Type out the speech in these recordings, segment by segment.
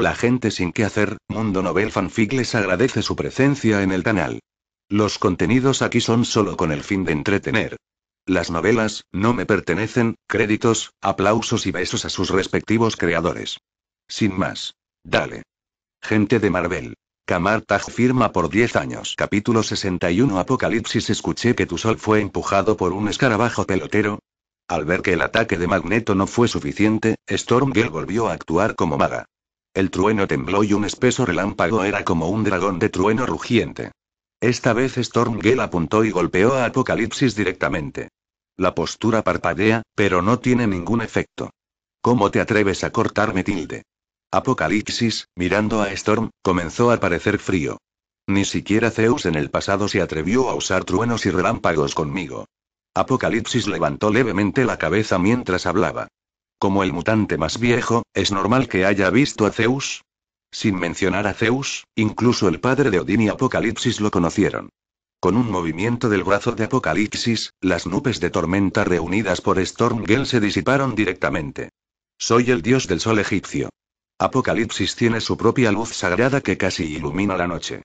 la gente sin qué hacer, Mundo Novel Fanfic les agradece su presencia en el canal. Los contenidos aquí son solo con el fin de entretener. Las novelas, no me pertenecen, créditos, aplausos y besos a sus respectivos creadores. Sin más. Dale. Gente de Marvel. Kamar Taj firma por 10 años. Capítulo 61 Apocalipsis Escuché que tu sol fue empujado por un escarabajo pelotero. Al ver que el ataque de Magneto no fue suficiente, Stormgirl volvió a actuar como maga. El trueno tembló y un espeso relámpago era como un dragón de trueno rugiente. Esta vez Stormgale apuntó y golpeó a Apocalipsis directamente. La postura parpadea, pero no tiene ningún efecto. ¿Cómo te atreves a cortarme tilde? Apocalipsis, mirando a Storm, comenzó a parecer frío. Ni siquiera Zeus en el pasado se atrevió a usar truenos y relámpagos conmigo. Apocalipsis levantó levemente la cabeza mientras hablaba. Como el mutante más viejo, es normal que haya visto a Zeus. Sin mencionar a Zeus, incluso el padre de Odín y Apocalipsis lo conocieron. Con un movimiento del brazo de Apocalipsis, las nubes de tormenta reunidas por Stormgirl se disiparon directamente. Soy el dios del sol egipcio. Apocalipsis tiene su propia luz sagrada que casi ilumina la noche.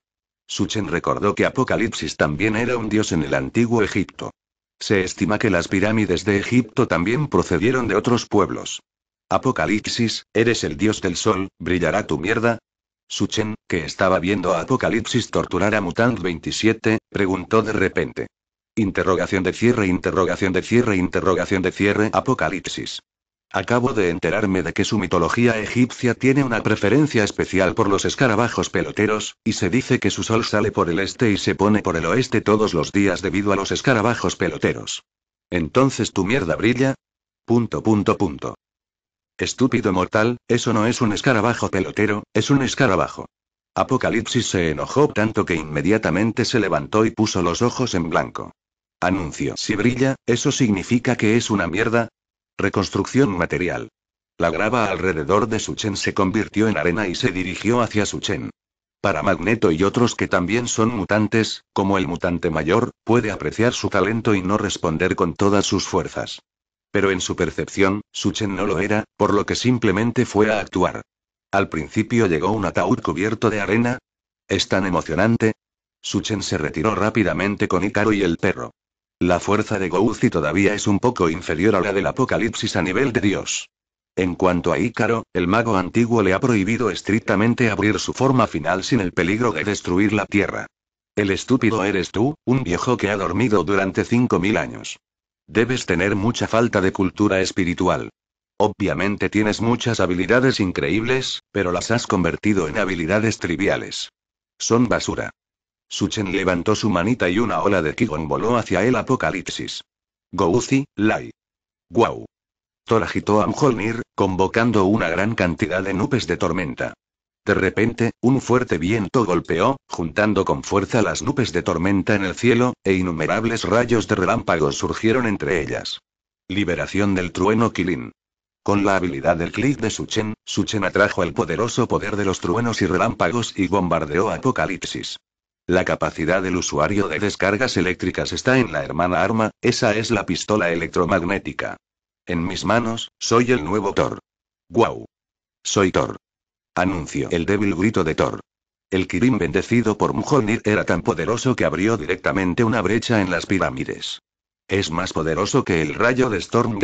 Suchen recordó que Apocalipsis también era un dios en el antiguo Egipto. Se estima que las pirámides de Egipto también procedieron de otros pueblos. Apocalipsis, eres el dios del sol, brillará tu mierda. Suchen, que estaba viendo a Apocalipsis torturar a Mutant 27, preguntó de repente. Interrogación de cierre, interrogación de cierre, interrogación de cierre, Apocalipsis. Acabo de enterarme de que su mitología egipcia tiene una preferencia especial por los escarabajos peloteros, y se dice que su sol sale por el este y se pone por el oeste todos los días debido a los escarabajos peloteros. Entonces tu mierda brilla. Punto punto punto. Estúpido mortal, eso no es un escarabajo pelotero, es un escarabajo. Apocalipsis se enojó tanto que inmediatamente se levantó y puso los ojos en blanco. Anuncio. Si brilla, ¿eso significa que es una mierda? Reconstrucción material. La grava alrededor de Suchen se convirtió en arena y se dirigió hacia Suchen. Para Magneto y otros que también son mutantes, como el mutante mayor, puede apreciar su talento y no responder con todas sus fuerzas. Pero en su percepción, Suchen no lo era, por lo que simplemente fue a actuar. Al principio llegó un ataúd cubierto de arena. Es tan emocionante. Suchen se retiró rápidamente con Icaro y el perro. La fuerza de Gouzi todavía es un poco inferior a la del Apocalipsis a nivel de Dios. En cuanto a Ícaro, el mago antiguo le ha prohibido estrictamente abrir su forma final sin el peligro de destruir la Tierra. El estúpido eres tú, un viejo que ha dormido durante 5.000 años. Debes tener mucha falta de cultura espiritual. Obviamente tienes muchas habilidades increíbles, pero las has convertido en habilidades triviales. Son basura. Suchen levantó su manita y una ola de Kigon voló hacia el apocalipsis. Gouzi, Lai. Guau. Thor agitó a convocando una gran cantidad de nubes de tormenta. De repente, un fuerte viento golpeó, juntando con fuerza las nubes de tormenta en el cielo, e innumerables rayos de relámpagos surgieron entre ellas. Liberación del trueno Kilin. Con la habilidad del clic de Suchen, Suchen atrajo el poderoso poder de los truenos y relámpagos y bombardeó Apocalipsis. La capacidad del usuario de descargas eléctricas está en la hermana arma, esa es la pistola electromagnética. En mis manos, soy el nuevo Thor. ¡Guau! Soy Thor. Anuncio el débil grito de Thor. El Kirin bendecido por Mjolnir era tan poderoso que abrió directamente una brecha en las pirámides. Es más poderoso que el rayo de Storm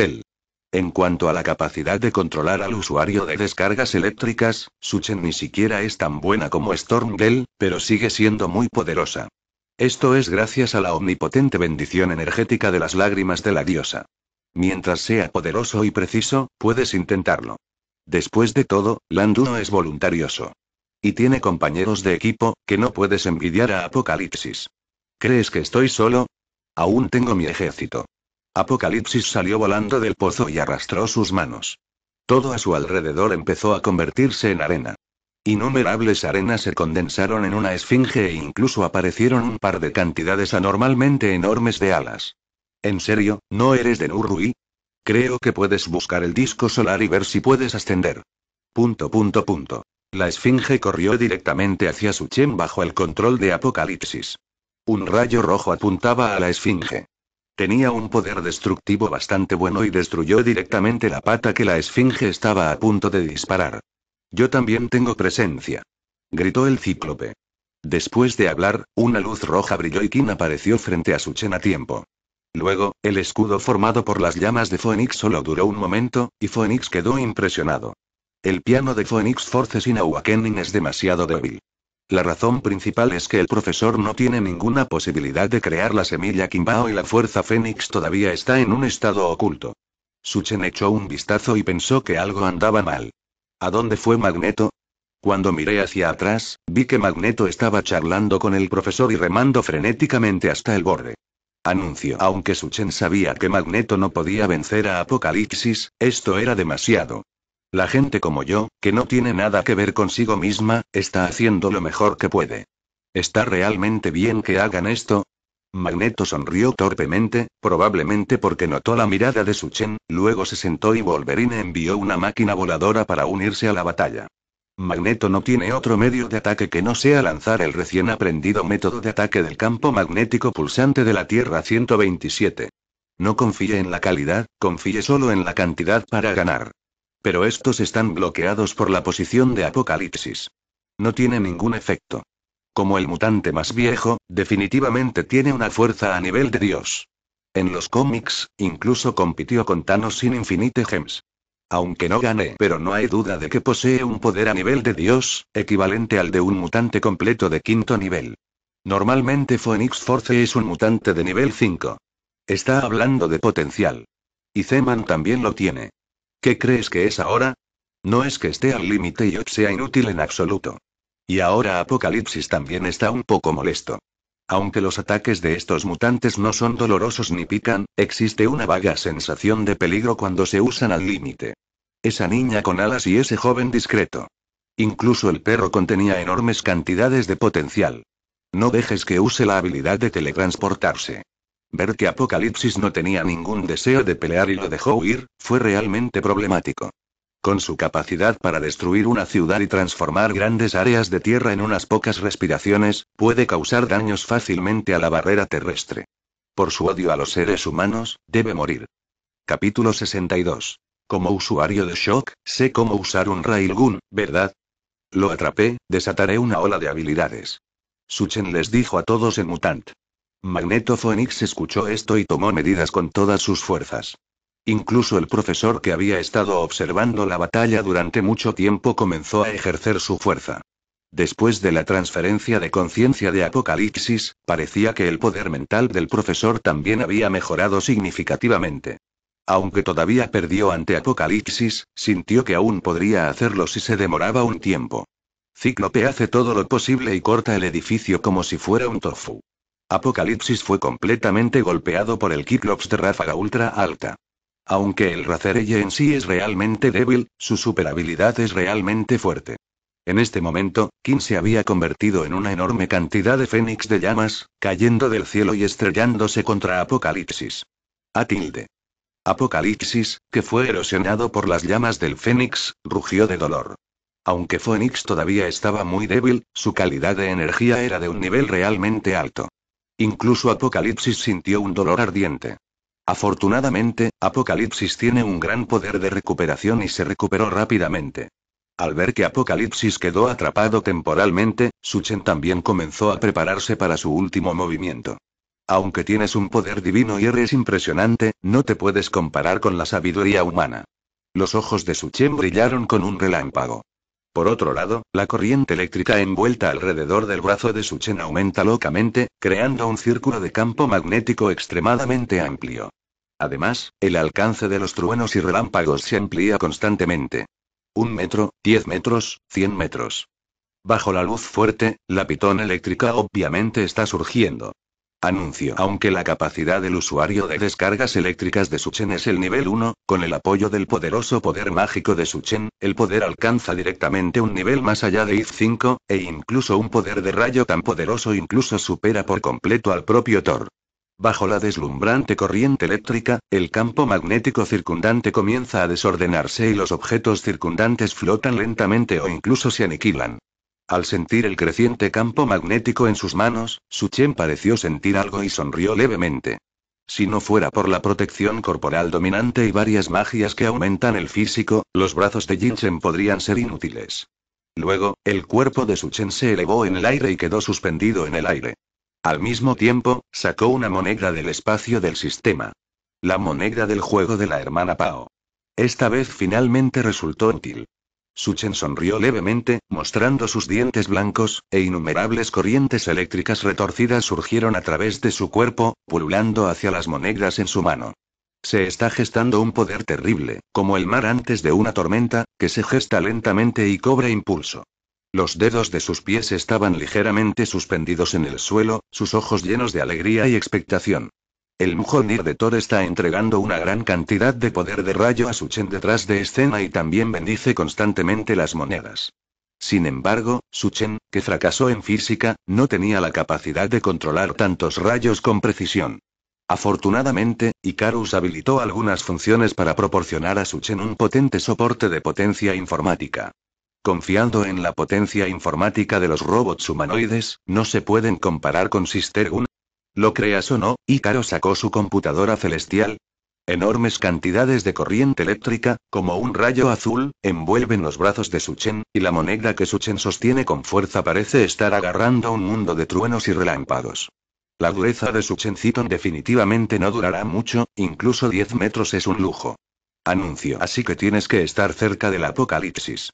en cuanto a la capacidad de controlar al usuario de descargas eléctricas, Suchen ni siquiera es tan buena como stormgirl pero sigue siendo muy poderosa. Esto es gracias a la omnipotente bendición energética de las lágrimas de la diosa. Mientras sea poderoso y preciso, puedes intentarlo. Después de todo, Landuno es voluntarioso. Y tiene compañeros de equipo, que no puedes envidiar a Apocalipsis. ¿Crees que estoy solo? Aún tengo mi ejército. Apocalipsis salió volando del pozo y arrastró sus manos. Todo a su alrededor empezó a convertirse en arena. Innumerables arenas se condensaron en una esfinge e incluso aparecieron un par de cantidades anormalmente enormes de alas. ¿En serio, no eres de Nurrui? Creo que puedes buscar el disco solar y ver si puedes ascender. Punto punto punto. La esfinge corrió directamente hacia Suchen bajo el control de Apocalipsis. Un rayo rojo apuntaba a la esfinge. Tenía un poder destructivo bastante bueno y destruyó directamente la pata que la esfinge estaba a punto de disparar. Yo también tengo presencia. Gritó el cíclope. Después de hablar, una luz roja brilló y Kin apareció frente a su chena a tiempo. Luego, el escudo formado por las llamas de Phoenix solo duró un momento, y Phoenix quedó impresionado. El piano de Phoenix Forces in es demasiado débil. La razón principal es que el profesor no tiene ninguna posibilidad de crear la semilla Kimbao y la fuerza Fénix todavía está en un estado oculto. Suchen echó un vistazo y pensó que algo andaba mal. ¿A dónde fue Magneto? Cuando miré hacia atrás, vi que Magneto estaba charlando con el profesor y remando frenéticamente hasta el borde. Anuncio. Aunque Suchen sabía que Magneto no podía vencer a Apocalipsis, esto era demasiado. La gente como yo, que no tiene nada que ver consigo misma, está haciendo lo mejor que puede. ¿Está realmente bien que hagan esto? Magneto sonrió torpemente, probablemente porque notó la mirada de Suchen, luego se sentó y Wolverine envió una máquina voladora para unirse a la batalla. Magneto no tiene otro medio de ataque que no sea lanzar el recién aprendido método de ataque del campo magnético pulsante de la Tierra 127. No confíe en la calidad, confíe solo en la cantidad para ganar. Pero estos están bloqueados por la posición de Apocalipsis. No tiene ningún efecto. Como el mutante más viejo, definitivamente tiene una fuerza a nivel de Dios. En los cómics, incluso compitió con Thanos sin Infinite Gems. Aunque no gane, pero no hay duda de que posee un poder a nivel de Dios, equivalente al de un mutante completo de quinto nivel. Normalmente Phoenix Force es un mutante de nivel 5. Está hablando de potencial. Y Zeman también lo tiene. ¿Qué crees que es ahora? No es que esté al límite y yo sea inútil en absoluto. Y ahora Apocalipsis también está un poco molesto. Aunque los ataques de estos mutantes no son dolorosos ni pican, existe una vaga sensación de peligro cuando se usan al límite. Esa niña con alas y ese joven discreto. Incluso el perro contenía enormes cantidades de potencial. No dejes que use la habilidad de teletransportarse. Ver que Apocalipsis no tenía ningún deseo de pelear y lo dejó huir, fue realmente problemático. Con su capacidad para destruir una ciudad y transformar grandes áreas de tierra en unas pocas respiraciones, puede causar daños fácilmente a la barrera terrestre. Por su odio a los seres humanos, debe morir. Capítulo 62. Como usuario de Shock, sé cómo usar un Railgun, ¿verdad? Lo atrapé, desataré una ola de habilidades. Suchen les dijo a todos en Mutant. Magneto Phoenix escuchó esto y tomó medidas con todas sus fuerzas. Incluso el profesor que había estado observando la batalla durante mucho tiempo comenzó a ejercer su fuerza. Después de la transferencia de conciencia de Apocalipsis, parecía que el poder mental del profesor también había mejorado significativamente. Aunque todavía perdió ante Apocalipsis, sintió que aún podría hacerlo si se demoraba un tiempo. Cíclope hace todo lo posible y corta el edificio como si fuera un tofu. Apocalipsis fue completamente golpeado por el Kiklops de ráfaga ultra alta. Aunque el Razereye en sí es realmente débil, su superabilidad es realmente fuerte. En este momento, King se había convertido en una enorme cantidad de fénix de llamas, cayendo del cielo y estrellándose contra Apocalipsis. A tilde. Apocalipsis, que fue erosionado por las llamas del fénix, rugió de dolor. Aunque Fénix todavía estaba muy débil, su calidad de energía era de un nivel realmente alto. Incluso Apocalipsis sintió un dolor ardiente. Afortunadamente, Apocalipsis tiene un gran poder de recuperación y se recuperó rápidamente. Al ver que Apocalipsis quedó atrapado temporalmente, Suchen también comenzó a prepararse para su último movimiento. Aunque tienes un poder divino y eres impresionante, no te puedes comparar con la sabiduría humana. Los ojos de Suchen brillaron con un relámpago. Por otro lado, la corriente eléctrica envuelta alrededor del brazo de Suchen aumenta locamente, creando un círculo de campo magnético extremadamente amplio. Además, el alcance de los truenos y relámpagos se amplía constantemente. Un metro, diez metros, cien metros. Bajo la luz fuerte, la pitón eléctrica obviamente está surgiendo. Anuncio. Aunque la capacidad del usuario de descargas eléctricas de Suchen es el nivel 1, con el apoyo del poderoso poder mágico de Suchen, el poder alcanza directamente un nivel más allá de IF5, e incluso un poder de rayo tan poderoso incluso supera por completo al propio Thor. Bajo la deslumbrante corriente eléctrica, el campo magnético circundante comienza a desordenarse y los objetos circundantes flotan lentamente o incluso se aniquilan. Al sentir el creciente campo magnético en sus manos, Suchen pareció sentir algo y sonrió levemente. Si no fuera por la protección corporal dominante y varias magias que aumentan el físico, los brazos de Chen podrían ser inútiles. Luego, el cuerpo de Suchen se elevó en el aire y quedó suspendido en el aire. Al mismo tiempo, sacó una moneda del espacio del sistema. La moneda del juego de la hermana Pao. Esta vez finalmente resultó útil. Suchen sonrió levemente, mostrando sus dientes blancos, e innumerables corrientes eléctricas retorcidas surgieron a través de su cuerpo, pululando hacia las monedas en su mano. Se está gestando un poder terrible, como el mar antes de una tormenta, que se gesta lentamente y cobra impulso. Los dedos de sus pies estaban ligeramente suspendidos en el suelo, sus ojos llenos de alegría y expectación. El Mjolnir de Thor está entregando una gran cantidad de poder de rayo a Suchen detrás de escena y también bendice constantemente las monedas. Sin embargo, Suchen, que fracasó en física, no tenía la capacidad de controlar tantos rayos con precisión. Afortunadamente, Icarus habilitó algunas funciones para proporcionar a Suchen un potente soporte de potencia informática. Confiando en la potencia informática de los robots humanoides, no se pueden comparar con Sister lo creas o no, Ícaro sacó su computadora celestial. Enormes cantidades de corriente eléctrica, como un rayo azul, envuelven los brazos de Suchen, y la moneda que Suchen sostiene con fuerza parece estar agarrando un mundo de truenos y relámpagos. La dureza de Suchenciton definitivamente no durará mucho, incluso 10 metros es un lujo. Anuncio. Así que tienes que estar cerca del apocalipsis.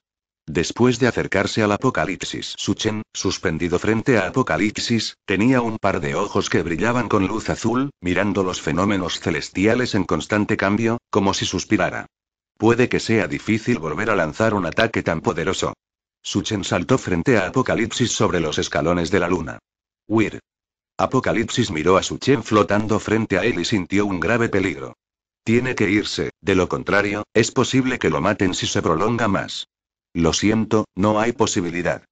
Después de acercarse al Apocalipsis, Suchen, suspendido frente a Apocalipsis, tenía un par de ojos que brillaban con luz azul, mirando los fenómenos celestiales en constante cambio, como si suspirara. Puede que sea difícil volver a lanzar un ataque tan poderoso. Suchen saltó frente a Apocalipsis sobre los escalones de la luna. Weir. Apocalipsis miró a Suchen flotando frente a él y sintió un grave peligro. Tiene que irse, de lo contrario, es posible que lo maten si se prolonga más. Lo siento, no hay posibilidad.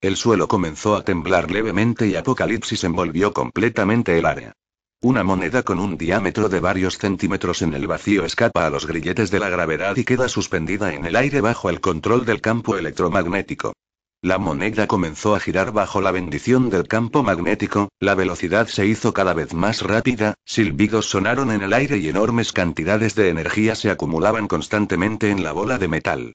El suelo comenzó a temblar levemente y Apocalipsis envolvió completamente el área. Una moneda con un diámetro de varios centímetros en el vacío escapa a los grilletes de la gravedad y queda suspendida en el aire bajo el control del campo electromagnético. La moneda comenzó a girar bajo la bendición del campo magnético, la velocidad se hizo cada vez más rápida, silbidos sonaron en el aire y enormes cantidades de energía se acumulaban constantemente en la bola de metal.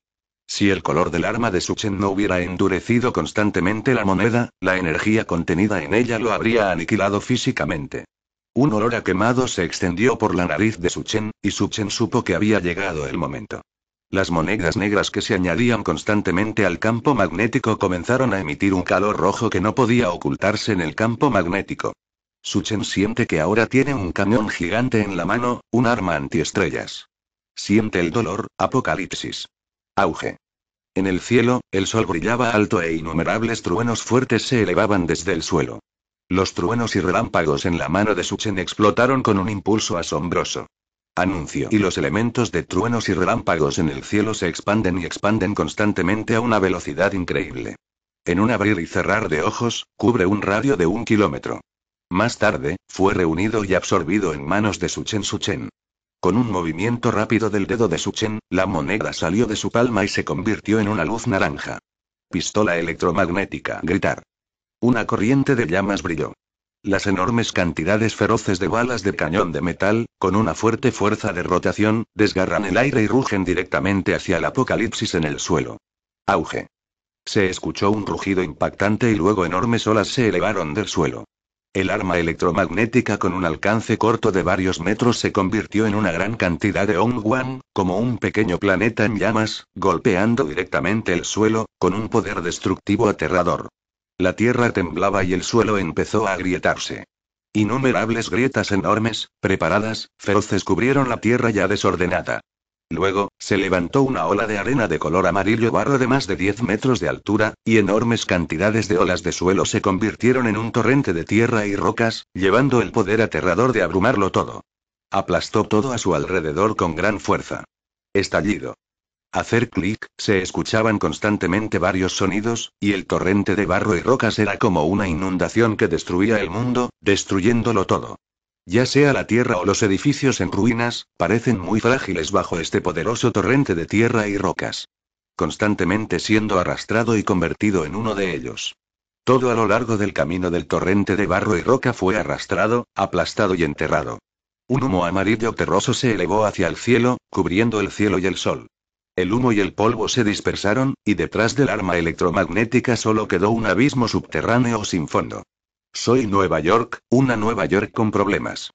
Si el color del arma de Suchen no hubiera endurecido constantemente la moneda, la energía contenida en ella lo habría aniquilado físicamente. Un olor a quemado se extendió por la nariz de Suchen, y Suchen supo que había llegado el momento. Las monedas negras que se añadían constantemente al campo magnético comenzaron a emitir un calor rojo que no podía ocultarse en el campo magnético. Suchen siente que ahora tiene un cañón gigante en la mano, un arma antiestrellas. Siente el dolor, apocalipsis. Auge. En el cielo, el sol brillaba alto e innumerables truenos fuertes se elevaban desde el suelo. Los truenos y relámpagos en la mano de Suchen explotaron con un impulso asombroso. Anuncio. Y los elementos de truenos y relámpagos en el cielo se expanden y expanden constantemente a una velocidad increíble. En un abrir y cerrar de ojos, cubre un radio de un kilómetro. Más tarde, fue reunido y absorbido en manos de Suchen Suchen. Con un movimiento rápido del dedo de Suchen, la moneda salió de su palma y se convirtió en una luz naranja. Pistola electromagnética. Gritar. Una corriente de llamas brilló. Las enormes cantidades feroces de balas de cañón de metal, con una fuerte fuerza de rotación, desgarran el aire y rugen directamente hacia el apocalipsis en el suelo. Auge. Se escuchó un rugido impactante y luego enormes olas se elevaron del suelo. El arma electromagnética con un alcance corto de varios metros se convirtió en una gran cantidad de Ongwan, como un pequeño planeta en llamas, golpeando directamente el suelo, con un poder destructivo aterrador. La tierra temblaba y el suelo empezó a agrietarse. Innumerables grietas enormes, preparadas, feroces cubrieron la tierra ya desordenada. Luego, se levantó una ola de arena de color amarillo barro de más de 10 metros de altura, y enormes cantidades de olas de suelo se convirtieron en un torrente de tierra y rocas, llevando el poder aterrador de abrumarlo todo. Aplastó todo a su alrededor con gran fuerza. Estallido. Hacer clic, se escuchaban constantemente varios sonidos, y el torrente de barro y rocas era como una inundación que destruía el mundo, destruyéndolo todo. Ya sea la tierra o los edificios en ruinas, parecen muy frágiles bajo este poderoso torrente de tierra y rocas. Constantemente siendo arrastrado y convertido en uno de ellos. Todo a lo largo del camino del torrente de barro y roca fue arrastrado, aplastado y enterrado. Un humo amarillo terroso se elevó hacia el cielo, cubriendo el cielo y el sol. El humo y el polvo se dispersaron, y detrás del arma electromagnética solo quedó un abismo subterráneo sin fondo. Soy Nueva York, una Nueva York con problemas.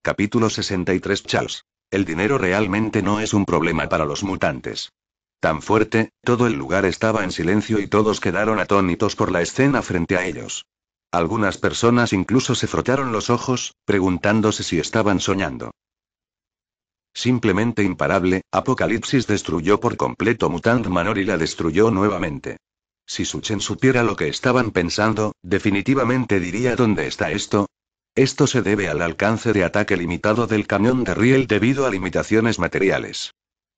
Capítulo 63 Charles. El dinero realmente no es un problema para los mutantes. Tan fuerte, todo el lugar estaba en silencio y todos quedaron atónitos por la escena frente a ellos. Algunas personas incluso se frotaron los ojos, preguntándose si estaban soñando. Simplemente imparable, Apocalipsis destruyó por completo Mutant Manor y la destruyó nuevamente. Si Suchen supiera lo que estaban pensando, definitivamente diría dónde está esto. Esto se debe al alcance de ataque limitado del camión de riel debido a limitaciones materiales.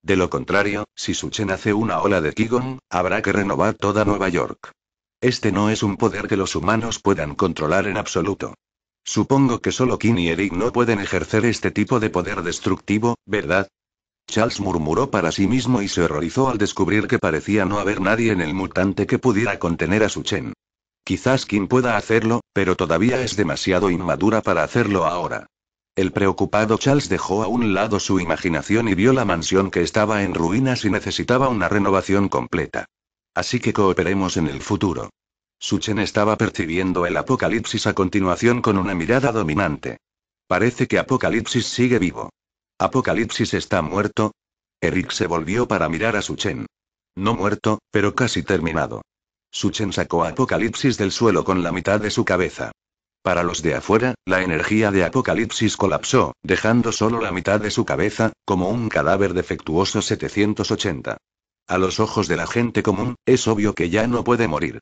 De lo contrario, si Suchen hace una ola de Kigon, habrá que renovar toda Nueva York. Este no es un poder que los humanos puedan controlar en absoluto. Supongo que solo Kin y Eric no pueden ejercer este tipo de poder destructivo, ¿verdad? Charles murmuró para sí mismo y se horrorizó al descubrir que parecía no haber nadie en el mutante que pudiera contener a su Chen. Quizás Kim pueda hacerlo, pero todavía es demasiado inmadura para hacerlo ahora. El preocupado Charles dejó a un lado su imaginación y vio la mansión que estaba en ruinas y necesitaba una renovación completa. Así que cooperemos en el futuro. Chen estaba percibiendo el apocalipsis a continuación con una mirada dominante. Parece que Apocalipsis sigue vivo. ¿Apocalipsis está muerto? Eric se volvió para mirar a Suchen. No muerto, pero casi terminado. Suchen sacó a Apocalipsis del suelo con la mitad de su cabeza. Para los de afuera, la energía de Apocalipsis colapsó, dejando solo la mitad de su cabeza, como un cadáver defectuoso 780. A los ojos de la gente común, es obvio que ya no puede morir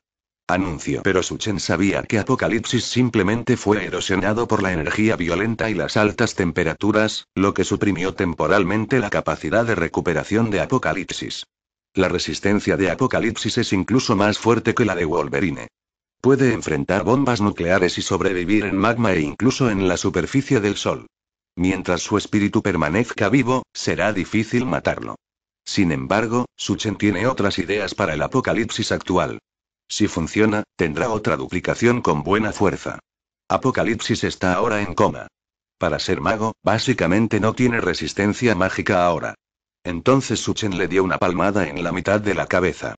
anuncio. Pero Suchen sabía que Apocalipsis simplemente fue erosionado por la energía violenta y las altas temperaturas, lo que suprimió temporalmente la capacidad de recuperación de Apocalipsis. La resistencia de Apocalipsis es incluso más fuerte que la de Wolverine. Puede enfrentar bombas nucleares y sobrevivir en magma e incluso en la superficie del Sol. Mientras su espíritu permanezca vivo, será difícil matarlo. Sin embargo, Suchen tiene otras ideas para el apocalipsis actual. Si funciona, tendrá otra duplicación con buena fuerza. Apocalipsis está ahora en coma. Para ser mago, básicamente no tiene resistencia mágica ahora. Entonces Suchen le dio una palmada en la mitad de la cabeza.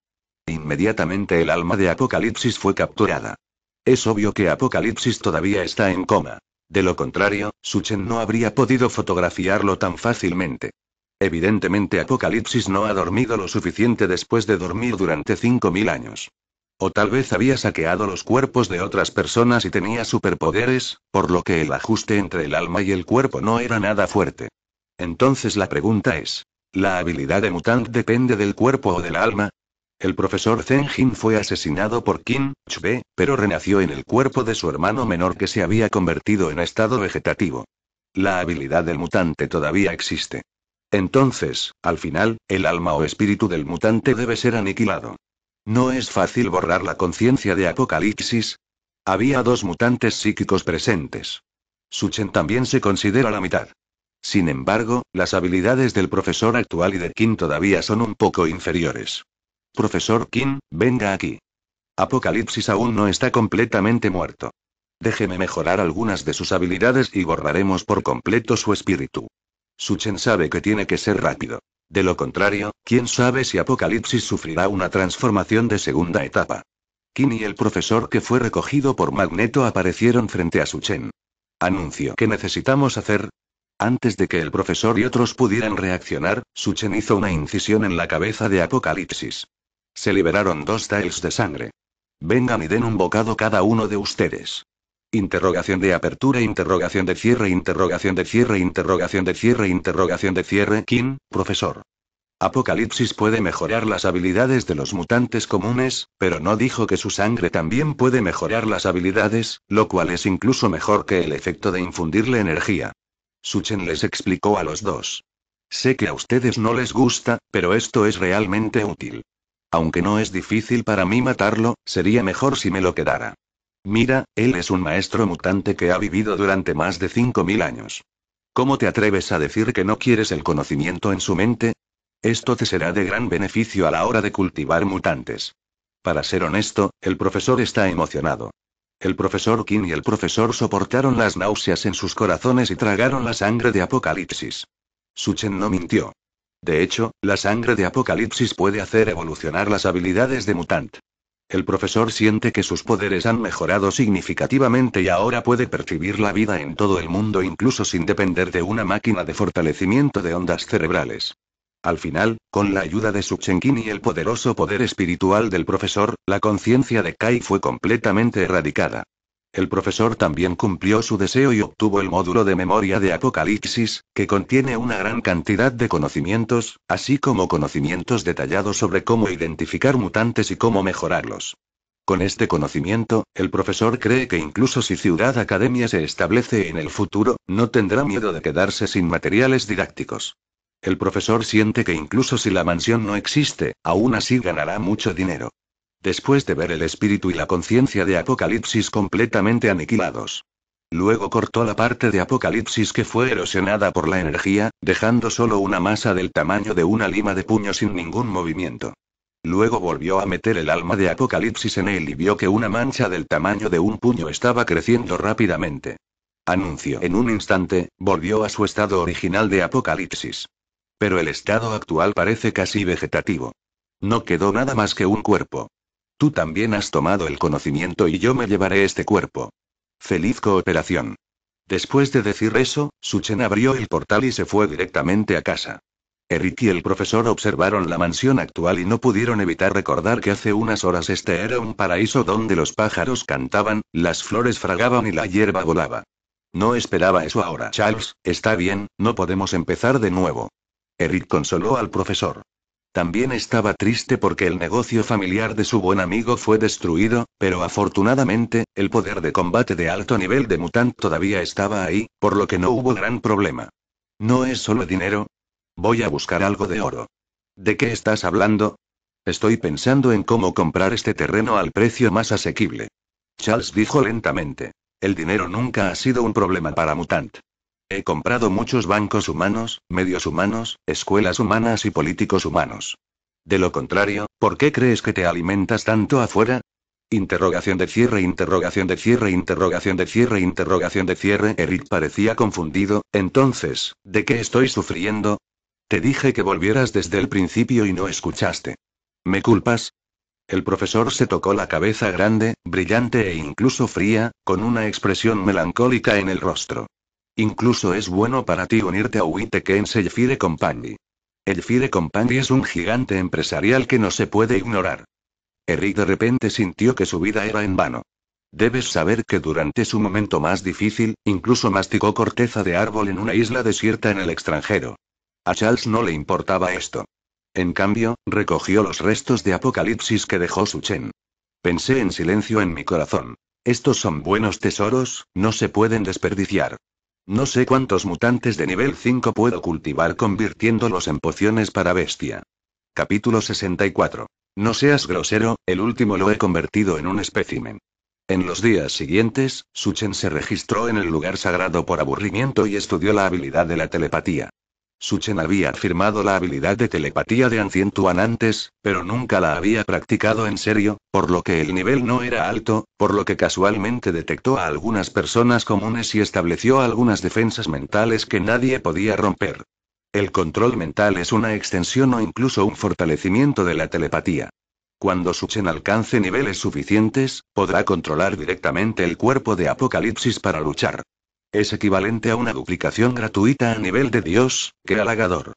Inmediatamente el alma de Apocalipsis fue capturada. Es obvio que Apocalipsis todavía está en coma. De lo contrario, Suchen no habría podido fotografiarlo tan fácilmente. Evidentemente Apocalipsis no ha dormido lo suficiente después de dormir durante 5.000 años. O tal vez había saqueado los cuerpos de otras personas y tenía superpoderes, por lo que el ajuste entre el alma y el cuerpo no era nada fuerte. Entonces la pregunta es, ¿la habilidad de mutante depende del cuerpo o del alma? El profesor Zenjin fue asesinado por Qin Chbe, pero renació en el cuerpo de su hermano menor que se había convertido en estado vegetativo. La habilidad del mutante todavía existe. Entonces, al final, el alma o espíritu del mutante debe ser aniquilado. No es fácil borrar la conciencia de Apocalipsis. Había dos mutantes psíquicos presentes. Suchen también se considera la mitad. Sin embargo, las habilidades del profesor actual y de Kim todavía son un poco inferiores. Profesor Kim, venga aquí. Apocalipsis aún no está completamente muerto. Déjeme mejorar algunas de sus habilidades y borraremos por completo su espíritu. Suchen sabe que tiene que ser rápido. De lo contrario, quién sabe si Apocalipsis sufrirá una transformación de segunda etapa. Kim y el profesor que fue recogido por Magneto aparecieron frente a Suchen. Anuncio que necesitamos hacer. Antes de que el profesor y otros pudieran reaccionar, Suchen hizo una incisión en la cabeza de Apocalipsis. Se liberaron dos tiles de sangre. Vengan y den un bocado cada uno de ustedes. Interrogación de apertura, interrogación de cierre, interrogación de cierre, interrogación de cierre, interrogación de cierre. ¿Quién, profesor. Apocalipsis puede mejorar las habilidades de los mutantes comunes, pero no dijo que su sangre también puede mejorar las habilidades, lo cual es incluso mejor que el efecto de infundirle energía. Suchen les explicó a los dos. Sé que a ustedes no les gusta, pero esto es realmente útil. Aunque no es difícil para mí matarlo, sería mejor si me lo quedara. Mira, él es un maestro mutante que ha vivido durante más de 5.000 años. ¿Cómo te atreves a decir que no quieres el conocimiento en su mente? Esto te será de gran beneficio a la hora de cultivar mutantes. Para ser honesto, el profesor está emocionado. El profesor Kim y el profesor soportaron las náuseas en sus corazones y tragaron la sangre de Apocalipsis. Suchen no mintió. De hecho, la sangre de Apocalipsis puede hacer evolucionar las habilidades de mutante. El profesor siente que sus poderes han mejorado significativamente y ahora puede percibir la vida en todo el mundo incluso sin depender de una máquina de fortalecimiento de ondas cerebrales. Al final, con la ayuda de su Chenqin y el poderoso poder espiritual del profesor, la conciencia de Kai fue completamente erradicada. El profesor también cumplió su deseo y obtuvo el módulo de memoria de Apocalipsis, que contiene una gran cantidad de conocimientos, así como conocimientos detallados sobre cómo identificar mutantes y cómo mejorarlos. Con este conocimiento, el profesor cree que incluso si Ciudad Academia se establece en el futuro, no tendrá miedo de quedarse sin materiales didácticos. El profesor siente que incluso si la mansión no existe, aún así ganará mucho dinero después de ver el espíritu y la conciencia de Apocalipsis completamente aniquilados. Luego cortó la parte de Apocalipsis que fue erosionada por la energía, dejando solo una masa del tamaño de una lima de puño sin ningún movimiento. Luego volvió a meter el alma de Apocalipsis en él y vio que una mancha del tamaño de un puño estaba creciendo rápidamente. Anunció En un instante, volvió a su estado original de Apocalipsis. Pero el estado actual parece casi vegetativo. No quedó nada más que un cuerpo. Tú también has tomado el conocimiento y yo me llevaré este cuerpo. Feliz cooperación. Después de decir eso, Suchen abrió el portal y se fue directamente a casa. Eric y el profesor observaron la mansión actual y no pudieron evitar recordar que hace unas horas este era un paraíso donde los pájaros cantaban, las flores fragaban y la hierba volaba. No esperaba eso ahora. Charles, está bien, no podemos empezar de nuevo. Eric consoló al profesor. También estaba triste porque el negocio familiar de su buen amigo fue destruido, pero afortunadamente, el poder de combate de alto nivel de mutant todavía estaba ahí, por lo que no hubo gran problema. No es solo dinero. Voy a buscar algo de oro. ¿De qué estás hablando? Estoy pensando en cómo comprar este terreno al precio más asequible. Charles dijo lentamente. El dinero nunca ha sido un problema para Mutant. He comprado muchos bancos humanos, medios humanos, escuelas humanas y políticos humanos. De lo contrario, ¿por qué crees que te alimentas tanto afuera? Interrogación de cierre, interrogación de cierre, interrogación de cierre, interrogación de cierre. Eric parecía confundido. Entonces, ¿de qué estoy sufriendo? Te dije que volvieras desde el principio y no escuchaste. ¿Me culpas? El profesor se tocó la cabeza grande, brillante e incluso fría, con una expresión melancólica en el rostro. Incluso es bueno para ti unirte a Wittekens Fire Company. El Fide Company es un gigante empresarial que no se puede ignorar. Eric de repente sintió que su vida era en vano. Debes saber que durante su momento más difícil, incluso masticó corteza de árbol en una isla desierta en el extranjero. A Charles no le importaba esto. En cambio, recogió los restos de apocalipsis que dejó su Chen. Pensé en silencio en mi corazón. Estos son buenos tesoros, no se pueden desperdiciar. No sé cuántos mutantes de nivel 5 puedo cultivar convirtiéndolos en pociones para bestia. Capítulo 64. No seas grosero, el último lo he convertido en un espécimen. En los días siguientes, Suchen se registró en el lugar sagrado por aburrimiento y estudió la habilidad de la telepatía. Suchen había afirmado la habilidad de telepatía de Ancientuan antes, pero nunca la había practicado en serio, por lo que el nivel no era alto, por lo que casualmente detectó a algunas personas comunes y estableció algunas defensas mentales que nadie podía romper. El control mental es una extensión o incluso un fortalecimiento de la telepatía. Cuando Suchen alcance niveles suficientes, podrá controlar directamente el cuerpo de Apocalipsis para luchar. Es equivalente a una duplicación gratuita a nivel de Dios, que halagador.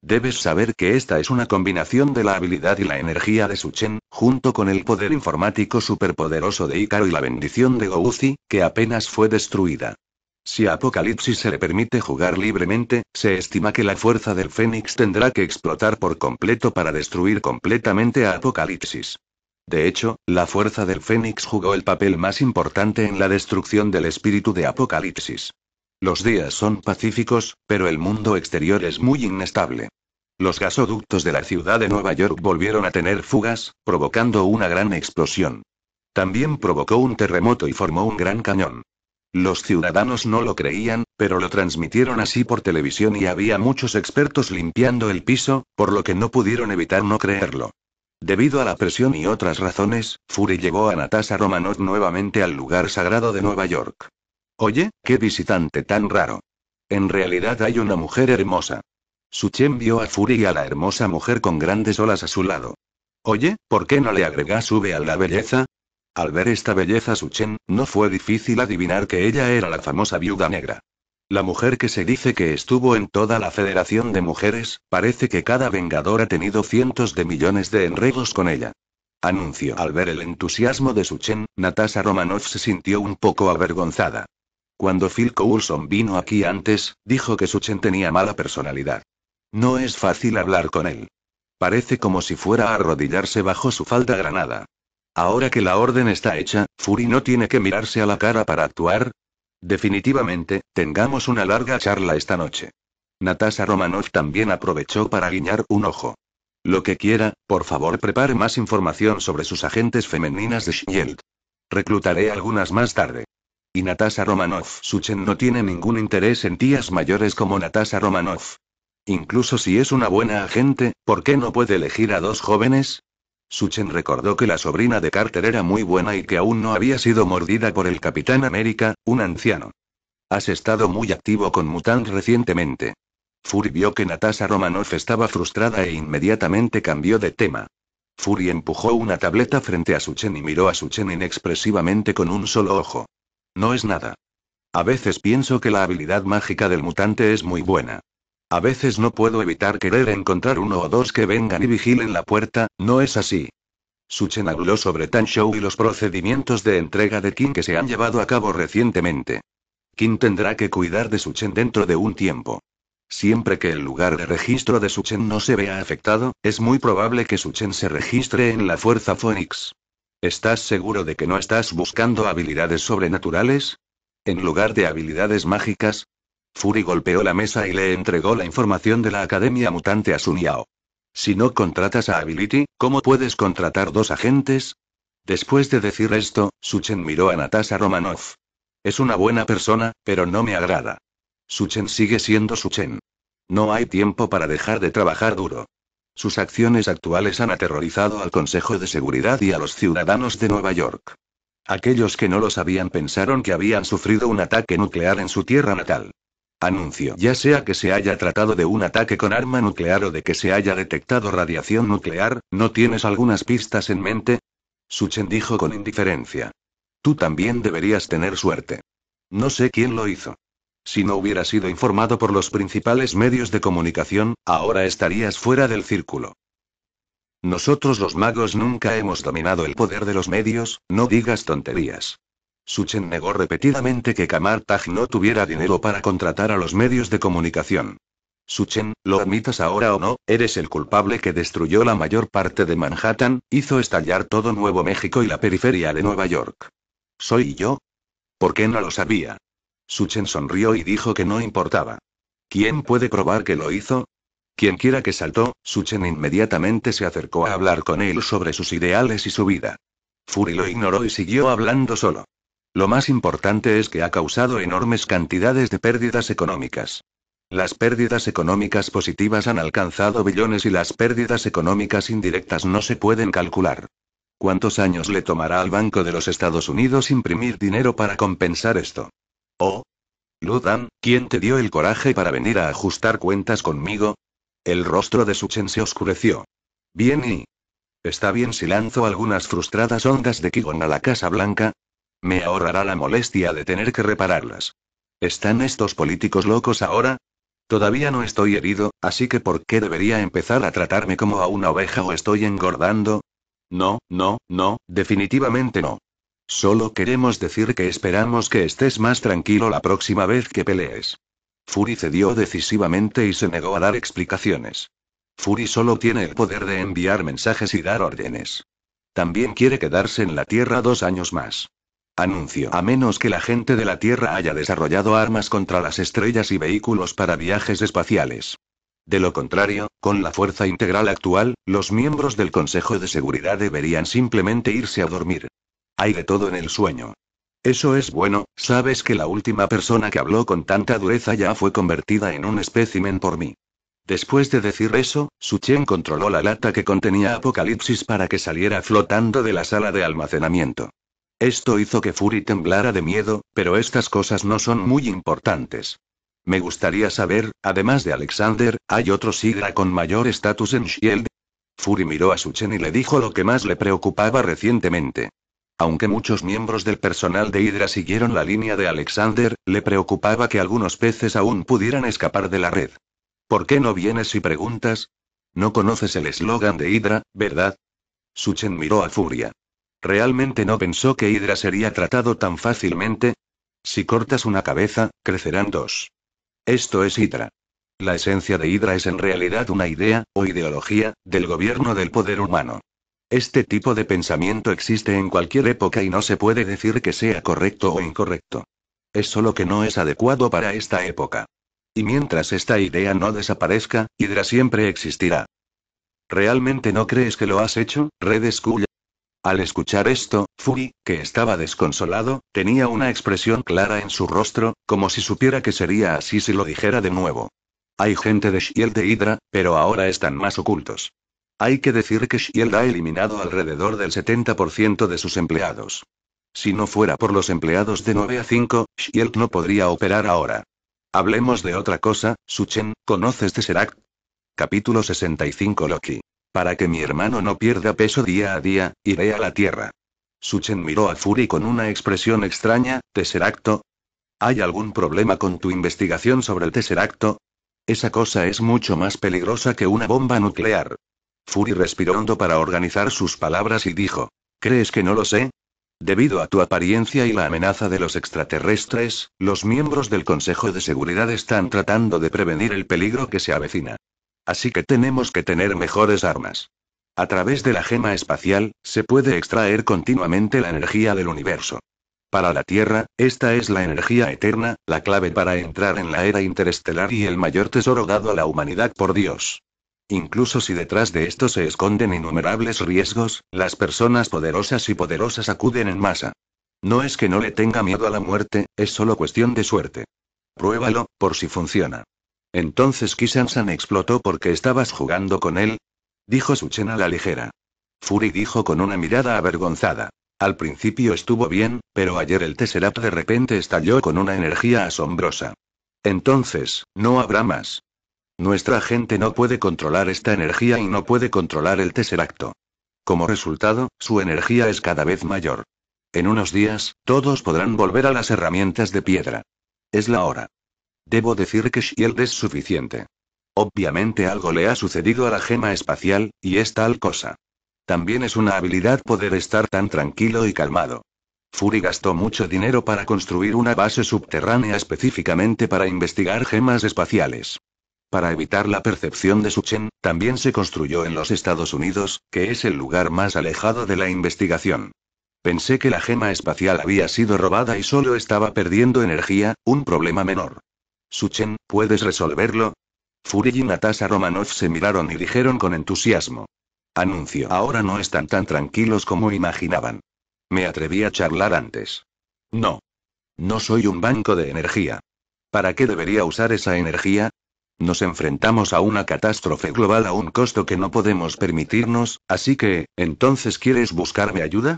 Debes saber que esta es una combinación de la habilidad y la energía de Suchen, junto con el poder informático superpoderoso de Ícaro y la bendición de Gouzi, que apenas fue destruida. Si a Apocalipsis se le permite jugar libremente, se estima que la fuerza del Fénix tendrá que explotar por completo para destruir completamente a Apocalipsis. De hecho, la fuerza del Fénix jugó el papel más importante en la destrucción del espíritu de Apocalipsis. Los días son pacíficos, pero el mundo exterior es muy inestable. Los gasoductos de la ciudad de Nueva York volvieron a tener fugas, provocando una gran explosión. También provocó un terremoto y formó un gran cañón. Los ciudadanos no lo creían, pero lo transmitieron así por televisión y había muchos expertos limpiando el piso, por lo que no pudieron evitar no creerlo. Debido a la presión y otras razones, Fury llevó a Natasha romanov nuevamente al lugar sagrado de Nueva York. Oye, qué visitante tan raro. En realidad hay una mujer hermosa. Suchen vio a Fury y a la hermosa mujer con grandes olas a su lado. Oye, ¿por qué no le agregas sube a la belleza? Al ver esta belleza Suchen, no fue difícil adivinar que ella era la famosa viuda negra. La mujer que se dice que estuvo en toda la Federación de Mujeres, parece que cada vengador ha tenido cientos de millones de enredos con ella. Anuncio. Al ver el entusiasmo de Suchen, Natasha Romanoff se sintió un poco avergonzada. Cuando Phil Coulson vino aquí antes, dijo que Suchen tenía mala personalidad. No es fácil hablar con él. Parece como si fuera a arrodillarse bajo su falda granada. Ahora que la orden está hecha, Fury no tiene que mirarse a la cara para actuar, Definitivamente, tengamos una larga charla esta noche. Natasha Romanoff también aprovechó para guiñar un ojo. Lo que quiera, por favor prepare más información sobre sus agentes femeninas de Shield. Reclutaré algunas más tarde. Y Natasha Romanov Suchen no tiene ningún interés en tías mayores como Natasha Romanov. Incluso si es una buena agente, ¿por qué no puede elegir a dos jóvenes? Suchen recordó que la sobrina de Carter era muy buena y que aún no había sido mordida por el Capitán América, un anciano. Has estado muy activo con Mutant recientemente. Fury vio que Natasha Romanoff estaba frustrada e inmediatamente cambió de tema. Fury empujó una tableta frente a Suchen y miró a Suchen inexpresivamente con un solo ojo. No es nada. A veces pienso que la habilidad mágica del mutante es muy buena. A veces no puedo evitar querer encontrar uno o dos que vengan y vigilen la puerta, ¿no es así? Suchen habló sobre Tan Show y los procedimientos de entrega de Kim que se han llevado a cabo recientemente. King tendrá que cuidar de Suchen dentro de un tiempo. Siempre que el lugar de registro de Suchen no se vea afectado, es muy probable que Suchen se registre en la Fuerza Phoenix. ¿Estás seguro de que no estás buscando habilidades sobrenaturales? En lugar de habilidades mágicas, Fury golpeó la mesa y le entregó la información de la Academia Mutante a Suniao. Si no contratas a Ability, ¿cómo puedes contratar dos agentes? Después de decir esto, Suchen miró a Natasha Romanoff. Es una buena persona, pero no me agrada. Suchen sigue siendo Suchen. No hay tiempo para dejar de trabajar duro. Sus acciones actuales han aterrorizado al Consejo de Seguridad y a los ciudadanos de Nueva York. Aquellos que no lo sabían pensaron que habían sufrido un ataque nuclear en su tierra natal. Anuncio. Ya sea que se haya tratado de un ataque con arma nuclear o de que se haya detectado radiación nuclear, ¿no tienes algunas pistas en mente? Suchen dijo con indiferencia. Tú también deberías tener suerte. No sé quién lo hizo. Si no hubiera sido informado por los principales medios de comunicación, ahora estarías fuera del círculo. Nosotros los magos nunca hemos dominado el poder de los medios, no digas tonterías. Suchen negó repetidamente que Kamar Taj no tuviera dinero para contratar a los medios de comunicación. Suchen, lo admitas ahora o no, eres el culpable que destruyó la mayor parte de Manhattan, hizo estallar todo Nuevo México y la periferia de Nueva York. ¿Soy yo? ¿Por qué no lo sabía? Suchen sonrió y dijo que no importaba. ¿Quién puede probar que lo hizo? Quien quiera que saltó, Suchen inmediatamente se acercó a hablar con él sobre sus ideales y su vida. Fury lo ignoró y siguió hablando solo. Lo más importante es que ha causado enormes cantidades de pérdidas económicas. Las pérdidas económicas positivas han alcanzado billones y las pérdidas económicas indirectas no se pueden calcular. ¿Cuántos años le tomará al Banco de los Estados Unidos imprimir dinero para compensar esto? Oh. Ludan, ¿quién te dio el coraje para venir a ajustar cuentas conmigo? El rostro de Suchen se oscureció. Bien y... ¿Está bien si lanzo algunas frustradas ondas de Kigon a la Casa Blanca? Me ahorrará la molestia de tener que repararlas. ¿Están estos políticos locos ahora? Todavía no estoy herido, así que ¿por qué debería empezar a tratarme como a una oveja o estoy engordando? No, no, no, definitivamente no. Solo queremos decir que esperamos que estés más tranquilo la próxima vez que pelees. Fury cedió decisivamente y se negó a dar explicaciones. Fury solo tiene el poder de enviar mensajes y dar órdenes. También quiere quedarse en la Tierra dos años más. Anuncio. A menos que la gente de la Tierra haya desarrollado armas contra las estrellas y vehículos para viajes espaciales. De lo contrario, con la fuerza integral actual, los miembros del Consejo de Seguridad deberían simplemente irse a dormir. Hay de todo en el sueño. Eso es bueno, sabes que la última persona que habló con tanta dureza ya fue convertida en un espécimen por mí. Después de decir eso, Suchen controló la lata que contenía Apocalipsis para que saliera flotando de la sala de almacenamiento. Esto hizo que Fury temblara de miedo, pero estas cosas no son muy importantes. Me gustaría saber, además de Alexander, ¿hay otros Hydra con mayor estatus en Shield? Fury miró a Suchen y le dijo lo que más le preocupaba recientemente. Aunque muchos miembros del personal de Hydra siguieron la línea de Alexander, le preocupaba que algunos peces aún pudieran escapar de la red. ¿Por qué no vienes y preguntas? No conoces el eslogan de Hydra, ¿verdad? Suchen miró a Furia. Realmente no pensó que Hydra sería tratado tan fácilmente. Si cortas una cabeza, crecerán dos. Esto es Hydra. La esencia de Hydra es en realidad una idea, o ideología, del gobierno del poder humano. Este tipo de pensamiento existe en cualquier época y no se puede decir que sea correcto o incorrecto. Es solo que no es adecuado para esta época. Y mientras esta idea no desaparezca, Hydra siempre existirá. ¿Realmente no crees que lo has hecho, Red al escuchar esto, Fury, que estaba desconsolado, tenía una expresión clara en su rostro, como si supiera que sería así si lo dijera de nuevo. Hay gente de Shield de Hydra, pero ahora están más ocultos. Hay que decir que Shield ha eliminado alrededor del 70% de sus empleados. Si no fuera por los empleados de 9 a 5, Shield no podría operar ahora. Hablemos de otra cosa, Suchen, ¿conoces de Serac? Capítulo 65 Loki. Para que mi hermano no pierda peso día a día, iré a la Tierra. Suchen miró a Fury con una expresión extraña, Tesseracto. ¿Hay algún problema con tu investigación sobre el Tesseracto? Esa cosa es mucho más peligrosa que una bomba nuclear. Fury respiró hondo para organizar sus palabras y dijo, ¿crees que no lo sé? Debido a tu apariencia y la amenaza de los extraterrestres, los miembros del Consejo de Seguridad están tratando de prevenir el peligro que se avecina. Así que tenemos que tener mejores armas. A través de la gema espacial, se puede extraer continuamente la energía del universo. Para la Tierra, esta es la energía eterna, la clave para entrar en la era interestelar y el mayor tesoro dado a la humanidad por Dios. Incluso si detrás de esto se esconden innumerables riesgos, las personas poderosas y poderosas acuden en masa. No es que no le tenga miedo a la muerte, es solo cuestión de suerte. Pruébalo, por si funciona. Entonces Kisan-san explotó porque estabas jugando con él. Dijo Suchen a la ligera. Fury dijo con una mirada avergonzada. Al principio estuvo bien, pero ayer el Tesseract de repente estalló con una energía asombrosa. Entonces, no habrá más. Nuestra gente no puede controlar esta energía y no puede controlar el Tesseracto. Como resultado, su energía es cada vez mayor. En unos días, todos podrán volver a las herramientas de piedra. Es la hora. Debo decir que Shield es suficiente. Obviamente algo le ha sucedido a la gema espacial, y es tal cosa. También es una habilidad poder estar tan tranquilo y calmado. Fury gastó mucho dinero para construir una base subterránea específicamente para investigar gemas espaciales. Para evitar la percepción de Suchen, también se construyó en los Estados Unidos, que es el lugar más alejado de la investigación. Pensé que la gema espacial había sido robada y solo estaba perdiendo energía, un problema menor. Suchen, ¿puedes resolverlo? Furi y Natasha Romanov se miraron y dijeron con entusiasmo. Anuncio, ahora no están tan tranquilos como imaginaban. Me atreví a charlar antes. No. No soy un banco de energía. ¿Para qué debería usar esa energía? Nos enfrentamos a una catástrofe global a un costo que no podemos permitirnos, así que, ¿entonces quieres buscarme ayuda?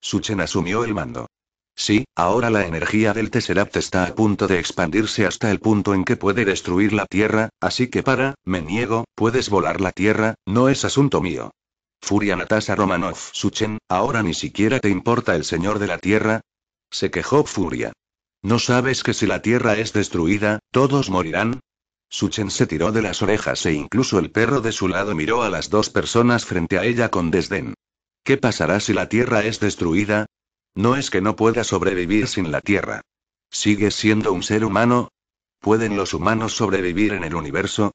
Suchen asumió el mando. Sí, ahora la energía del Tesseract está a punto de expandirse hasta el punto en que puede destruir la Tierra, así que para, me niego, puedes volar la Tierra, no es asunto mío. Furia Natasha Romanov Suchen, ¿ahora ni siquiera te importa el Señor de la Tierra? Se quejó Furia. ¿No sabes que si la Tierra es destruida, todos morirán? Suchen se tiró de las orejas e incluso el perro de su lado miró a las dos personas frente a ella con desdén. ¿Qué pasará si la Tierra es destruida? No es que no pueda sobrevivir sin la Tierra. ¿Sigues siendo un ser humano? ¿Pueden los humanos sobrevivir en el universo?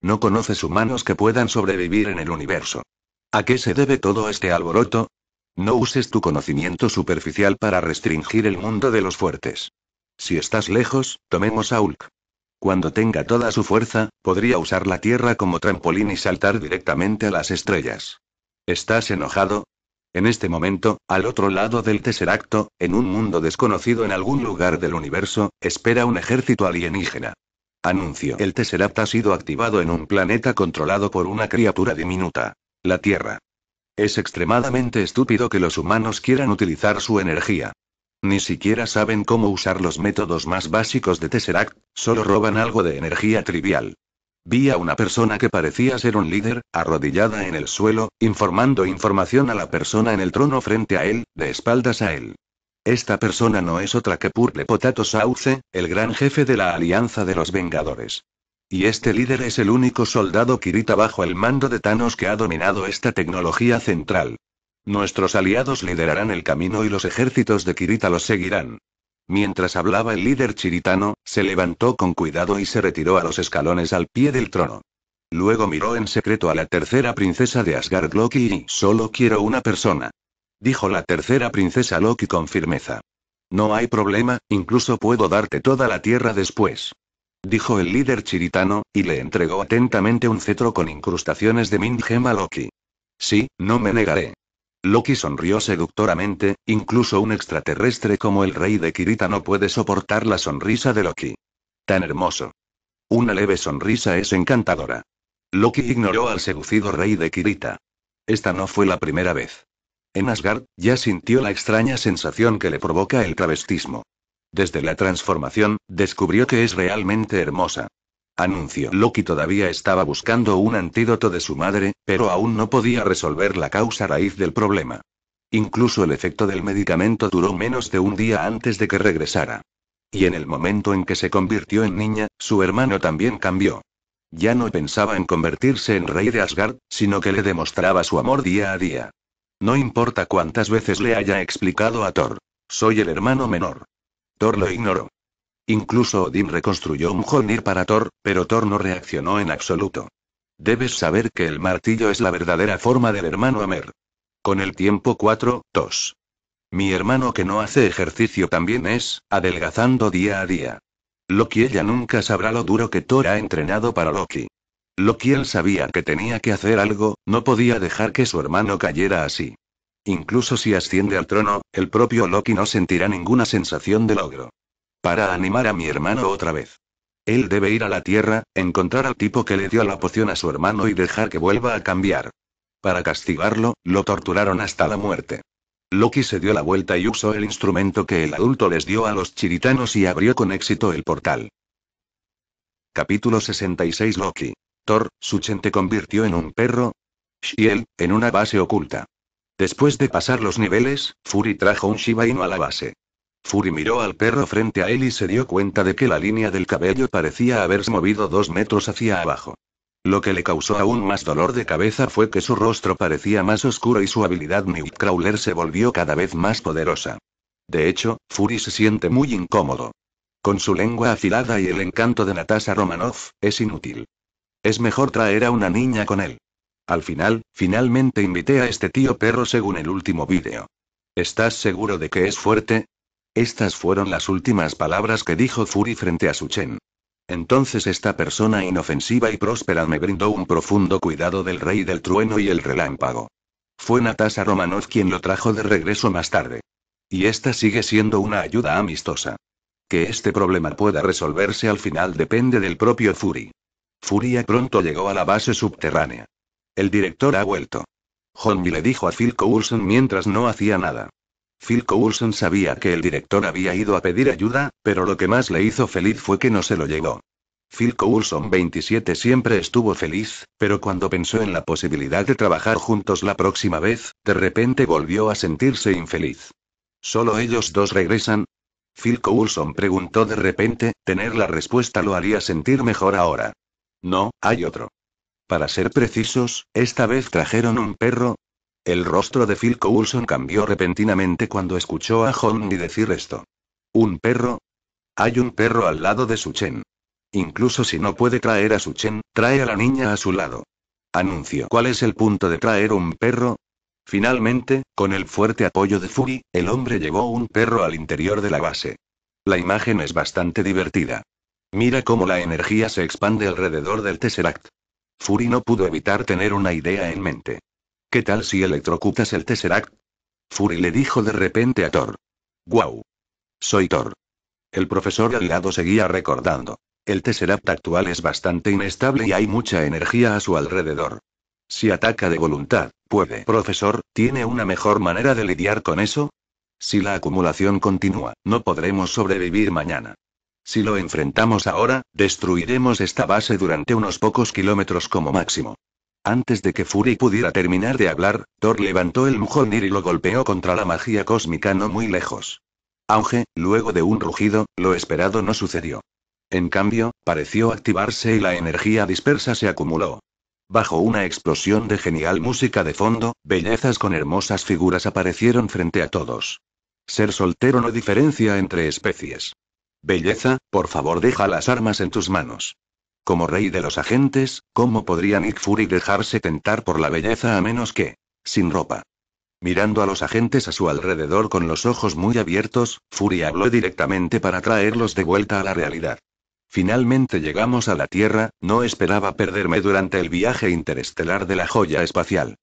No conoces humanos que puedan sobrevivir en el universo. ¿A qué se debe todo este alboroto? No uses tu conocimiento superficial para restringir el mundo de los fuertes. Si estás lejos, tomemos a Hulk. Cuando tenga toda su fuerza, podría usar la Tierra como trampolín y saltar directamente a las estrellas. ¿Estás enojado? En este momento, al otro lado del Tesseracto, en un mundo desconocido en algún lugar del universo, espera un ejército alienígena. Anuncio. El Tesseract ha sido activado en un planeta controlado por una criatura diminuta. La Tierra. Es extremadamente estúpido que los humanos quieran utilizar su energía. Ni siquiera saben cómo usar los métodos más básicos de Tesseract, solo roban algo de energía trivial. Vi a una persona que parecía ser un líder, arrodillada en el suelo, informando información a la persona en el trono frente a él, de espaldas a él. Esta persona no es otra que Purple Potato Sauce, el gran jefe de la Alianza de los Vengadores. Y este líder es el único soldado Kirita bajo el mando de Thanos que ha dominado esta tecnología central. Nuestros aliados liderarán el camino y los ejércitos de Kirita los seguirán. Mientras hablaba el líder chiritano, se levantó con cuidado y se retiró a los escalones al pie del trono. Luego miró en secreto a la tercera princesa de Asgard Loki y solo quiero una persona. Dijo la tercera princesa Loki con firmeza. No hay problema, incluso puedo darte toda la tierra después. Dijo el líder chiritano, y le entregó atentamente un cetro con incrustaciones de mingem Loki. Sí, no me negaré. Loki sonrió seductoramente, incluso un extraterrestre como el rey de Kirita no puede soportar la sonrisa de Loki. Tan hermoso. Una leve sonrisa es encantadora. Loki ignoró al seducido rey de Kirita. Esta no fue la primera vez. En Asgard, ya sintió la extraña sensación que le provoca el travestismo. Desde la transformación, descubrió que es realmente hermosa. Anuncio. Loki todavía estaba buscando un antídoto de su madre, pero aún no podía resolver la causa raíz del problema. Incluso el efecto del medicamento duró menos de un día antes de que regresara. Y en el momento en que se convirtió en niña, su hermano también cambió. Ya no pensaba en convertirse en rey de Asgard, sino que le demostraba su amor día a día. No importa cuántas veces le haya explicado a Thor. Soy el hermano menor. Thor lo ignoró. Incluso Odín reconstruyó un Mjolnir para Thor, pero Thor no reaccionó en absoluto. Debes saber que el martillo es la verdadera forma del hermano Amer. Con el tiempo 4, 2. Mi hermano que no hace ejercicio también es, adelgazando día a día. Loki ella nunca sabrá lo duro que Thor ha entrenado para Loki. Loki él sabía que tenía que hacer algo, no podía dejar que su hermano cayera así. Incluso si asciende al trono, el propio Loki no sentirá ninguna sensación de logro para animar a mi hermano otra vez. Él debe ir a la Tierra, encontrar al tipo que le dio la poción a su hermano y dejar que vuelva a cambiar. Para castigarlo, lo torturaron hasta la muerte. Loki se dio la vuelta y usó el instrumento que el adulto les dio a los chiritanos y abrió con éxito el portal. Capítulo 66 Loki. Thor, Suchen te convirtió en un perro. Shiel, en una base oculta. Después de pasar los niveles, Fury trajo un Shiba Inu a la base. Fury miró al perro frente a él y se dio cuenta de que la línea del cabello parecía haberse movido dos metros hacia abajo. Lo que le causó aún más dolor de cabeza fue que su rostro parecía más oscuro y su habilidad Crawler se volvió cada vez más poderosa. De hecho, Fury se siente muy incómodo. Con su lengua afilada y el encanto de Natasha Romanoff, es inútil. Es mejor traer a una niña con él. Al final, finalmente invité a este tío perro según el último vídeo. ¿Estás seguro de que es fuerte? Estas fueron las últimas palabras que dijo Fury frente a su Chen. Entonces esta persona inofensiva y próspera me brindó un profundo cuidado del rey del trueno y el relámpago. Fue Natasha Romanov quien lo trajo de regreso más tarde. Y esta sigue siendo una ayuda amistosa. Que este problema pueda resolverse al final depende del propio Fury. Furia pronto llegó a la base subterránea. El director ha vuelto. Honmi le dijo a Phil Coulson mientras no hacía nada. Phil Coulson sabía que el director había ido a pedir ayuda, pero lo que más le hizo feliz fue que no se lo llegó. Phil Coulson 27 siempre estuvo feliz, pero cuando pensó en la posibilidad de trabajar juntos la próxima vez, de repente volvió a sentirse infeliz. ¿Solo ellos dos regresan? Phil Coulson preguntó de repente, tener la respuesta lo haría sentir mejor ahora. No, hay otro. Para ser precisos, esta vez trajeron un perro, el rostro de Phil Coulson cambió repentinamente cuando escuchó a Homney decir esto. ¿Un perro? Hay un perro al lado de Chen. Incluso si no puede traer a su Chen, trae a la niña a su lado. Anuncio. ¿Cuál es el punto de traer un perro? Finalmente, con el fuerte apoyo de Fury, el hombre llevó un perro al interior de la base. La imagen es bastante divertida. Mira cómo la energía se expande alrededor del Tesseract. Fury no pudo evitar tener una idea en mente. ¿Qué tal si electrocutas el Tesseract? Fury le dijo de repente a Thor. ¡Guau! Soy Thor. El profesor al lado seguía recordando. El Tesseract actual es bastante inestable y hay mucha energía a su alrededor. Si ataca de voluntad, puede. Profesor, ¿tiene una mejor manera de lidiar con eso? Si la acumulación continúa, no podremos sobrevivir mañana. Si lo enfrentamos ahora, destruiremos esta base durante unos pocos kilómetros como máximo. Antes de que Fury pudiera terminar de hablar, Thor levantó el Mjolnir y lo golpeó contra la magia cósmica no muy lejos. Auge, luego de un rugido, lo esperado no sucedió. En cambio, pareció activarse y la energía dispersa se acumuló. Bajo una explosión de genial música de fondo, bellezas con hermosas figuras aparecieron frente a todos. Ser soltero no diferencia entre especies. Belleza, por favor deja las armas en tus manos. Como rey de los agentes, ¿cómo podría Nick Fury dejarse tentar por la belleza a menos que... sin ropa? Mirando a los agentes a su alrededor con los ojos muy abiertos, Fury habló directamente para traerlos de vuelta a la realidad. Finalmente llegamos a la Tierra, no esperaba perderme durante el viaje interestelar de la joya espacial.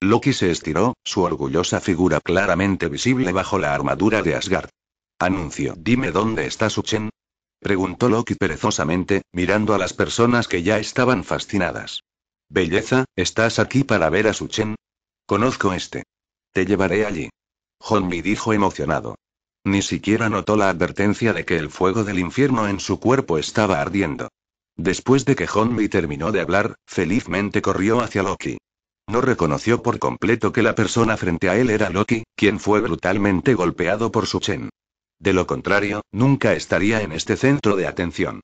Loki se estiró, su orgullosa figura claramente visible bajo la armadura de Asgard. Anuncio. Dime dónde está Suchen, Preguntó Loki perezosamente, mirando a las personas que ya estaban fascinadas. Belleza, ¿estás aquí para ver a Suchen? Conozco este. Te llevaré allí. Honmi dijo emocionado. Ni siquiera notó la advertencia de que el fuego del infierno en su cuerpo estaba ardiendo. Después de que Honmi terminó de hablar, felizmente corrió hacia Loki. No reconoció por completo que la persona frente a él era Loki, quien fue brutalmente golpeado por Suchen. De lo contrario, nunca estaría en este centro de atención.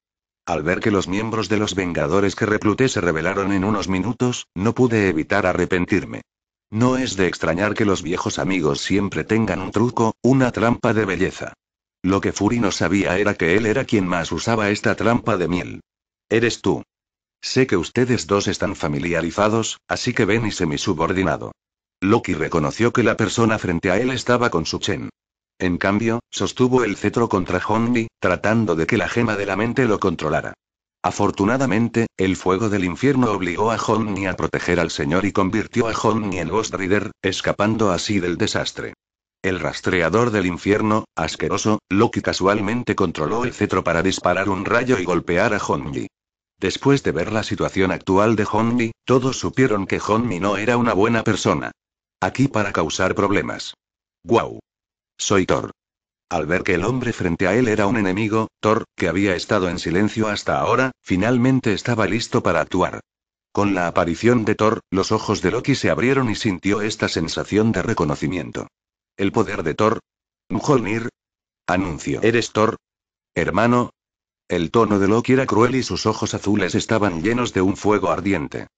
Al ver que los miembros de los Vengadores que recluté se revelaron en unos minutos, no pude evitar arrepentirme. No es de extrañar que los viejos amigos siempre tengan un truco, una trampa de belleza. Lo que Fury no sabía era que él era quien más usaba esta trampa de miel. Eres tú. Sé que ustedes dos están familiarizados, así que ven y subordinado. Loki reconoció que la persona frente a él estaba con su Chen. En cambio, sostuvo el cetro contra honny tratando de que la gema de la mente lo controlara. Afortunadamente, el fuego del infierno obligó a honny a proteger al señor y convirtió a honny en Ghost Rider, escapando así del desastre. El rastreador del infierno, asqueroso, Loki casualmente controló el cetro para disparar un rayo y golpear a honny Después de ver la situación actual de honny todos supieron que honny no era una buena persona. Aquí para causar problemas. ¡Guau! Soy Thor. Al ver que el hombre frente a él era un enemigo, Thor, que había estado en silencio hasta ahora, finalmente estaba listo para actuar. Con la aparición de Thor, los ojos de Loki se abrieron y sintió esta sensación de reconocimiento. El poder de Thor. Mjolnir. Anuncio. ¿Eres Thor? Hermano. El tono de Loki era cruel y sus ojos azules estaban llenos de un fuego ardiente.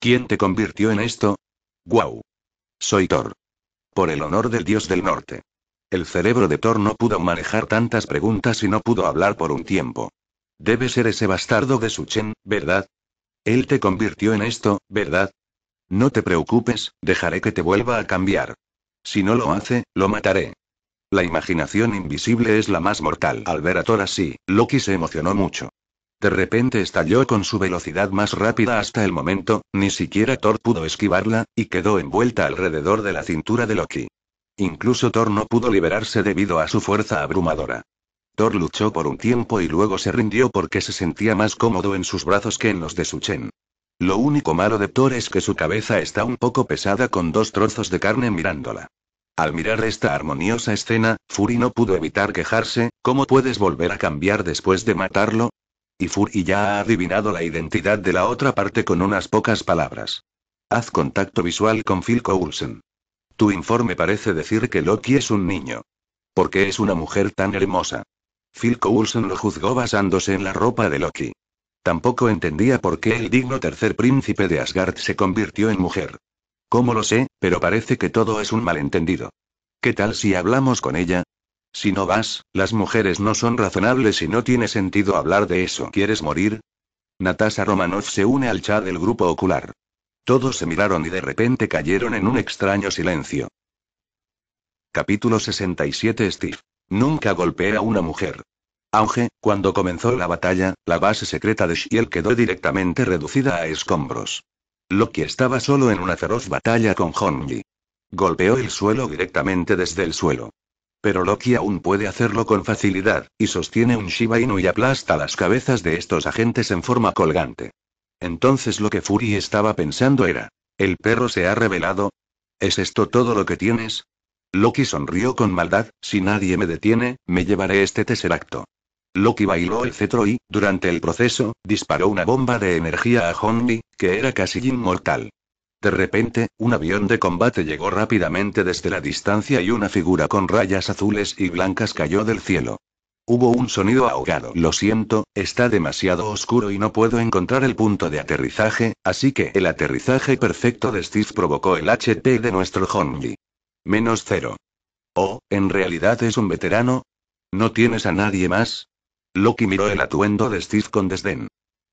¿Quién te convirtió en esto? ¡Guau! Soy Thor. Por el honor del dios del norte. El cerebro de Thor no pudo manejar tantas preguntas y no pudo hablar por un tiempo. Debe ser ese bastardo de Suchen, ¿verdad? Él te convirtió en esto, ¿verdad? No te preocupes, dejaré que te vuelva a cambiar. Si no lo hace, lo mataré. La imaginación invisible es la más mortal. Al ver a Thor así, Loki se emocionó mucho. De repente estalló con su velocidad más rápida hasta el momento, ni siquiera Thor pudo esquivarla, y quedó envuelta alrededor de la cintura de Loki. Incluso Thor no pudo liberarse debido a su fuerza abrumadora. Thor luchó por un tiempo y luego se rindió porque se sentía más cómodo en sus brazos que en los de Suchen. Lo único malo de Thor es que su cabeza está un poco pesada con dos trozos de carne mirándola. Al mirar esta armoniosa escena, Fury no pudo evitar quejarse, ¿cómo puedes volver a cambiar después de matarlo? Y Fury ya ha adivinado la identidad de la otra parte con unas pocas palabras. Haz contacto visual con Phil Coulson. Tu informe parece decir que Loki es un niño. ¿Por qué es una mujer tan hermosa? Phil Coulson lo juzgó basándose en la ropa de Loki. Tampoco entendía por qué el digno tercer príncipe de Asgard se convirtió en mujer. ¿Cómo lo sé? Pero parece que todo es un malentendido. ¿Qué tal si hablamos con ella? Si no vas, las mujeres no son razonables y no tiene sentido hablar de eso. ¿Quieres morir? Natasha Romanov se une al chat del grupo ocular. Todos se miraron y de repente cayeron en un extraño silencio. Capítulo 67 Steve. Nunca golpea a una mujer. Auge, cuando comenzó la batalla, la base secreta de Shiel quedó directamente reducida a escombros. Loki estaba solo en una feroz batalla con Honji. Golpeó el suelo directamente desde el suelo. Pero Loki aún puede hacerlo con facilidad, y sostiene un Shiba Inu y aplasta las cabezas de estos agentes en forma colgante. Entonces lo que Fury estaba pensando era, ¿el perro se ha revelado? ¿Es esto todo lo que tienes? Loki sonrió con maldad, si nadie me detiene, me llevaré este tesseracto. Loki bailó el cetro y, durante el proceso, disparó una bomba de energía a Hondi, que era casi inmortal. De repente, un avión de combate llegó rápidamente desde la distancia y una figura con rayas azules y blancas cayó del cielo. Hubo un sonido ahogado. Lo siento, está demasiado oscuro y no puedo encontrar el punto de aterrizaje, así que el aterrizaje perfecto de Steve provocó el HP de nuestro Honji. Menos cero. Oh, ¿en realidad es un veterano? ¿No tienes a nadie más? Loki miró el atuendo de Steve con desdén.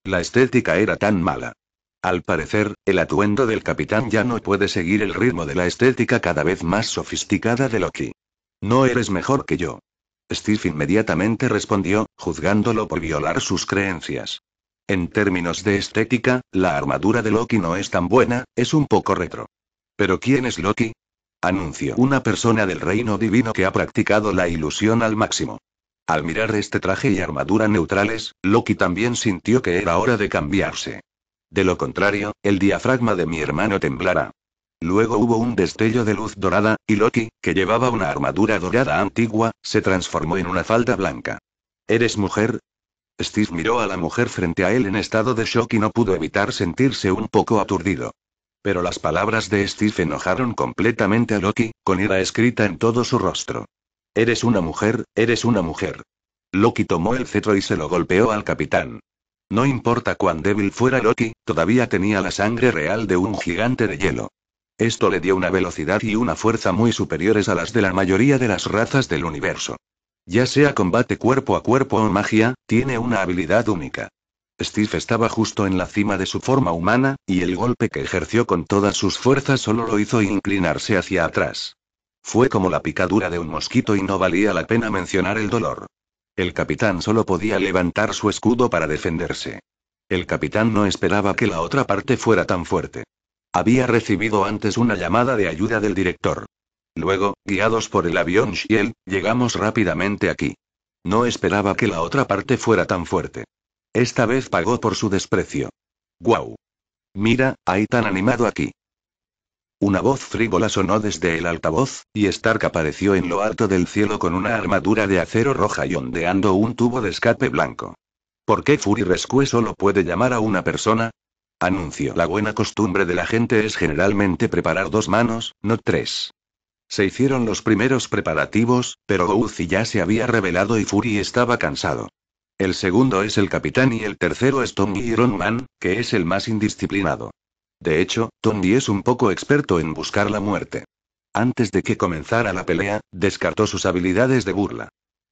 La estética era tan mala. Al parecer, el atuendo del capitán ya no puede seguir el ritmo de la estética cada vez más sofisticada de Loki. No eres mejor que yo. Steve inmediatamente respondió, juzgándolo por violar sus creencias. En términos de estética, la armadura de Loki no es tan buena, es un poco retro. ¿Pero quién es Loki? Anunció una persona del reino divino que ha practicado la ilusión al máximo. Al mirar este traje y armadura neutrales, Loki también sintió que era hora de cambiarse. De lo contrario, el diafragma de mi hermano temblará. Luego hubo un destello de luz dorada, y Loki, que llevaba una armadura dorada antigua, se transformó en una falda blanca. ¿Eres mujer? Steve miró a la mujer frente a él en estado de shock y no pudo evitar sentirse un poco aturdido. Pero las palabras de Steve enojaron completamente a Loki, con ira escrita en todo su rostro. Eres una mujer, eres una mujer. Loki tomó el cetro y se lo golpeó al capitán. No importa cuán débil fuera Loki, todavía tenía la sangre real de un gigante de hielo. Esto le dio una velocidad y una fuerza muy superiores a las de la mayoría de las razas del universo. Ya sea combate cuerpo a cuerpo o magia, tiene una habilidad única. Steve estaba justo en la cima de su forma humana, y el golpe que ejerció con todas sus fuerzas solo lo hizo inclinarse hacia atrás. Fue como la picadura de un mosquito y no valía la pena mencionar el dolor. El capitán solo podía levantar su escudo para defenderse. El capitán no esperaba que la otra parte fuera tan fuerte. Había recibido antes una llamada de ayuda del director. Luego, guiados por el avión Shield, llegamos rápidamente aquí. No esperaba que la otra parte fuera tan fuerte. Esta vez pagó por su desprecio. ¡Guau! Mira, hay tan animado aquí. Una voz frívola sonó desde el altavoz, y Stark apareció en lo alto del cielo con una armadura de acero roja y ondeando un tubo de escape blanco. ¿Por qué Fury Rescue solo puede llamar a una persona? Anuncio. La buena costumbre de la gente es generalmente preparar dos manos, no tres. Se hicieron los primeros preparativos, pero Gouzi ya se había revelado y Fury estaba cansado. El segundo es el capitán y el tercero es Tony Iron Man, que es el más indisciplinado. De hecho, Tony es un poco experto en buscar la muerte. Antes de que comenzara la pelea, descartó sus habilidades de burla.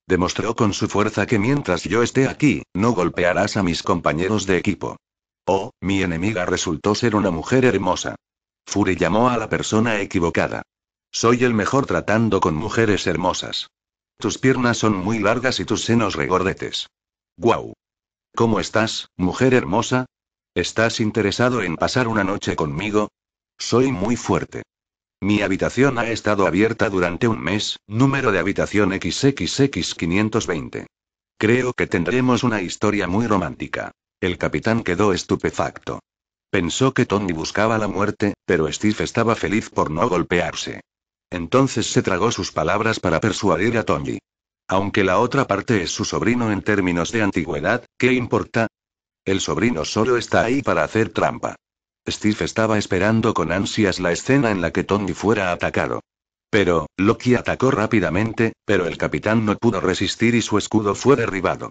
Demostró con su fuerza que mientras yo esté aquí, no golpearás a mis compañeros de equipo. Oh, mi enemiga resultó ser una mujer hermosa. Fure llamó a la persona equivocada. Soy el mejor tratando con mujeres hermosas. Tus piernas son muy largas y tus senos regordetes. ¡Guau! ¿Cómo estás, mujer hermosa? ¿Estás interesado en pasar una noche conmigo? Soy muy fuerte. Mi habitación ha estado abierta durante un mes, número de habitación XXX520. Creo que tendremos una historia muy romántica. El capitán quedó estupefacto. Pensó que Tony buscaba la muerte, pero Steve estaba feliz por no golpearse. Entonces se tragó sus palabras para persuadir a Tony. Aunque la otra parte es su sobrino en términos de antigüedad, ¿qué importa? El sobrino solo está ahí para hacer trampa. Steve estaba esperando con ansias la escena en la que Tony fuera atacado. Pero, Loki atacó rápidamente, pero el capitán no pudo resistir y su escudo fue derribado.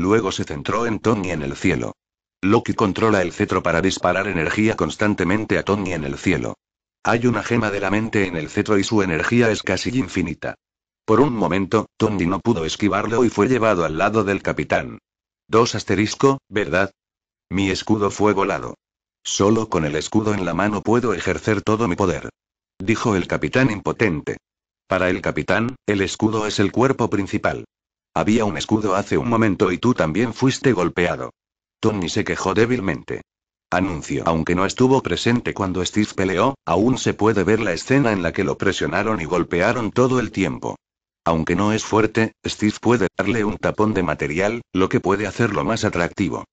Luego se centró en Tony en el cielo. Loki controla el cetro para disparar energía constantemente a Tony en el cielo. Hay una gema de la mente en el cetro y su energía es casi infinita. Por un momento, Tony no pudo esquivarlo y fue llevado al lado del capitán. Dos asterisco, ¿verdad? Mi escudo fue volado. Solo con el escudo en la mano puedo ejercer todo mi poder. Dijo el capitán impotente. Para el capitán, el escudo es el cuerpo principal. Había un escudo hace un momento y tú también fuiste golpeado. Tony se quejó débilmente. Anuncio. Aunque no estuvo presente cuando Steve peleó, aún se puede ver la escena en la que lo presionaron y golpearon todo el tiempo. Aunque no es fuerte, Steve puede darle un tapón de material, lo que puede hacerlo más atractivo.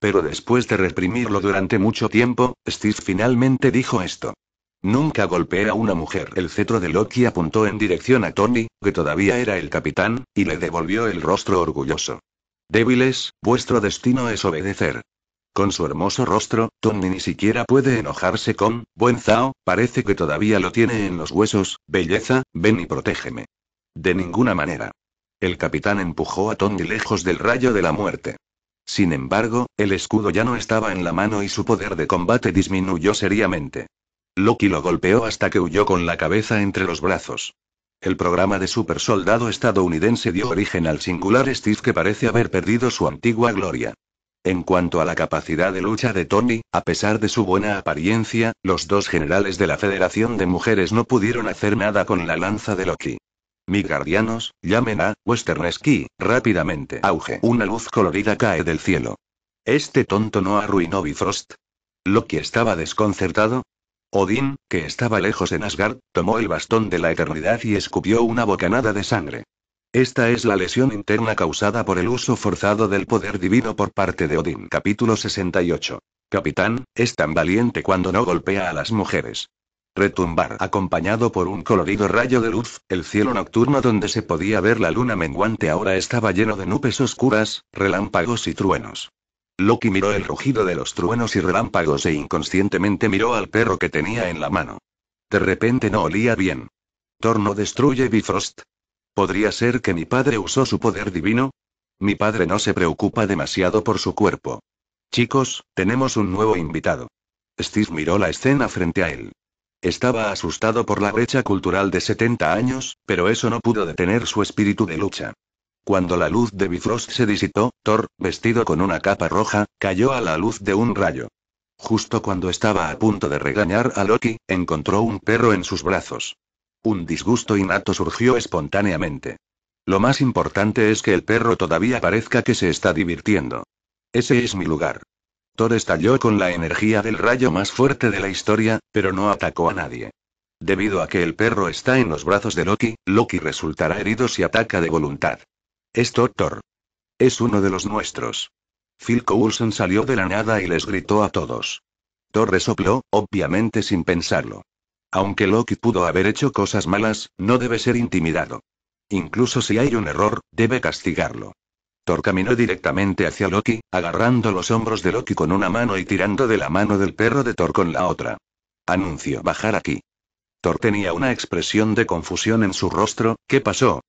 Pero después de reprimirlo durante mucho tiempo, Steve finalmente dijo esto. Nunca golpeé a una mujer. El cetro de Loki apuntó en dirección a Tony, que todavía era el capitán, y le devolvió el rostro orgulloso. Débiles, vuestro destino es obedecer. Con su hermoso rostro, Tony ni siquiera puede enojarse con, buen Zao, parece que todavía lo tiene en los huesos, belleza, ven y protégeme. De ninguna manera. El capitán empujó a Tony lejos del rayo de la muerte. Sin embargo, el escudo ya no estaba en la mano y su poder de combate disminuyó seriamente. Loki lo golpeó hasta que huyó con la cabeza entre los brazos. El programa de supersoldado estadounidense dio origen al singular Steve que parece haber perdido su antigua gloria. En cuanto a la capacidad de lucha de Tony, a pesar de su buena apariencia, los dos generales de la Federación de Mujeres no pudieron hacer nada con la lanza de Loki. Mi guardianos, llamen a Western Ski, rápidamente. Auge. Una luz colorida cae del cielo. Este tonto no arruinó Bifrost. Loki estaba desconcertado, Odín, que estaba lejos en Asgard, tomó el bastón de la eternidad y escupió una bocanada de sangre. Esta es la lesión interna causada por el uso forzado del poder divino por parte de Odín. Capítulo 68. Capitán, es tan valiente cuando no golpea a las mujeres. Retumbar, acompañado por un colorido rayo de luz, el cielo nocturno donde se podía ver la luna menguante ahora estaba lleno de nubes oscuras, relámpagos y truenos. Loki miró el rugido de los truenos y relámpagos e inconscientemente miró al perro que tenía en la mano. De repente no olía bien. Torno destruye Bifrost. ¿Podría ser que mi padre usó su poder divino? Mi padre no se preocupa demasiado por su cuerpo. Chicos, tenemos un nuevo invitado. Steve miró la escena frente a él. Estaba asustado por la brecha cultural de 70 años, pero eso no pudo detener su espíritu de lucha. Cuando la luz de Bifrost se disitó, Thor, vestido con una capa roja, cayó a la luz de un rayo. Justo cuando estaba a punto de regañar a Loki, encontró un perro en sus brazos. Un disgusto innato surgió espontáneamente. Lo más importante es que el perro todavía parezca que se está divirtiendo. Ese es mi lugar. Thor estalló con la energía del rayo más fuerte de la historia, pero no atacó a nadie. Debido a que el perro está en los brazos de Loki, Loki resultará herido si ataca de voluntad. Es Thor. Es uno de los nuestros. Phil Coulson salió de la nada y les gritó a todos. Thor resopló, obviamente sin pensarlo. Aunque Loki pudo haber hecho cosas malas, no debe ser intimidado. Incluso si hay un error, debe castigarlo. Thor caminó directamente hacia Loki, agarrando los hombros de Loki con una mano y tirando de la mano del perro de Thor con la otra. Anuncio, bajar aquí. Thor tenía una expresión de confusión en su rostro, ¿qué pasó?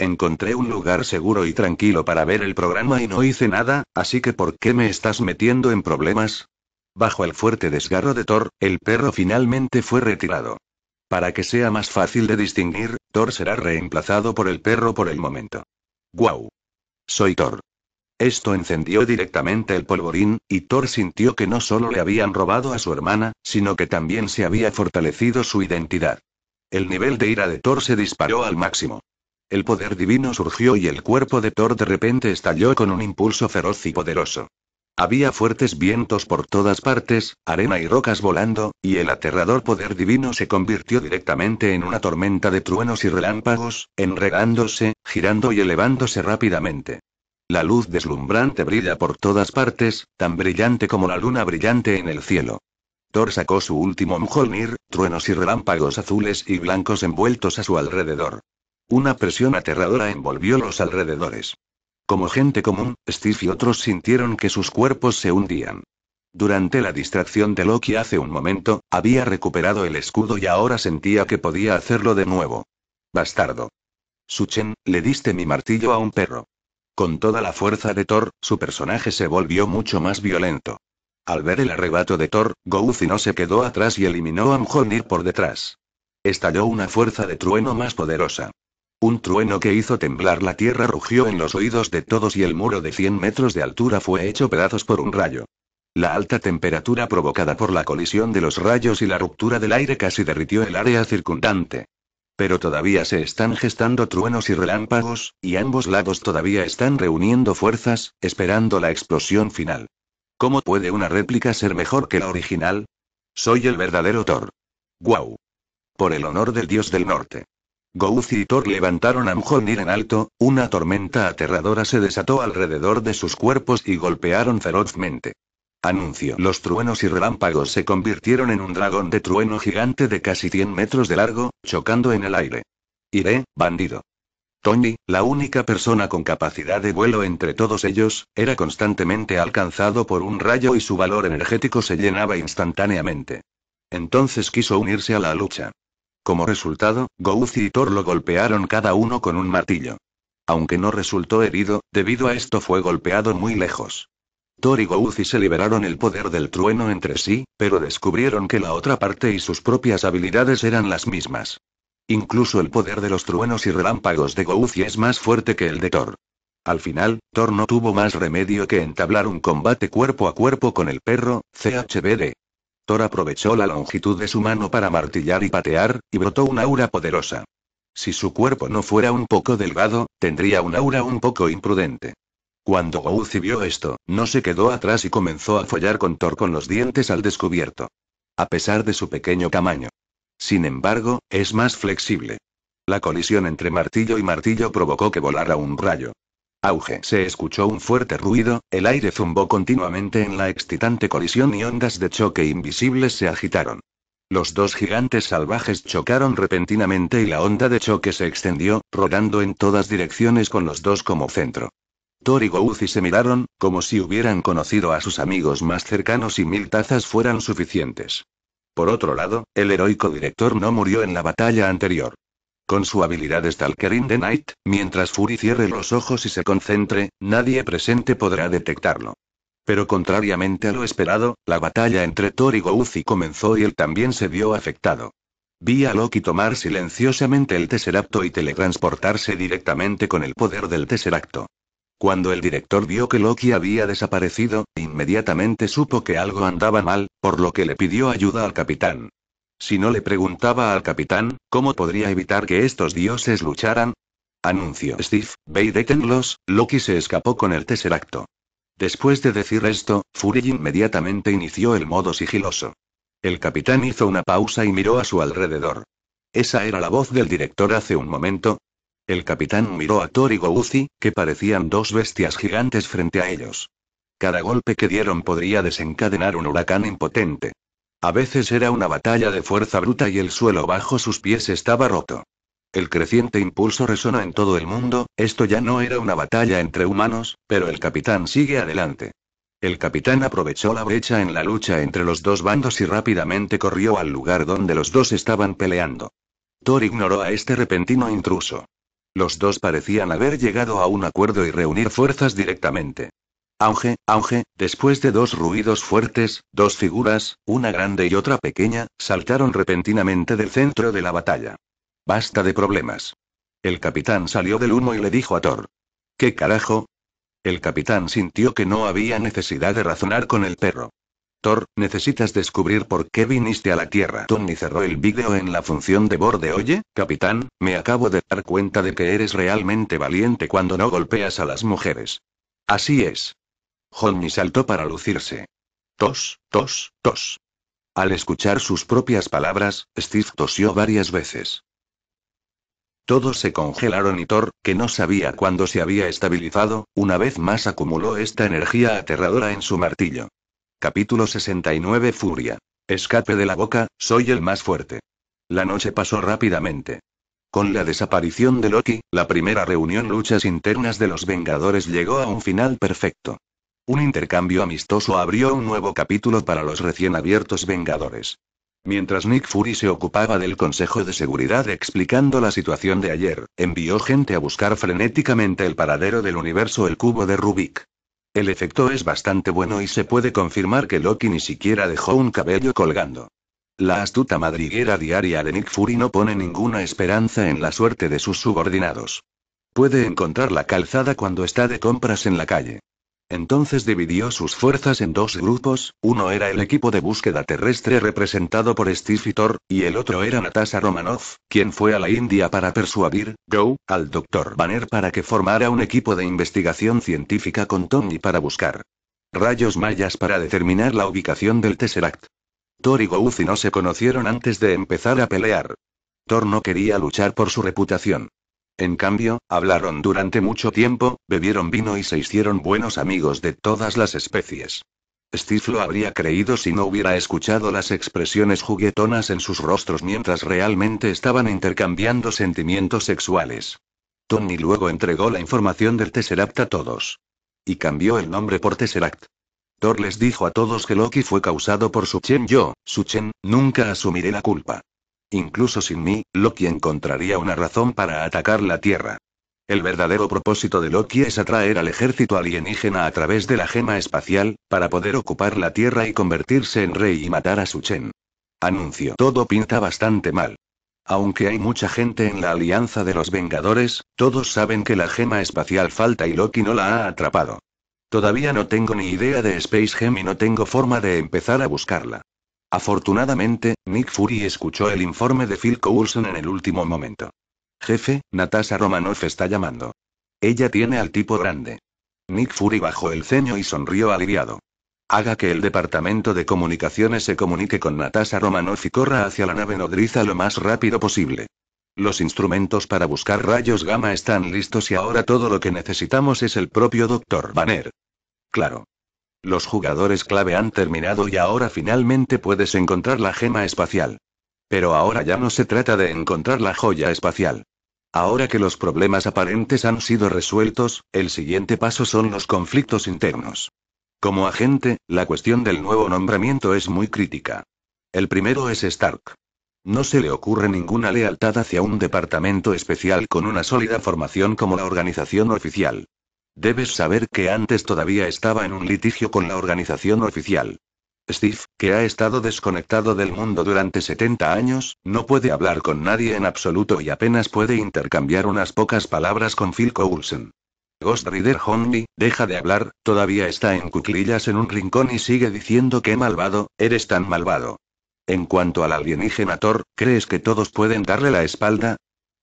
Encontré un lugar seguro y tranquilo para ver el programa y no hice nada, así que ¿por qué me estás metiendo en problemas? Bajo el fuerte desgarro de Thor, el perro finalmente fue retirado. Para que sea más fácil de distinguir, Thor será reemplazado por el perro por el momento. ¡Guau! Soy Thor. Esto encendió directamente el polvorín, y Thor sintió que no solo le habían robado a su hermana, sino que también se había fortalecido su identidad. El nivel de ira de Thor se disparó al máximo. El poder divino surgió y el cuerpo de Thor de repente estalló con un impulso feroz y poderoso. Había fuertes vientos por todas partes, arena y rocas volando, y el aterrador poder divino se convirtió directamente en una tormenta de truenos y relámpagos, enregándose, girando y elevándose rápidamente. La luz deslumbrante brilla por todas partes, tan brillante como la luna brillante en el cielo. Thor sacó su último Mjolnir, truenos y relámpagos azules y blancos envueltos a su alrededor. Una presión aterradora envolvió los alrededores. Como gente común, Steve y otros sintieron que sus cuerpos se hundían. Durante la distracción de Loki hace un momento, había recuperado el escudo y ahora sentía que podía hacerlo de nuevo. Bastardo. Suchen, le diste mi martillo a un perro. Con toda la fuerza de Thor, su personaje se volvió mucho más violento. Al ver el arrebato de Thor, Gouzi no se quedó atrás y eliminó a Mjolnir por detrás. Estalló una fuerza de trueno más poderosa. Un trueno que hizo temblar la tierra rugió en los oídos de todos y el muro de 100 metros de altura fue hecho pedazos por un rayo. La alta temperatura provocada por la colisión de los rayos y la ruptura del aire casi derritió el área circundante. Pero todavía se están gestando truenos y relámpagos, y ambos lados todavía están reuniendo fuerzas, esperando la explosión final. ¿Cómo puede una réplica ser mejor que la original? Soy el verdadero Thor. ¡Guau! Por el honor del dios del norte. Gouzi y Thor levantaron a Mjolnir en alto, una tormenta aterradora se desató alrededor de sus cuerpos y golpearon ferozmente. Anuncio. Los truenos y relámpagos se convirtieron en un dragón de trueno gigante de casi 100 metros de largo, chocando en el aire. Iré, bandido. Tony, la única persona con capacidad de vuelo entre todos ellos, era constantemente alcanzado por un rayo y su valor energético se llenaba instantáneamente. Entonces quiso unirse a la lucha. Como resultado, Gouzi y Thor lo golpearon cada uno con un martillo. Aunque no resultó herido, debido a esto fue golpeado muy lejos. Thor y Gouzi se liberaron el poder del trueno entre sí, pero descubrieron que la otra parte y sus propias habilidades eran las mismas. Incluso el poder de los truenos y relámpagos de Gouzi es más fuerte que el de Thor. Al final, Thor no tuvo más remedio que entablar un combate cuerpo a cuerpo con el perro, CHBD. Thor aprovechó la longitud de su mano para martillar y patear, y brotó una aura poderosa. Si su cuerpo no fuera un poco delgado, tendría un aura un poco imprudente. Cuando Gouzi vio esto, no se quedó atrás y comenzó a follar con Thor con los dientes al descubierto. A pesar de su pequeño tamaño. Sin embargo, es más flexible. La colisión entre martillo y martillo provocó que volara un rayo. Auge. Se escuchó un fuerte ruido, el aire zumbó continuamente en la excitante colisión y ondas de choque invisibles se agitaron. Los dos gigantes salvajes chocaron repentinamente y la onda de choque se extendió, rodando en todas direcciones con los dos como centro. Thor y Gouzi se miraron, como si hubieran conocido a sus amigos más cercanos y mil tazas fueran suficientes. Por otro lado, el heroico director no murió en la batalla anterior. Con su habilidad Stalker in the Night, mientras Fury cierre los ojos y se concentre, nadie presente podrá detectarlo. Pero contrariamente a lo esperado, la batalla entre Thor y Gouzi comenzó y él también se vio afectado. Vi a Loki tomar silenciosamente el Tesseracto y teletransportarse directamente con el poder del Tesseracto. Cuando el director vio que Loki había desaparecido, inmediatamente supo que algo andaba mal, por lo que le pidió ayuda al capitán. Si no le preguntaba al capitán, ¿cómo podría evitar que estos dioses lucharan? Anunció Steve, ve y Loki se escapó con el Tesseracto. Después de decir esto, Fury inmediatamente inició el modo sigiloso. El capitán hizo una pausa y miró a su alrededor. Esa era la voz del director hace un momento. El capitán miró a Thor y que parecían dos bestias gigantes frente a ellos. Cada golpe que dieron podría desencadenar un huracán impotente. A veces era una batalla de fuerza bruta y el suelo bajo sus pies estaba roto. El creciente impulso resonó en todo el mundo, esto ya no era una batalla entre humanos, pero el capitán sigue adelante. El capitán aprovechó la brecha en la lucha entre los dos bandos y rápidamente corrió al lugar donde los dos estaban peleando. Thor ignoró a este repentino intruso. Los dos parecían haber llegado a un acuerdo y reunir fuerzas directamente. Auge, auge, después de dos ruidos fuertes, dos figuras, una grande y otra pequeña, saltaron repentinamente del centro de la batalla. Basta de problemas. El capitán salió del humo y le dijo a Thor. ¿Qué carajo? El capitán sintió que no había necesidad de razonar con el perro. Thor, necesitas descubrir por qué viniste a la Tierra. Tony cerró el vídeo en la función de borde. Oye, capitán, me acabo de dar cuenta de que eres realmente valiente cuando no golpeas a las mujeres. Así es. Johnny saltó para lucirse. Tos, tos, tos. Al escuchar sus propias palabras, Steve tosió varias veces. Todos se congelaron y Thor, que no sabía cuándo se había estabilizado, una vez más acumuló esta energía aterradora en su martillo. Capítulo 69 Furia. Escape de la boca, soy el más fuerte. La noche pasó rápidamente. Con la desaparición de Loki, la primera reunión luchas internas de los Vengadores llegó a un final perfecto. Un intercambio amistoso abrió un nuevo capítulo para los recién abiertos Vengadores. Mientras Nick Fury se ocupaba del Consejo de Seguridad explicando la situación de ayer, envió gente a buscar frenéticamente el paradero del universo el cubo de Rubik. El efecto es bastante bueno y se puede confirmar que Loki ni siquiera dejó un cabello colgando. La astuta madriguera diaria de Nick Fury no pone ninguna esperanza en la suerte de sus subordinados. Puede encontrar la calzada cuando está de compras en la calle. Entonces dividió sus fuerzas en dos grupos, uno era el equipo de búsqueda terrestre representado por Steve y Thor, y el otro era Natasha Romanoff, quien fue a la India para persuadir, Go al Dr. Banner para que formara un equipo de investigación científica con Tony para buscar rayos mayas para determinar la ubicación del Tesseract. Thor y Gouzi no se conocieron antes de empezar a pelear. Thor no quería luchar por su reputación. En cambio, hablaron durante mucho tiempo, bebieron vino y se hicieron buenos amigos de todas las especies. Steve lo habría creído si no hubiera escuchado las expresiones juguetonas en sus rostros mientras realmente estaban intercambiando sentimientos sexuales. Tony luego entregó la información del Tesseract a todos. Y cambió el nombre por Tesseract. Thor les dijo a todos que Loki fue causado por su Chen yo, su Chen, nunca asumiré la culpa. Incluso sin mí, Loki encontraría una razón para atacar la Tierra. El verdadero propósito de Loki es atraer al ejército alienígena a través de la gema espacial, para poder ocupar la Tierra y convertirse en rey y matar a Suchen. Anuncio. Todo pinta bastante mal. Aunque hay mucha gente en la Alianza de los Vengadores, todos saben que la gema espacial falta y Loki no la ha atrapado. Todavía no tengo ni idea de Space Gem y no tengo forma de empezar a buscarla. Afortunadamente, Nick Fury escuchó el informe de Phil Coulson en el último momento. Jefe, Natasha Romanoff está llamando. Ella tiene al tipo grande. Nick Fury bajó el ceño y sonrió aliviado. Haga que el departamento de comunicaciones se comunique con Natasha Romanoff y corra hacia la nave nodriza lo más rápido posible. Los instrumentos para buscar rayos gamma están listos y ahora todo lo que necesitamos es el propio Dr. Banner. Claro. Los jugadores clave han terminado y ahora finalmente puedes encontrar la gema espacial. Pero ahora ya no se trata de encontrar la joya espacial. Ahora que los problemas aparentes han sido resueltos, el siguiente paso son los conflictos internos. Como agente, la cuestión del nuevo nombramiento es muy crítica. El primero es Stark. No se le ocurre ninguna lealtad hacia un departamento especial con una sólida formación como la organización oficial. Debes saber que antes todavía estaba en un litigio con la organización oficial. Steve, que ha estado desconectado del mundo durante 70 años, no puede hablar con nadie en absoluto y apenas puede intercambiar unas pocas palabras con Phil Coulson. Ghost Rider Homie, deja de hablar, todavía está en cuclillas en un rincón y sigue diciendo que malvado, eres tan malvado. En cuanto al alienígena Thor, ¿crees que todos pueden darle la espalda?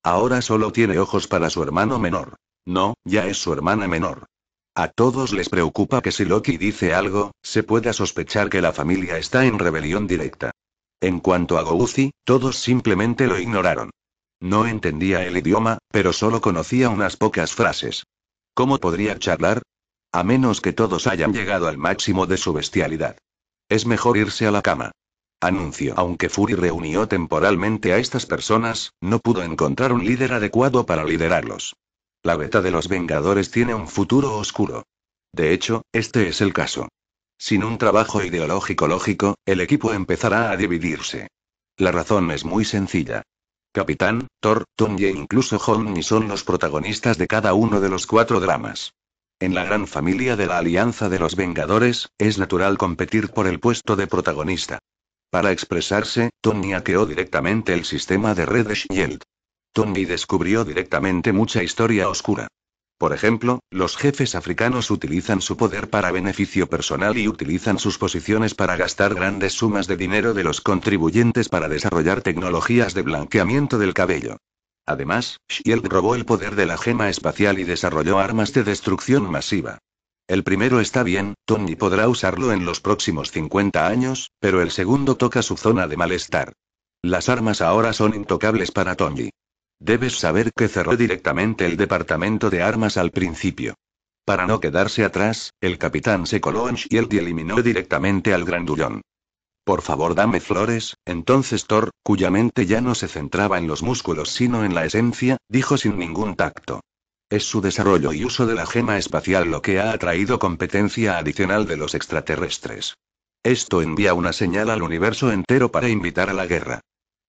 Ahora solo tiene ojos para su hermano menor. No, ya es su hermana menor. A todos les preocupa que si Loki dice algo, se pueda sospechar que la familia está en rebelión directa. En cuanto a Gouzi, todos simplemente lo ignoraron. No entendía el idioma, pero solo conocía unas pocas frases. ¿Cómo podría charlar? A menos que todos hayan llegado al máximo de su bestialidad. Es mejor irse a la cama. Anuncio. Aunque Fury reunió temporalmente a estas personas, no pudo encontrar un líder adecuado para liderarlos. La beta de los Vengadores tiene un futuro oscuro. De hecho, este es el caso. Sin un trabajo ideológico lógico, el equipo empezará a dividirse. La razón es muy sencilla. Capitán, Thor, Tony e incluso Homni son los protagonistas de cada uno de los cuatro dramas. En la gran familia de la Alianza de los Vengadores, es natural competir por el puesto de protagonista. Para expresarse, Tony hackeó directamente el sistema de Red Shield. Tongi descubrió directamente mucha historia oscura. Por ejemplo, los jefes africanos utilizan su poder para beneficio personal y utilizan sus posiciones para gastar grandes sumas de dinero de los contribuyentes para desarrollar tecnologías de blanqueamiento del cabello. Además, Shield robó el poder de la gema espacial y desarrolló armas de destrucción masiva. El primero está bien, Tony podrá usarlo en los próximos 50 años, pero el segundo toca su zona de malestar. Las armas ahora son intocables para Tony. Debes saber que cerró directamente el departamento de armas al principio. Para no quedarse atrás, el capitán se coló en Shield y eliminó directamente al grandullón. Por favor, dame flores. Entonces Thor, cuya mente ya no se centraba en los músculos sino en la esencia, dijo sin ningún tacto. Es su desarrollo y uso de la gema espacial lo que ha atraído competencia adicional de los extraterrestres. Esto envía una señal al universo entero para invitar a la guerra.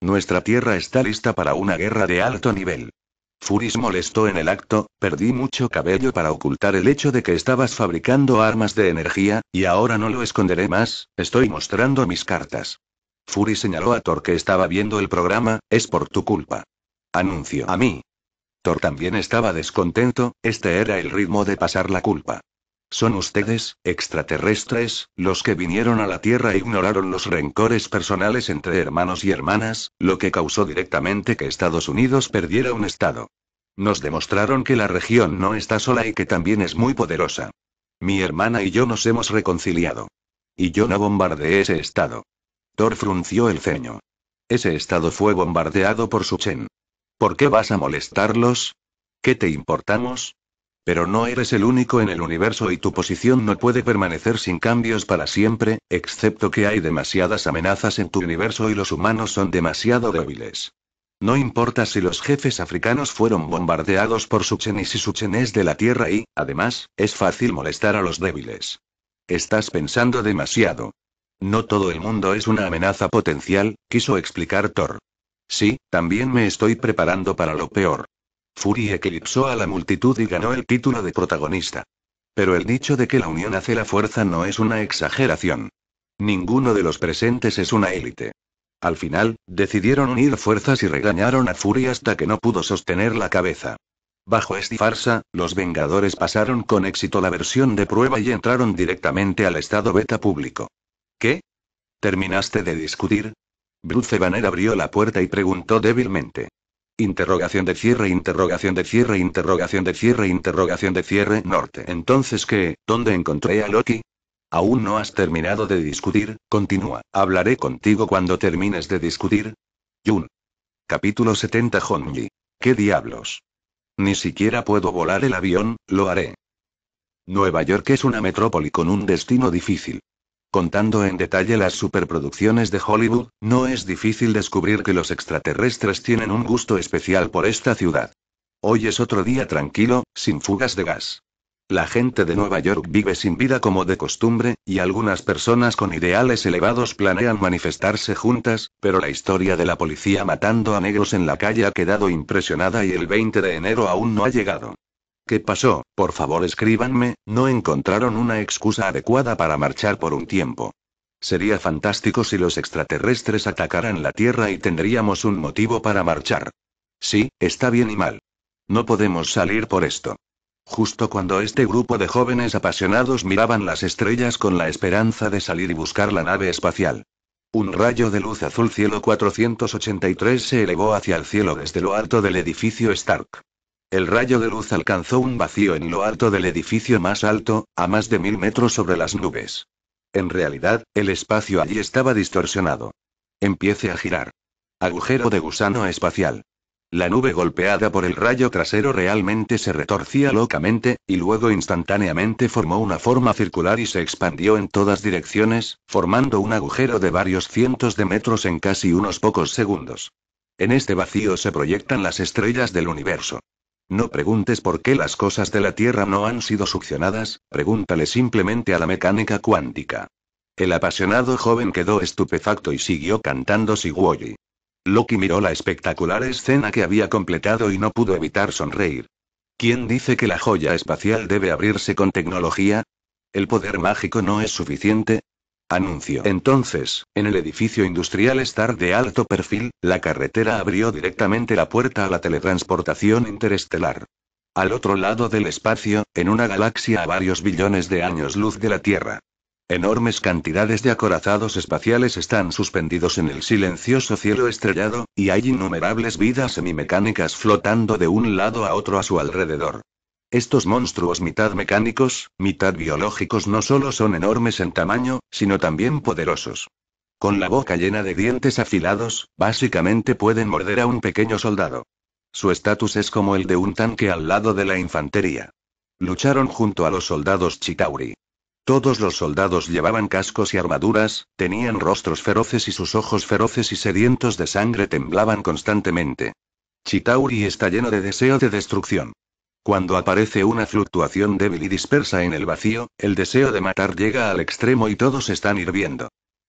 Nuestra tierra está lista para una guerra de alto nivel. Furis molestó en el acto, perdí mucho cabello para ocultar el hecho de que estabas fabricando armas de energía, y ahora no lo esconderé más, estoy mostrando mis cartas. Fury señaló a Thor que estaba viendo el programa, es por tu culpa. Anuncio a mí. Thor también estaba descontento, este era el ritmo de pasar la culpa. Son ustedes, extraterrestres, los que vinieron a la Tierra e ignoraron los rencores personales entre hermanos y hermanas, lo que causó directamente que Estados Unidos perdiera un estado. Nos demostraron que la región no está sola y que también es muy poderosa. Mi hermana y yo nos hemos reconciliado. Y yo no bombardeé ese estado. Thor frunció el ceño. Ese estado fue bombardeado por Suchen. ¿Por qué vas a molestarlos? ¿Qué te importamos? Pero no eres el único en el universo y tu posición no puede permanecer sin cambios para siempre, excepto que hay demasiadas amenazas en tu universo y los humanos son demasiado débiles. No importa si los jefes africanos fueron bombardeados por Suchen y si Suchen es de la Tierra y, además, es fácil molestar a los débiles. Estás pensando demasiado. No todo el mundo es una amenaza potencial, quiso explicar Thor. Sí, también me estoy preparando para lo peor. Fury eclipsó a la multitud y ganó el título de protagonista. Pero el dicho de que la unión hace la fuerza no es una exageración. Ninguno de los presentes es una élite. Al final, decidieron unir fuerzas y regañaron a Fury hasta que no pudo sostener la cabeza. Bajo esta farsa, los Vengadores pasaron con éxito la versión de prueba y entraron directamente al estado beta público. ¿Qué? ¿Terminaste de discutir? Bruce Banner abrió la puerta y preguntó débilmente. Interrogación de cierre, interrogación de cierre, interrogación de cierre, interrogación de cierre, norte. Entonces, ¿qué? ¿Dónde encontré a Loki? Aún no has terminado de discutir, continúa. Hablaré contigo cuando termines de discutir. Jun. Capítulo 70 Honji. ¿Qué diablos? Ni siquiera puedo volar el avión, lo haré. Nueva York es una metrópoli con un destino difícil. Contando en detalle las superproducciones de Hollywood, no es difícil descubrir que los extraterrestres tienen un gusto especial por esta ciudad. Hoy es otro día tranquilo, sin fugas de gas. La gente de Nueva York vive sin vida como de costumbre, y algunas personas con ideales elevados planean manifestarse juntas, pero la historia de la policía matando a negros en la calle ha quedado impresionada y el 20 de enero aún no ha llegado. ¿Qué pasó? Por favor escríbanme, no encontraron una excusa adecuada para marchar por un tiempo. Sería fantástico si los extraterrestres atacaran la Tierra y tendríamos un motivo para marchar. Sí, está bien y mal. No podemos salir por esto. Justo cuando este grupo de jóvenes apasionados miraban las estrellas con la esperanza de salir y buscar la nave espacial. Un rayo de luz azul cielo 483 se elevó hacia el cielo desde lo alto del edificio Stark. El rayo de luz alcanzó un vacío en lo alto del edificio más alto, a más de mil metros sobre las nubes. En realidad, el espacio allí estaba distorsionado. Empiece a girar. Agujero de gusano espacial. La nube golpeada por el rayo trasero realmente se retorcía locamente, y luego instantáneamente formó una forma circular y se expandió en todas direcciones, formando un agujero de varios cientos de metros en casi unos pocos segundos. En este vacío se proyectan las estrellas del universo. No preguntes por qué las cosas de la Tierra no han sido succionadas, pregúntale simplemente a la mecánica cuántica. El apasionado joven quedó estupefacto y siguió cantando Shiguoji. Loki miró la espectacular escena que había completado y no pudo evitar sonreír. ¿Quién dice que la joya espacial debe abrirse con tecnología? ¿El poder mágico no es suficiente? Anuncio. Entonces, en el edificio industrial Star de alto perfil, la carretera abrió directamente la puerta a la teletransportación interestelar. Al otro lado del espacio, en una galaxia a varios billones de años luz de la Tierra. Enormes cantidades de acorazados espaciales están suspendidos en el silencioso cielo estrellado, y hay innumerables vidas semimecánicas flotando de un lado a otro a su alrededor. Estos monstruos mitad mecánicos, mitad biológicos no solo son enormes en tamaño, sino también poderosos. Con la boca llena de dientes afilados, básicamente pueden morder a un pequeño soldado. Su estatus es como el de un tanque al lado de la infantería. Lucharon junto a los soldados Chitauri. Todos los soldados llevaban cascos y armaduras, tenían rostros feroces y sus ojos feroces y sedientos de sangre temblaban constantemente. Chitauri está lleno de deseo de destrucción. Cuando aparece una fluctuación débil y dispersa en el vacío, el deseo de matar llega al extremo y todos están hirviendo.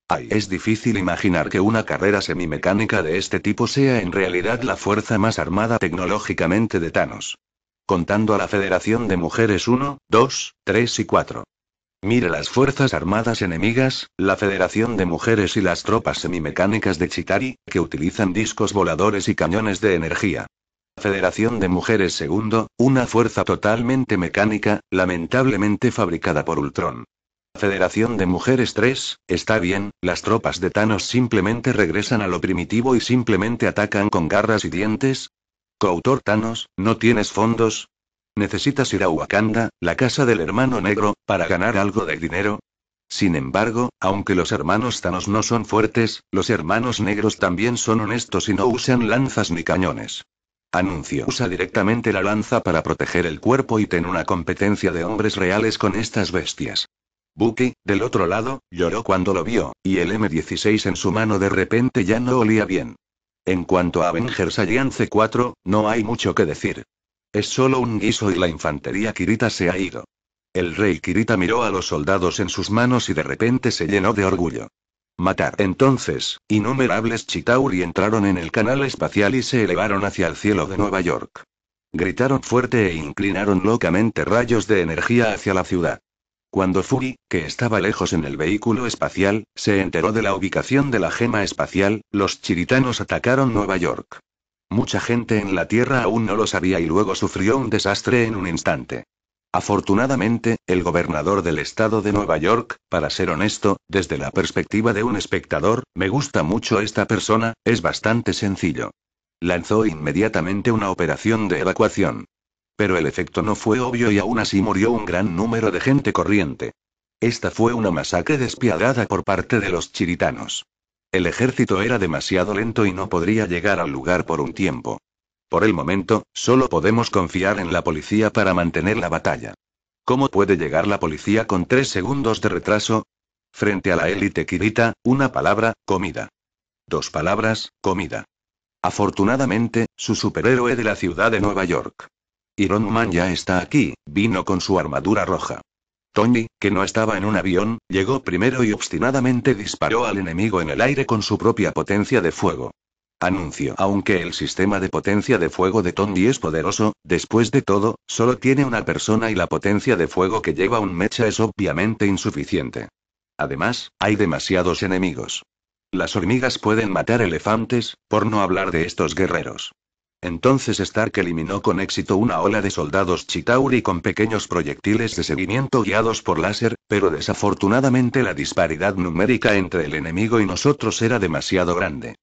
Ay, es difícil imaginar que una carrera semimecánica de este tipo sea en realidad la fuerza más armada tecnológicamente de Thanos. Contando a la Federación de Mujeres 1, 2, 3 y 4. Mire las fuerzas armadas enemigas, la Federación de Mujeres y las tropas semimecánicas de Chitari, que utilizan discos voladores y cañones de energía. Federación de Mujeres II, una fuerza totalmente mecánica, lamentablemente fabricada por Ultron. Federación de Mujeres 3, está bien, las tropas de Thanos simplemente regresan a lo primitivo y simplemente atacan con garras y dientes. Coautor Thanos, ¿no tienes fondos? ¿Necesitas ir a Wakanda, la casa del hermano negro, para ganar algo de dinero? Sin embargo, aunque los hermanos Thanos no son fuertes, los hermanos negros también son honestos y no usan lanzas ni cañones. Anuncio usa directamente la lanza para proteger el cuerpo y ten una competencia de hombres reales con estas bestias. Bucky, del otro lado, lloró cuando lo vio, y el M16 en su mano de repente ya no olía bien. En cuanto a Avengers Alliance 4, no hay mucho que decir. Es solo un guiso y la infantería Kirita se ha ido. El rey Kirita miró a los soldados en sus manos y de repente se llenó de orgullo. Matar. Entonces, innumerables Chitauri entraron en el canal espacial y se elevaron hacia el cielo de Nueva York. Gritaron fuerte e inclinaron locamente rayos de energía hacia la ciudad. Cuando Fury, que estaba lejos en el vehículo espacial, se enteró de la ubicación de la gema espacial, los chiritanos atacaron Nueva York. Mucha gente en la Tierra aún no lo sabía y luego sufrió un desastre en un instante. Afortunadamente, el gobernador del estado de Nueva York, para ser honesto, desde la perspectiva de un espectador, me gusta mucho esta persona, es bastante sencillo. Lanzó inmediatamente una operación de evacuación. Pero el efecto no fue obvio y aún así murió un gran número de gente corriente. Esta fue una masacre despiadada por parte de los chiritanos. El ejército era demasiado lento y no podría llegar al lugar por un tiempo. Por el momento, solo podemos confiar en la policía para mantener la batalla. ¿Cómo puede llegar la policía con tres segundos de retraso? Frente a la élite kirita, una palabra, comida. Dos palabras, comida. Afortunadamente, su superhéroe de la ciudad de Nueva York. Iron Man ya está aquí, vino con su armadura roja. Tony, que no estaba en un avión, llegó primero y obstinadamente disparó al enemigo en el aire con su propia potencia de fuego. Anuncio. Aunque el sistema de potencia de fuego de Tondi es poderoso, después de todo, solo tiene una persona y la potencia de fuego que lleva un mecha es obviamente insuficiente. Además, hay demasiados enemigos. Las hormigas pueden matar elefantes, por no hablar de estos guerreros. Entonces Stark eliminó con éxito una ola de soldados Chitauri con pequeños proyectiles de seguimiento guiados por láser, pero desafortunadamente la disparidad numérica entre el enemigo y nosotros era demasiado grande.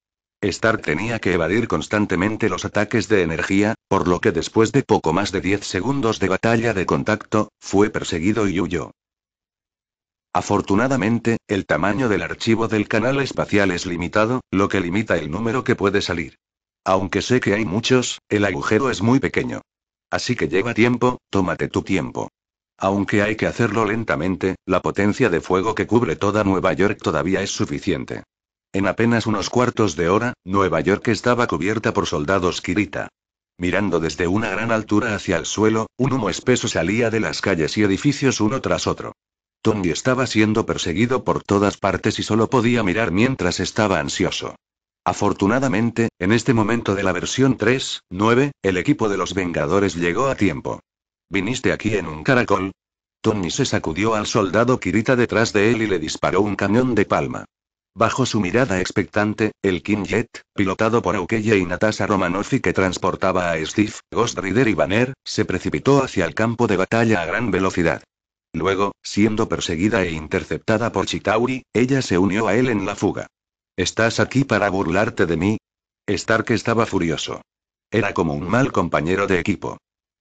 Star tenía que evadir constantemente los ataques de energía, por lo que después de poco más de 10 segundos de batalla de contacto, fue perseguido y huyó. Afortunadamente, el tamaño del archivo del canal espacial es limitado, lo que limita el número que puede salir. Aunque sé que hay muchos, el agujero es muy pequeño. Así que lleva tiempo, tómate tu tiempo. Aunque hay que hacerlo lentamente, la potencia de fuego que cubre toda Nueva York todavía es suficiente. En apenas unos cuartos de hora, Nueva York estaba cubierta por soldados Kirita. Mirando desde una gran altura hacia el suelo, un humo espeso salía de las calles y edificios uno tras otro. Tony estaba siendo perseguido por todas partes y solo podía mirar mientras estaba ansioso. Afortunadamente, en este momento de la versión 3.9, el equipo de los Vengadores llegó a tiempo. ¿Viniste aquí en un caracol? Tony se sacudió al soldado Kirita detrás de él y le disparó un cañón de palma. Bajo su mirada expectante, el King Jet, pilotado por Aukeye y Natasha Romanoff que transportaba a Steve, Ghost Rider y Banner, se precipitó hacia el campo de batalla a gran velocidad. Luego, siendo perseguida e interceptada por Chitauri, ella se unió a él en la fuga. ¿Estás aquí para burlarte de mí? Stark estaba furioso. Era como un mal compañero de equipo.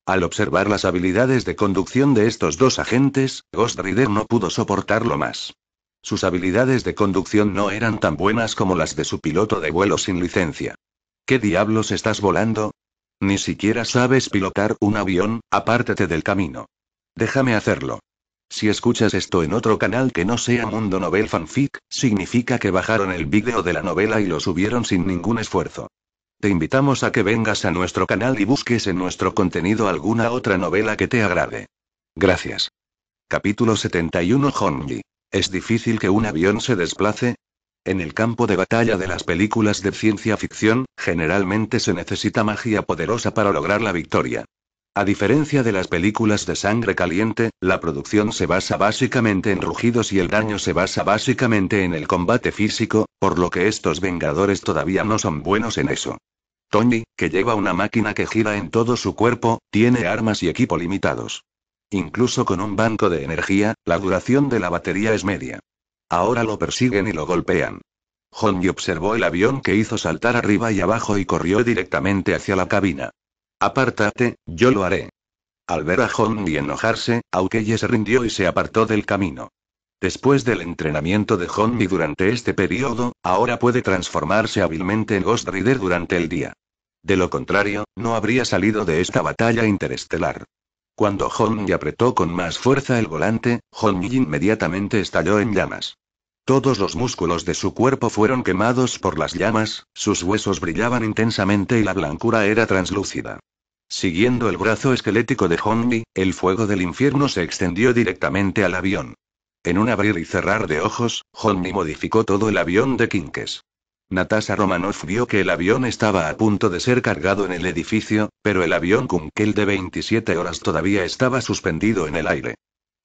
Al observar las habilidades de conducción de estos dos agentes, Ghost Rider no pudo soportarlo más. Sus habilidades de conducción no eran tan buenas como las de su piloto de vuelo sin licencia. ¿Qué diablos estás volando? Ni siquiera sabes pilotar un avión, apártate del camino. Déjame hacerlo. Si escuchas esto en otro canal que no sea Mundo Novel Fanfic, significa que bajaron el vídeo de la novela y lo subieron sin ningún esfuerzo. Te invitamos a que vengas a nuestro canal y busques en nuestro contenido alguna otra novela que te agrade. Gracias. Capítulo 71 Honji es difícil que un avión se desplace. En el campo de batalla de las películas de ciencia ficción, generalmente se necesita magia poderosa para lograr la victoria. A diferencia de las películas de sangre caliente, la producción se basa básicamente en rugidos y el daño se basa básicamente en el combate físico, por lo que estos Vengadores todavía no son buenos en eso. Tony, que lleva una máquina que gira en todo su cuerpo, tiene armas y equipo limitados. Incluso con un banco de energía, la duración de la batería es media. Ahora lo persiguen y lo golpean. Honji observó el avión que hizo saltar arriba y abajo y corrió directamente hacia la cabina. Apártate, yo lo haré. Al ver a Honji enojarse, Aukeye se rindió y se apartó del camino. Después del entrenamiento de Honji durante este periodo, ahora puede transformarse hábilmente en Ghost Rider durante el día. De lo contrario, no habría salido de esta batalla interestelar. Cuando Hong apretó con más fuerza el volante, Hong inmediatamente estalló en llamas. Todos los músculos de su cuerpo fueron quemados por las llamas, sus huesos brillaban intensamente y la blancura era translúcida. Siguiendo el brazo esquelético de Hongli, el fuego del infierno se extendió directamente al avión. En un abrir y cerrar de ojos, Hongli modificó todo el avión de Quinques. Natasha Romanov vio que el avión estaba a punto de ser cargado en el edificio, pero el avión Kunkel de 27 horas todavía estaba suspendido en el aire.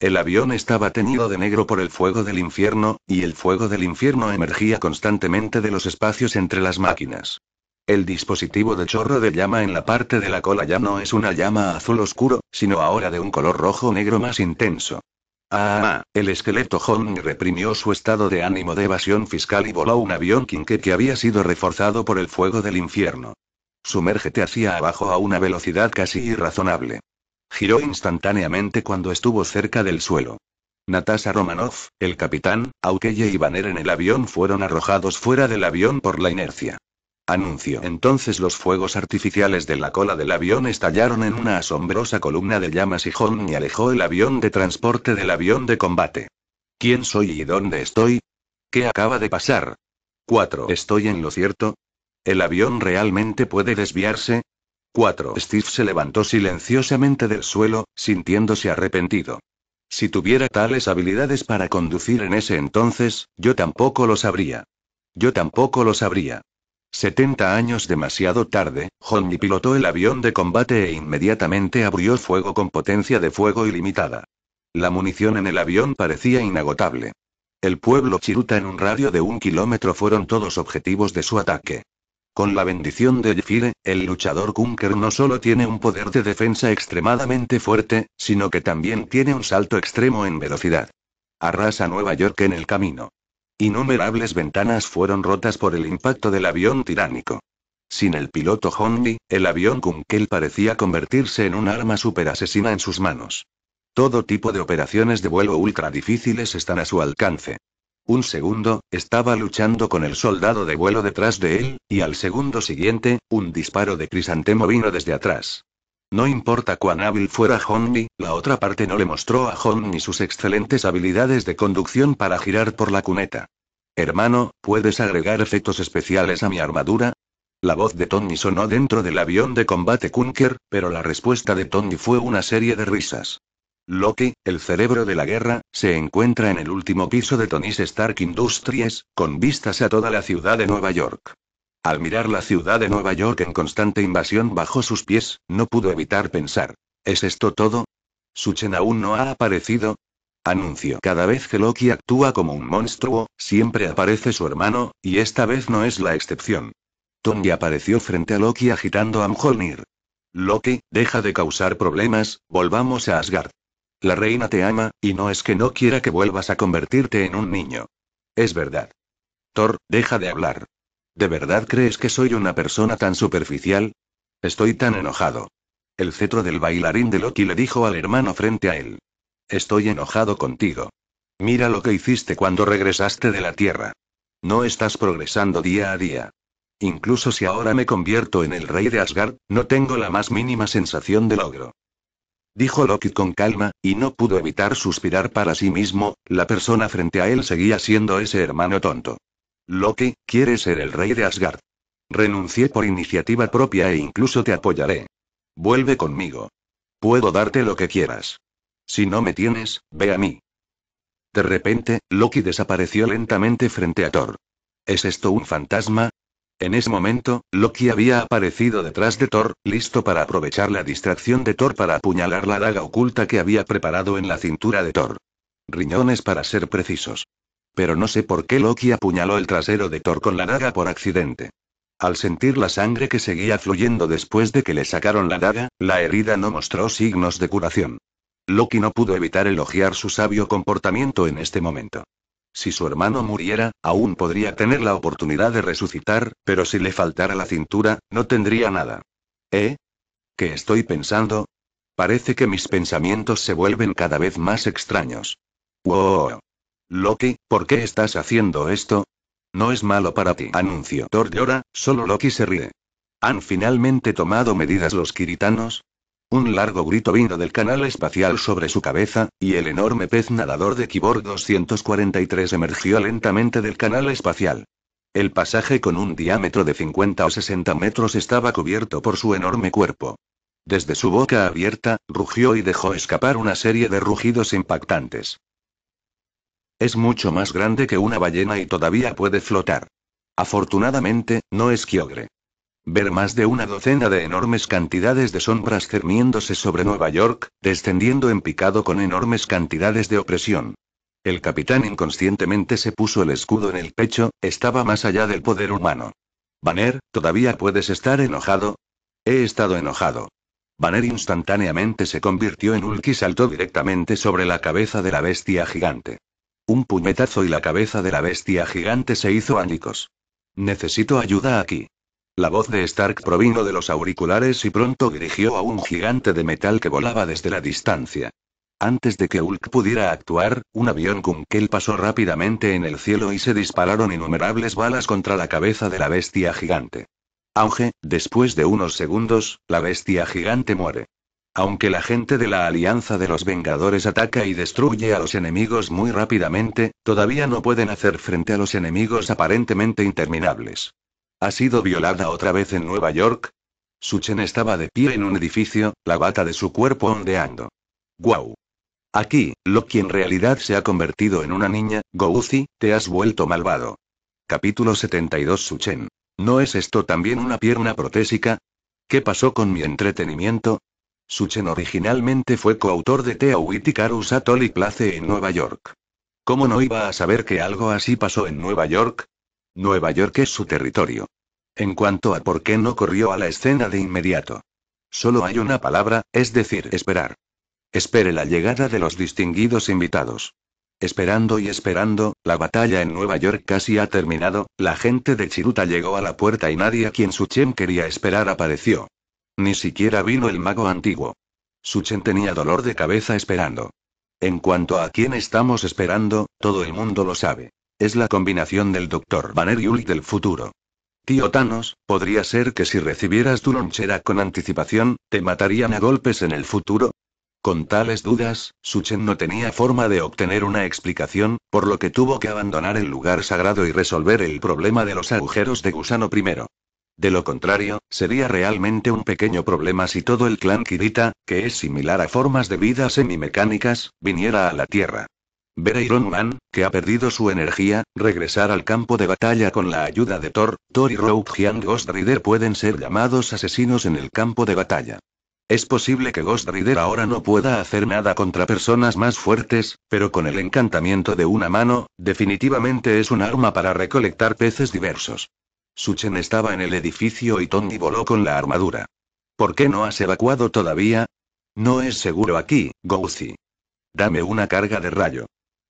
El avión estaba teñido de negro por el fuego del infierno, y el fuego del infierno emergía constantemente de los espacios entre las máquinas. El dispositivo de chorro de llama en la parte de la cola ya no es una llama azul oscuro, sino ahora de un color rojo negro más intenso. Ah, el esqueleto Hong reprimió su estado de ánimo de evasión fiscal y voló un avión quinqué que había sido reforzado por el fuego del infierno. Sumérgete hacia abajo a una velocidad casi irrazonable. Giró instantáneamente cuando estuvo cerca del suelo. Natasha Romanoff, el capitán, Aukeye y Banner en el avión fueron arrojados fuera del avión por la inercia. Anuncio. Entonces los fuegos artificiales de la cola del avión estallaron en una asombrosa columna de llamas y y alejó el avión de transporte del avión de combate. ¿Quién soy y dónde estoy? ¿Qué acaba de pasar? 4. ¿Estoy en lo cierto? ¿El avión realmente puede desviarse? 4. Steve se levantó silenciosamente del suelo, sintiéndose arrepentido. Si tuviera tales habilidades para conducir en ese entonces, yo tampoco lo sabría. Yo tampoco lo sabría. 70 años demasiado tarde, Johnny pilotó el avión de combate e inmediatamente abrió fuego con potencia de fuego ilimitada. La munición en el avión parecía inagotable. El pueblo chiruta en un radio de un kilómetro fueron todos objetivos de su ataque. Con la bendición de Jefire, el luchador Kunker no solo tiene un poder de defensa extremadamente fuerte, sino que también tiene un salto extremo en velocidad. Arrasa Nueva York en el camino. Innumerables ventanas fueron rotas por el impacto del avión tiránico. Sin el piloto Honley, el avión Kunkel parecía convertirse en un arma superasesina en sus manos. Todo tipo de operaciones de vuelo ultra difíciles están a su alcance. Un segundo, estaba luchando con el soldado de vuelo detrás de él, y al segundo siguiente, un disparo de crisantemo vino desde atrás. No importa cuán hábil fuera Honey, la otra parte no le mostró a Honey sus excelentes habilidades de conducción para girar por la cuneta. Hermano, ¿puedes agregar efectos especiales a mi armadura? La voz de Tony sonó dentro del avión de combate Kunker, pero la respuesta de Tony fue una serie de risas. Loki, el cerebro de la guerra, se encuentra en el último piso de Tony's Stark Industries, con vistas a toda la ciudad de Nueva York. Al mirar la ciudad de Nueva York en constante invasión bajo sus pies, no pudo evitar pensar. ¿Es esto todo? Suchen aún no ha aparecido, Anuncio. Cada vez que Loki actúa como un monstruo, siempre aparece su hermano, y esta vez no es la excepción. Tony apareció frente a Loki agitando a Mjolnir. Loki, deja de causar problemas, volvamos a Asgard. La reina te ama, y no es que no quiera que vuelvas a convertirte en un niño. Es verdad. Thor, deja de hablar. ¿De verdad crees que soy una persona tan superficial? Estoy tan enojado. El cetro del bailarín de Loki le dijo al hermano frente a él. Estoy enojado contigo. Mira lo que hiciste cuando regresaste de la Tierra. No estás progresando día a día. Incluso si ahora me convierto en el rey de Asgard, no tengo la más mínima sensación de logro. Dijo Loki con calma, y no pudo evitar suspirar para sí mismo, la persona frente a él seguía siendo ese hermano tonto. Loki, quieres ser el rey de Asgard. Renuncié por iniciativa propia e incluso te apoyaré. Vuelve conmigo. Puedo darte lo que quieras. Si no me tienes, ve a mí. De repente, Loki desapareció lentamente frente a Thor. ¿Es esto un fantasma? En ese momento, Loki había aparecido detrás de Thor, listo para aprovechar la distracción de Thor para apuñalar la daga oculta que había preparado en la cintura de Thor. Riñones para ser precisos. Pero no sé por qué Loki apuñaló el trasero de Thor con la daga por accidente. Al sentir la sangre que seguía fluyendo después de que le sacaron la daga, la herida no mostró signos de curación. Loki no pudo evitar elogiar su sabio comportamiento en este momento. Si su hermano muriera, aún podría tener la oportunidad de resucitar, pero si le faltara la cintura, no tendría nada. ¿Eh? ¿Qué estoy pensando? Parece que mis pensamientos se vuelven cada vez más extraños. ¡Wow! Loki, ¿por qué estás haciendo esto? No es malo para ti. Anuncio. Thor llora, solo Loki se ríe. ¿Han finalmente tomado medidas los kiritanos? Un largo grito vino del canal espacial sobre su cabeza, y el enorme pez nadador de Kibor 243 emergió lentamente del canal espacial. El pasaje con un diámetro de 50 o 60 metros estaba cubierto por su enorme cuerpo. Desde su boca abierta, rugió y dejó escapar una serie de rugidos impactantes. Es mucho más grande que una ballena y todavía puede flotar. Afortunadamente, no es quiogre. Ver más de una docena de enormes cantidades de sombras cerniéndose sobre Nueva York, descendiendo en picado con enormes cantidades de opresión. El capitán inconscientemente se puso el escudo en el pecho, estaba más allá del poder humano. Banner, ¿todavía puedes estar enojado? He estado enojado. Banner instantáneamente se convirtió en Hulk y saltó directamente sobre la cabeza de la bestia gigante. Un puñetazo y la cabeza de la bestia gigante se hizo ánicos. Necesito ayuda aquí. La voz de Stark provino de los auriculares y pronto dirigió a un gigante de metal que volaba desde la distancia. Antes de que Hulk pudiera actuar, un avión Kunkel pasó rápidamente en el cielo y se dispararon innumerables balas contra la cabeza de la bestia gigante. Auge, después de unos segundos, la bestia gigante muere. Aunque la gente de la Alianza de los Vengadores ataca y destruye a los enemigos muy rápidamente, todavía no pueden hacer frente a los enemigos aparentemente interminables. ¿Ha sido violada otra vez en Nueva York? Suchen estaba de pie en un edificio, la bata de su cuerpo ondeando. ¡Guau! Aquí, Loki en realidad se ha convertido en una niña, Gouzi, te has vuelto malvado. Capítulo 72 Suchen. ¿No es esto también una pierna protésica? ¿Qué pasó con mi entretenimiento? Suchen originalmente fue coautor de tea Witticarus Atoll Place en Nueva York. ¿Cómo no iba a saber que algo así pasó en Nueva York? Nueva York es su territorio. En cuanto a por qué no corrió a la escena de inmediato. Solo hay una palabra, es decir, esperar. Espere la llegada de los distinguidos invitados. Esperando y esperando, la batalla en Nueva York casi ha terminado, la gente de Chiruta llegó a la puerta y nadie a quien Suchen quería esperar apareció. Ni siquiera vino el mago antiguo. Suchen tenía dolor de cabeza esperando. En cuanto a quién estamos esperando, todo el mundo lo sabe. Es la combinación del Dr. Banner y del futuro. Tío Thanos, podría ser que si recibieras tu lonchera con anticipación, te matarían a golpes en el futuro. Con tales dudas, Suchen no tenía forma de obtener una explicación, por lo que tuvo que abandonar el lugar sagrado y resolver el problema de los agujeros de gusano primero. De lo contrario, sería realmente un pequeño problema si todo el clan Kirita, que es similar a formas de vida semimecánicas, viniera a la Tierra. Ver a Iron Man, que ha perdido su energía, regresar al campo de batalla con la ayuda de Thor, Thor y Rogue Giant Ghost Rider pueden ser llamados asesinos en el campo de batalla. Es posible que Ghost Rider ahora no pueda hacer nada contra personas más fuertes, pero con el encantamiento de una mano, definitivamente es un arma para recolectar peces diversos. Suchen estaba en el edificio y Tony voló con la armadura. ¿Por qué no has evacuado todavía? No es seguro aquí, Gouzi. Dame una carga de rayo.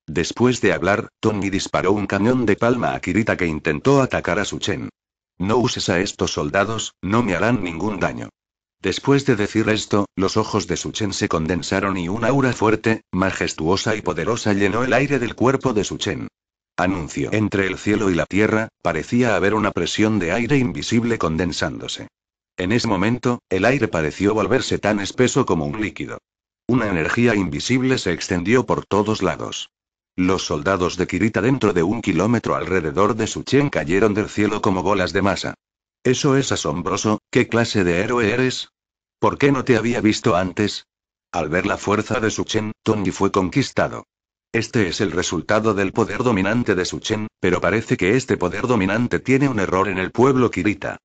Después de hablar, Tony disparó un cañón de palma a Kirita que intentó atacar a Suchen. No uses a estos soldados, no me harán ningún daño. Después de decir esto, los ojos de Suchen se condensaron y una aura fuerte, majestuosa y poderosa llenó el aire del cuerpo de Suchen. Anuncio. Entre el cielo y la tierra, parecía haber una presión de aire invisible condensándose. En ese momento, el aire pareció volverse tan espeso como un líquido. Una energía invisible se extendió por todos lados. Los soldados de Kirita dentro de un kilómetro alrededor de Suchen cayeron del cielo como bolas de masa. Eso es asombroso, ¿qué clase de héroe eres? ¿Por qué no te había visto antes? Al ver la fuerza de Suchen, Tony fue conquistado. Este es el resultado del poder dominante de Suchen, pero parece que este poder dominante tiene un error en el pueblo Kirita.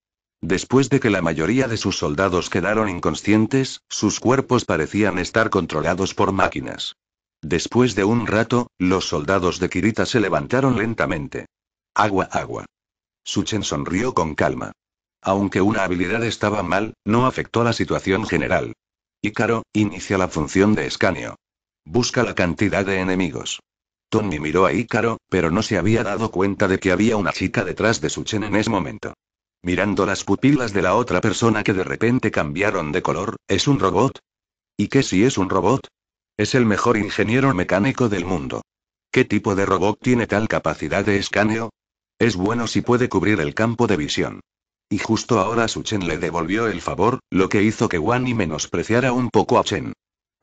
Después de que la mayoría de sus soldados quedaron inconscientes, sus cuerpos parecían estar controlados por máquinas. Después de un rato, los soldados de Kirita se levantaron lentamente. Agua, agua. Suchen sonrió con calma. Aunque una habilidad estaba mal, no afectó la situación general. Ícaro, inicia la función de escaneo. Busca la cantidad de enemigos. Tony miró a Ícaro, pero no se había dado cuenta de que había una chica detrás de su chen en ese momento. Mirando las pupilas de la otra persona que de repente cambiaron de color, ¿es un robot? ¿Y qué si es un robot? Es el mejor ingeniero mecánico del mundo. ¿Qué tipo de robot tiene tal capacidad de escaneo? Es bueno si puede cubrir el campo de visión. Y justo ahora Su Chen le devolvió el favor, lo que hizo que Wani menospreciara un poco a Chen.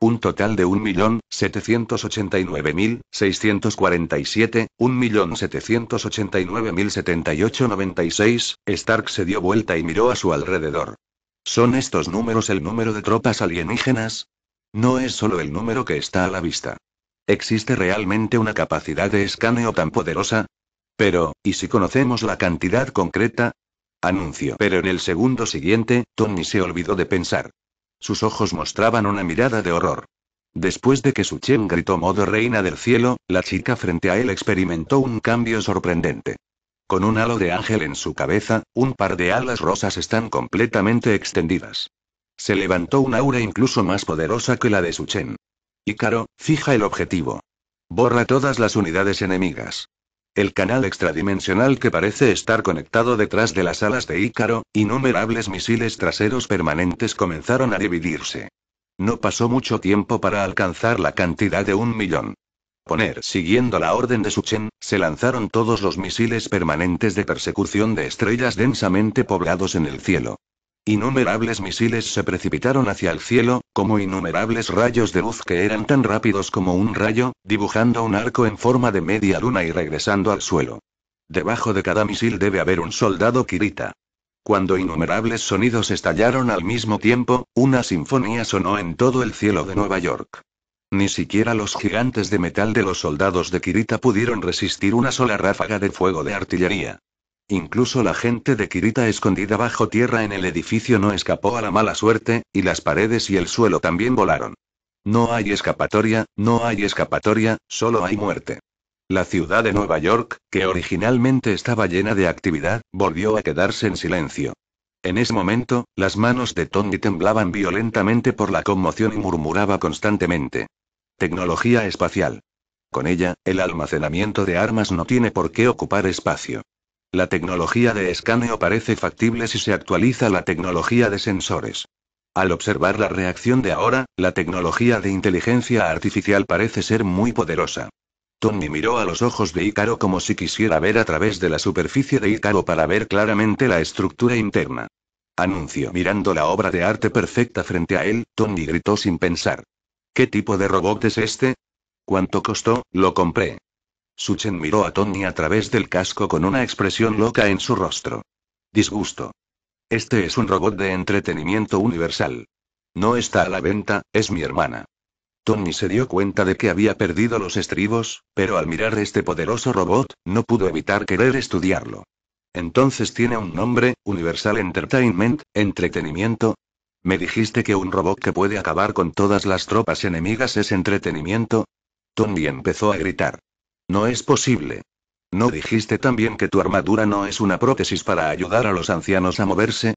Un total de 1.789.647, 1.789.07896, Stark se dio vuelta y miró a su alrededor. ¿Son estos números el número de tropas alienígenas? No es solo el número que está a la vista. ¿Existe realmente una capacidad de escaneo tan poderosa? Pero, ¿y si conocemos la cantidad concreta? Anuncio. Pero en el segundo siguiente, Tony se olvidó de pensar. Sus ojos mostraban una mirada de horror. Después de que Chen gritó modo reina del cielo, la chica frente a él experimentó un cambio sorprendente. Con un halo de ángel en su cabeza, un par de alas rosas están completamente extendidas. Se levantó un aura incluso más poderosa que la de Suchen. Ícaro, fija el objetivo. Borra todas las unidades enemigas el canal extradimensional que parece estar conectado detrás de las alas de Ícaro, innumerables misiles traseros permanentes comenzaron a dividirse. No pasó mucho tiempo para alcanzar la cantidad de un millón. Poner, siguiendo la orden de Suchen, se lanzaron todos los misiles permanentes de persecución de estrellas densamente poblados en el cielo. Innumerables misiles se precipitaron hacia el cielo, como innumerables rayos de luz que eran tan rápidos como un rayo, dibujando un arco en forma de media luna y regresando al suelo. Debajo de cada misil debe haber un soldado Kirita. Cuando innumerables sonidos estallaron al mismo tiempo, una sinfonía sonó en todo el cielo de Nueva York. Ni siquiera los gigantes de metal de los soldados de Kirita pudieron resistir una sola ráfaga de fuego de artillería. Incluso la gente de Kirita escondida bajo tierra en el edificio no escapó a la mala suerte, y las paredes y el suelo también volaron. No hay escapatoria, no hay escapatoria, solo hay muerte. La ciudad de Nueva York, que originalmente estaba llena de actividad, volvió a quedarse en silencio. En ese momento, las manos de Tony temblaban violentamente por la conmoción y murmuraba constantemente. Tecnología espacial. Con ella, el almacenamiento de armas no tiene por qué ocupar espacio. La tecnología de escaneo parece factible si se actualiza la tecnología de sensores. Al observar la reacción de ahora, la tecnología de inteligencia artificial parece ser muy poderosa. Tony miró a los ojos de Ícaro como si quisiera ver a través de la superficie de Ícaro para ver claramente la estructura interna. Anuncio. Mirando la obra de arte perfecta frente a él, Tony gritó sin pensar. ¿Qué tipo de robot es este? ¿Cuánto costó? Lo compré. Suchen miró a Tony a través del casco con una expresión loca en su rostro. Disgusto. Este es un robot de entretenimiento universal. No está a la venta, es mi hermana. Tony se dio cuenta de que había perdido los estribos, pero al mirar este poderoso robot, no pudo evitar querer estudiarlo. Entonces tiene un nombre, Universal Entertainment, entretenimiento. ¿Me dijiste que un robot que puede acabar con todas las tropas enemigas es entretenimiento? Tony empezó a gritar. No es posible. ¿No dijiste también que tu armadura no es una prótesis para ayudar a los ancianos a moverse?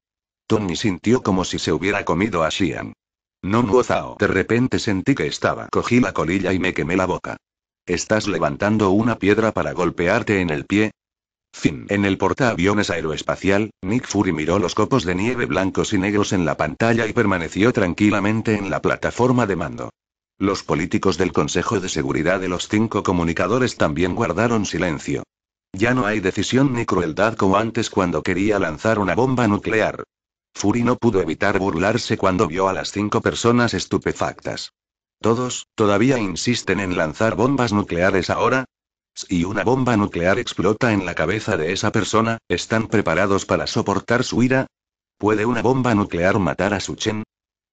Tony sintió como si se hubiera comido a Sian. No, gozao. De repente sentí que estaba. Cogí la colilla y me quemé la boca. ¿Estás levantando una piedra para golpearte en el pie? Fin. En el portaaviones aeroespacial, Nick Fury miró los copos de nieve blancos y negros en la pantalla y permaneció tranquilamente en la plataforma de mando. Los políticos del Consejo de Seguridad de los cinco comunicadores también guardaron silencio. Ya no hay decisión ni crueldad como antes cuando quería lanzar una bomba nuclear. Fury no pudo evitar burlarse cuando vio a las cinco personas estupefactas. Todos, todavía insisten en lanzar bombas nucleares ahora, si una bomba nuclear explota en la cabeza de esa persona, ¿están preparados para soportar su ira? ¿Puede una bomba nuclear matar a Chen?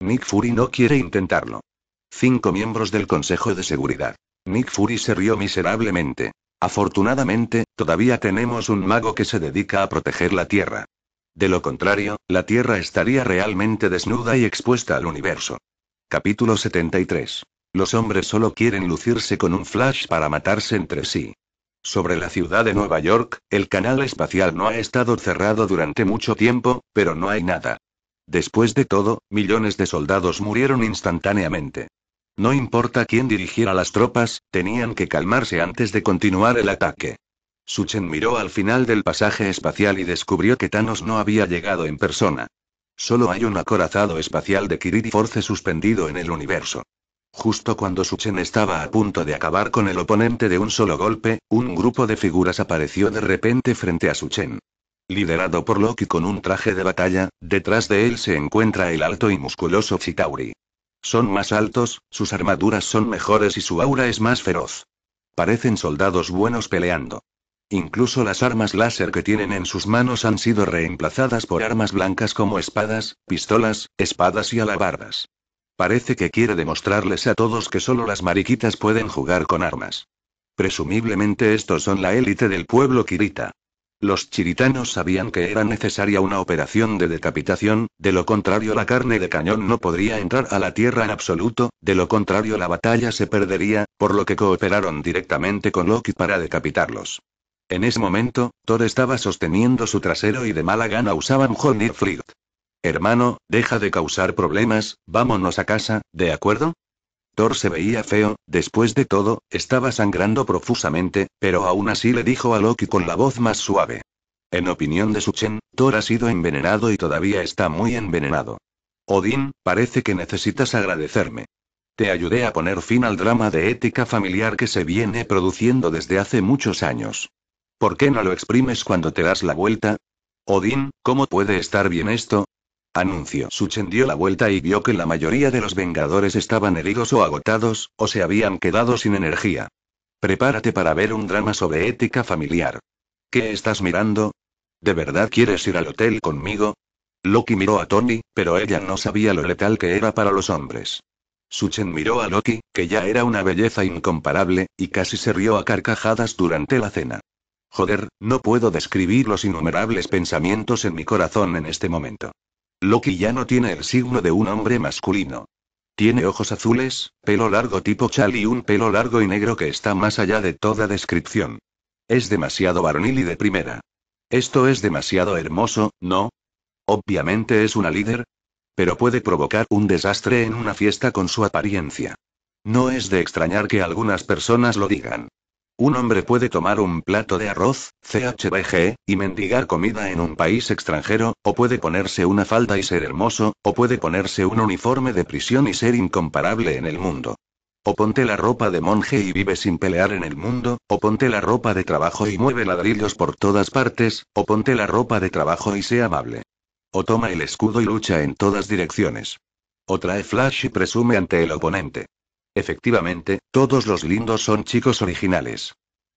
Nick Fury no quiere intentarlo. Cinco miembros del Consejo de Seguridad. Nick Fury se rió miserablemente. Afortunadamente, todavía tenemos un mago que se dedica a proteger la Tierra. De lo contrario, la Tierra estaría realmente desnuda y expuesta al universo. Capítulo 73. Los hombres solo quieren lucirse con un flash para matarse entre sí. Sobre la ciudad de Nueva York, el canal espacial no ha estado cerrado durante mucho tiempo, pero no hay nada. Después de todo, millones de soldados murieron instantáneamente. No importa quién dirigiera las tropas, tenían que calmarse antes de continuar el ataque. Suchen miró al final del pasaje espacial y descubrió que Thanos no había llegado en persona. Solo hay un acorazado espacial de Kiriri Force suspendido en el universo. Justo cuando Suchen estaba a punto de acabar con el oponente de un solo golpe, un grupo de figuras apareció de repente frente a Suchen. Liderado por Loki con un traje de batalla, detrás de él se encuentra el alto y musculoso Chitauri. Son más altos, sus armaduras son mejores y su aura es más feroz. Parecen soldados buenos peleando. Incluso las armas láser que tienen en sus manos han sido reemplazadas por armas blancas como espadas, pistolas, espadas y alabardas. Parece que quiere demostrarles a todos que solo las mariquitas pueden jugar con armas. Presumiblemente estos son la élite del pueblo Kirita. Los chiritanos sabían que era necesaria una operación de decapitación, de lo contrario la carne de cañón no podría entrar a la tierra en absoluto, de lo contrario la batalla se perdería, por lo que cooperaron directamente con Loki para decapitarlos. En ese momento, Thor estaba sosteniendo su trasero y de mala gana usaban Holnir Flirt. Hermano, deja de causar problemas, vámonos a casa, ¿de acuerdo? Thor se veía feo, después de todo, estaba sangrando profusamente, pero aún así le dijo a Loki con la voz más suave. En opinión de Suchen, Thor ha sido envenenado y todavía está muy envenenado. Odín, parece que necesitas agradecerme. Te ayudé a poner fin al drama de ética familiar que se viene produciendo desde hace muchos años. ¿Por qué no lo exprimes cuando te das la vuelta? Odín, ¿cómo puede estar bien esto? Anuncio. dio la vuelta y vio que la mayoría de los Vengadores estaban heridos o agotados, o se habían quedado sin energía. Prepárate para ver un drama sobre ética familiar. ¿Qué estás mirando? ¿De verdad quieres ir al hotel conmigo? Loki miró a Tony, pero ella no sabía lo letal que era para los hombres. Suchen miró a Loki, que ya era una belleza incomparable, y casi se rió a carcajadas durante la cena. Joder, no puedo describir los innumerables pensamientos en mi corazón en este momento. Loki ya no tiene el signo de un hombre masculino. Tiene ojos azules, pelo largo tipo chal y un pelo largo y negro que está más allá de toda descripción. Es demasiado varonil y de primera. Esto es demasiado hermoso, ¿no? Obviamente es una líder. Pero puede provocar un desastre en una fiesta con su apariencia. No es de extrañar que algunas personas lo digan. Un hombre puede tomar un plato de arroz, CHBG, y mendigar comida en un país extranjero, o puede ponerse una falda y ser hermoso, o puede ponerse un uniforme de prisión y ser incomparable en el mundo. O ponte la ropa de monje y vive sin pelear en el mundo, o ponte la ropa de trabajo y mueve ladrillos por todas partes, o ponte la ropa de trabajo y sea amable. O toma el escudo y lucha en todas direcciones. O trae flash y presume ante el oponente. Efectivamente, todos los lindos son chicos originales.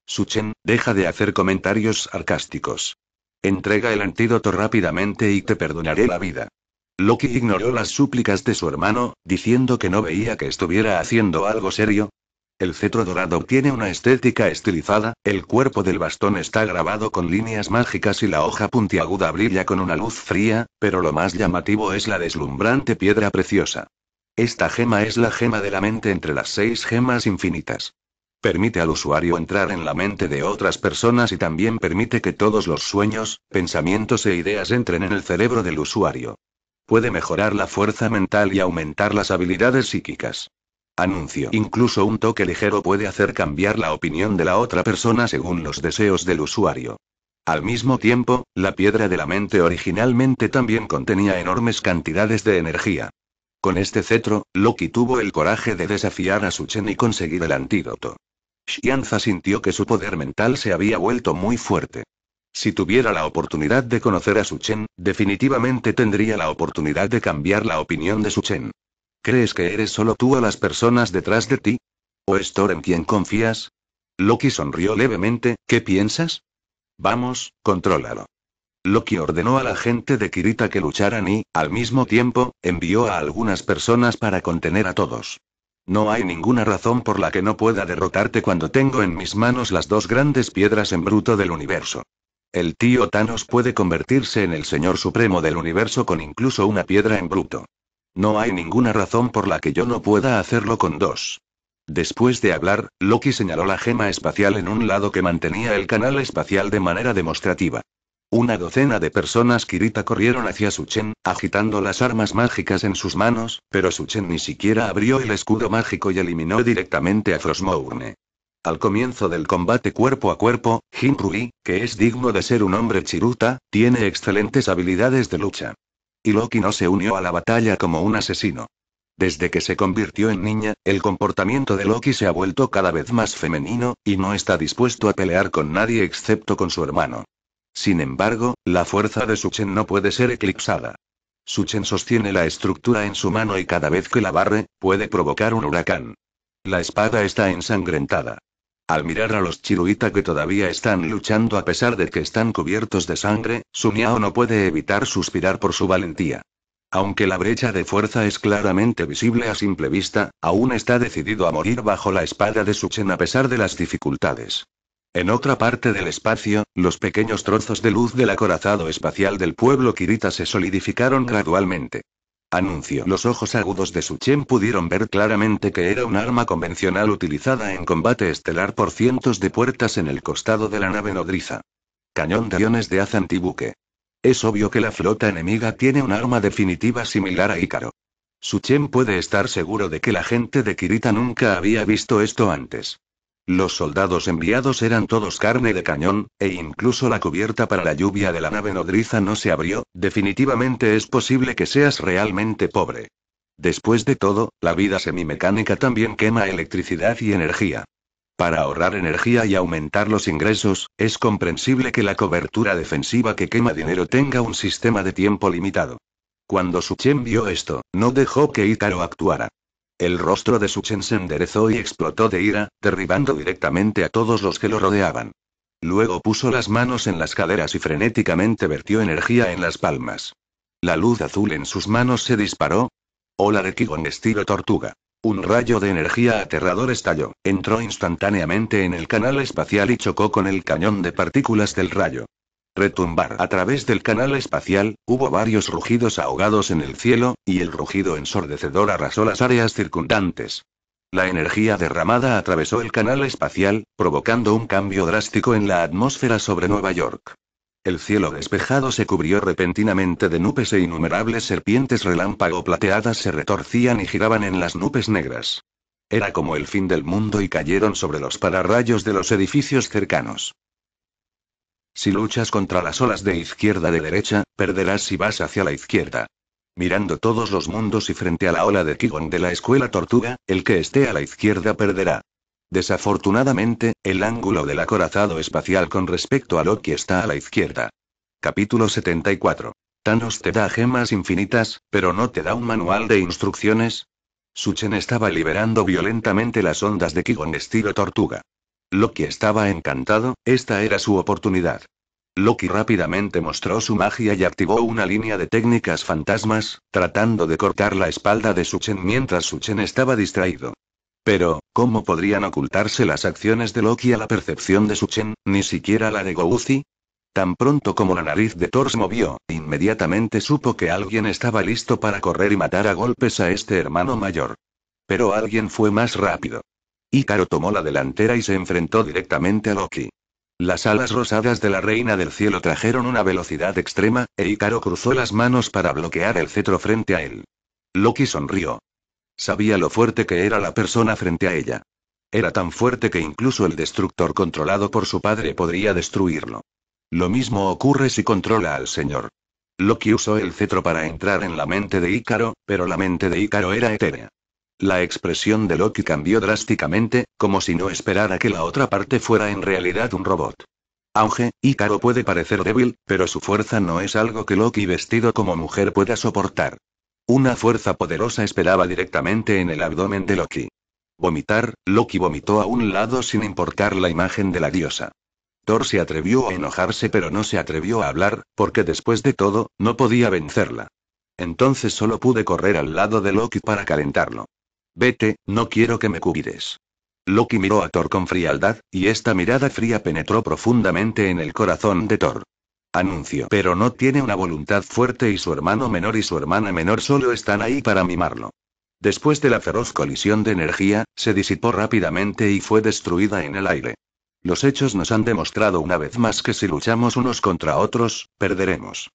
Suchen, deja de hacer comentarios sarcásticos. Entrega el antídoto rápidamente y te perdonaré la vida. Loki ignoró las súplicas de su hermano, diciendo que no veía que estuviera haciendo algo serio. El cetro dorado tiene una estética estilizada, el cuerpo del bastón está grabado con líneas mágicas y la hoja puntiaguda brilla con una luz fría, pero lo más llamativo es la deslumbrante piedra preciosa. Esta gema es la gema de la mente entre las seis gemas infinitas. Permite al usuario entrar en la mente de otras personas y también permite que todos los sueños, pensamientos e ideas entren en el cerebro del usuario. Puede mejorar la fuerza mental y aumentar las habilidades psíquicas. Anuncio. Incluso un toque ligero puede hacer cambiar la opinión de la otra persona según los deseos del usuario. Al mismo tiempo, la piedra de la mente originalmente también contenía enormes cantidades de energía. Con este cetro, Loki tuvo el coraje de desafiar a Suchen y conseguir el antídoto. Xianza sintió que su poder mental se había vuelto muy fuerte. Si tuviera la oportunidad de conocer a Suchen, definitivamente tendría la oportunidad de cambiar la opinión de Suchen. ¿Crees que eres solo tú a las personas detrás de ti? ¿O es Thor en quien confías? Loki sonrió levemente, ¿qué piensas? Vamos, contrólalo. Loki ordenó a la gente de Kirita que lucharan y, al mismo tiempo, envió a algunas personas para contener a todos. No hay ninguna razón por la que no pueda derrotarte cuando tengo en mis manos las dos grandes piedras en bruto del universo. El tío Thanos puede convertirse en el Señor Supremo del universo con incluso una piedra en bruto. No hay ninguna razón por la que yo no pueda hacerlo con dos. Después de hablar, Loki señaló la gema espacial en un lado que mantenía el canal espacial de manera demostrativa. Una docena de personas Kirita corrieron hacia Suchen, agitando las armas mágicas en sus manos, pero Suchen ni siquiera abrió el escudo mágico y eliminó directamente a Frosmourne. Al comienzo del combate cuerpo a cuerpo, Jin que es digno de ser un hombre chiruta, tiene excelentes habilidades de lucha. Y Loki no se unió a la batalla como un asesino. Desde que se convirtió en niña, el comportamiento de Loki se ha vuelto cada vez más femenino, y no está dispuesto a pelear con nadie excepto con su hermano. Sin embargo, la fuerza de Suchen no puede ser eclipsada. Suchen sostiene la estructura en su mano y cada vez que la barre, puede provocar un huracán. La espada está ensangrentada. Al mirar a los Chiruita que todavía están luchando a pesar de que están cubiertos de sangre, Yao no puede evitar suspirar por su valentía. Aunque la brecha de fuerza es claramente visible a simple vista, aún está decidido a morir bajo la espada de Suchen a pesar de las dificultades. En otra parte del espacio, los pequeños trozos de luz del acorazado espacial del pueblo Kirita se solidificaron gradualmente. Anuncio. Los ojos agudos de Suchen pudieron ver claramente que era un arma convencional utilizada en combate estelar por cientos de puertas en el costado de la nave nodriza. Cañón de aviones de haz antibuque. Es obvio que la flota enemiga tiene un arma definitiva similar a Ícaro. Suchen puede estar seguro de que la gente de Kirita nunca había visto esto antes. Los soldados enviados eran todos carne de cañón, e incluso la cubierta para la lluvia de la nave nodriza no se abrió, definitivamente es posible que seas realmente pobre. Después de todo, la vida semimecánica también quema electricidad y energía. Para ahorrar energía y aumentar los ingresos, es comprensible que la cobertura defensiva que quema dinero tenga un sistema de tiempo limitado. Cuando Suchen vio esto, no dejó que Ítaro actuara. El rostro de Suchen se enderezó y explotó de ira, derribando directamente a todos los que lo rodeaban. Luego puso las manos en las caderas y frenéticamente vertió energía en las palmas. La luz azul en sus manos se disparó. Hola, de Kigon estilo tortuga. Un rayo de energía aterrador estalló, entró instantáneamente en el canal espacial y chocó con el cañón de partículas del rayo retumbar a través del canal espacial, hubo varios rugidos ahogados en el cielo, y el rugido ensordecedor arrasó las áreas circundantes. La energía derramada atravesó el canal espacial, provocando un cambio drástico en la atmósfera sobre Nueva York. El cielo despejado se cubrió repentinamente de nubes e innumerables serpientes relámpago plateadas se retorcían y giraban en las nubes negras. Era como el fin del mundo y cayeron sobre los pararrayos de los edificios cercanos. Si luchas contra las olas de izquierda de derecha, perderás si vas hacia la izquierda. Mirando todos los mundos y frente a la ola de Kigon de la escuela tortuga, el que esté a la izquierda perderá. Desafortunadamente, el ángulo del acorazado espacial con respecto a Loki está a la izquierda. Capítulo 74. Thanos te da gemas infinitas, pero no te da un manual de instrucciones. Suchen estaba liberando violentamente las ondas de Kigon estilo tortuga. Loki estaba encantado, esta era su oportunidad. Loki rápidamente mostró su magia y activó una línea de técnicas fantasmas, tratando de cortar la espalda de Suchen mientras Suchen estaba distraído. Pero, ¿cómo podrían ocultarse las acciones de Loki a la percepción de Suchen, ni siquiera la de Gouzi? Tan pronto como la nariz de Thor se movió, inmediatamente supo que alguien estaba listo para correr y matar a golpes a este hermano mayor. Pero alguien fue más rápido. Ícaro tomó la delantera y se enfrentó directamente a Loki. Las alas rosadas de la reina del cielo trajeron una velocidad extrema, e Ícaro cruzó las manos para bloquear el cetro frente a él. Loki sonrió. Sabía lo fuerte que era la persona frente a ella. Era tan fuerte que incluso el destructor controlado por su padre podría destruirlo. Lo mismo ocurre si controla al señor. Loki usó el cetro para entrar en la mente de Ícaro, pero la mente de Ícaro era etérea. La expresión de Loki cambió drásticamente, como si no esperara que la otra parte fuera en realidad un robot. Auge, Ícaro puede parecer débil, pero su fuerza no es algo que Loki vestido como mujer pueda soportar. Una fuerza poderosa esperaba directamente en el abdomen de Loki. Vomitar, Loki vomitó a un lado sin importar la imagen de la diosa. Thor se atrevió a enojarse pero no se atrevió a hablar, porque después de todo, no podía vencerla. Entonces solo pude correr al lado de Loki para calentarlo. Vete, no quiero que me cubires». Loki miró a Thor con frialdad, y esta mirada fría penetró profundamente en el corazón de Thor. Anuncio. Pero no tiene una voluntad fuerte y su hermano menor y su hermana menor solo están ahí para mimarlo. Después de la feroz colisión de energía, se disipó rápidamente y fue destruida en el aire. Los hechos nos han demostrado una vez más que si luchamos unos contra otros, perderemos.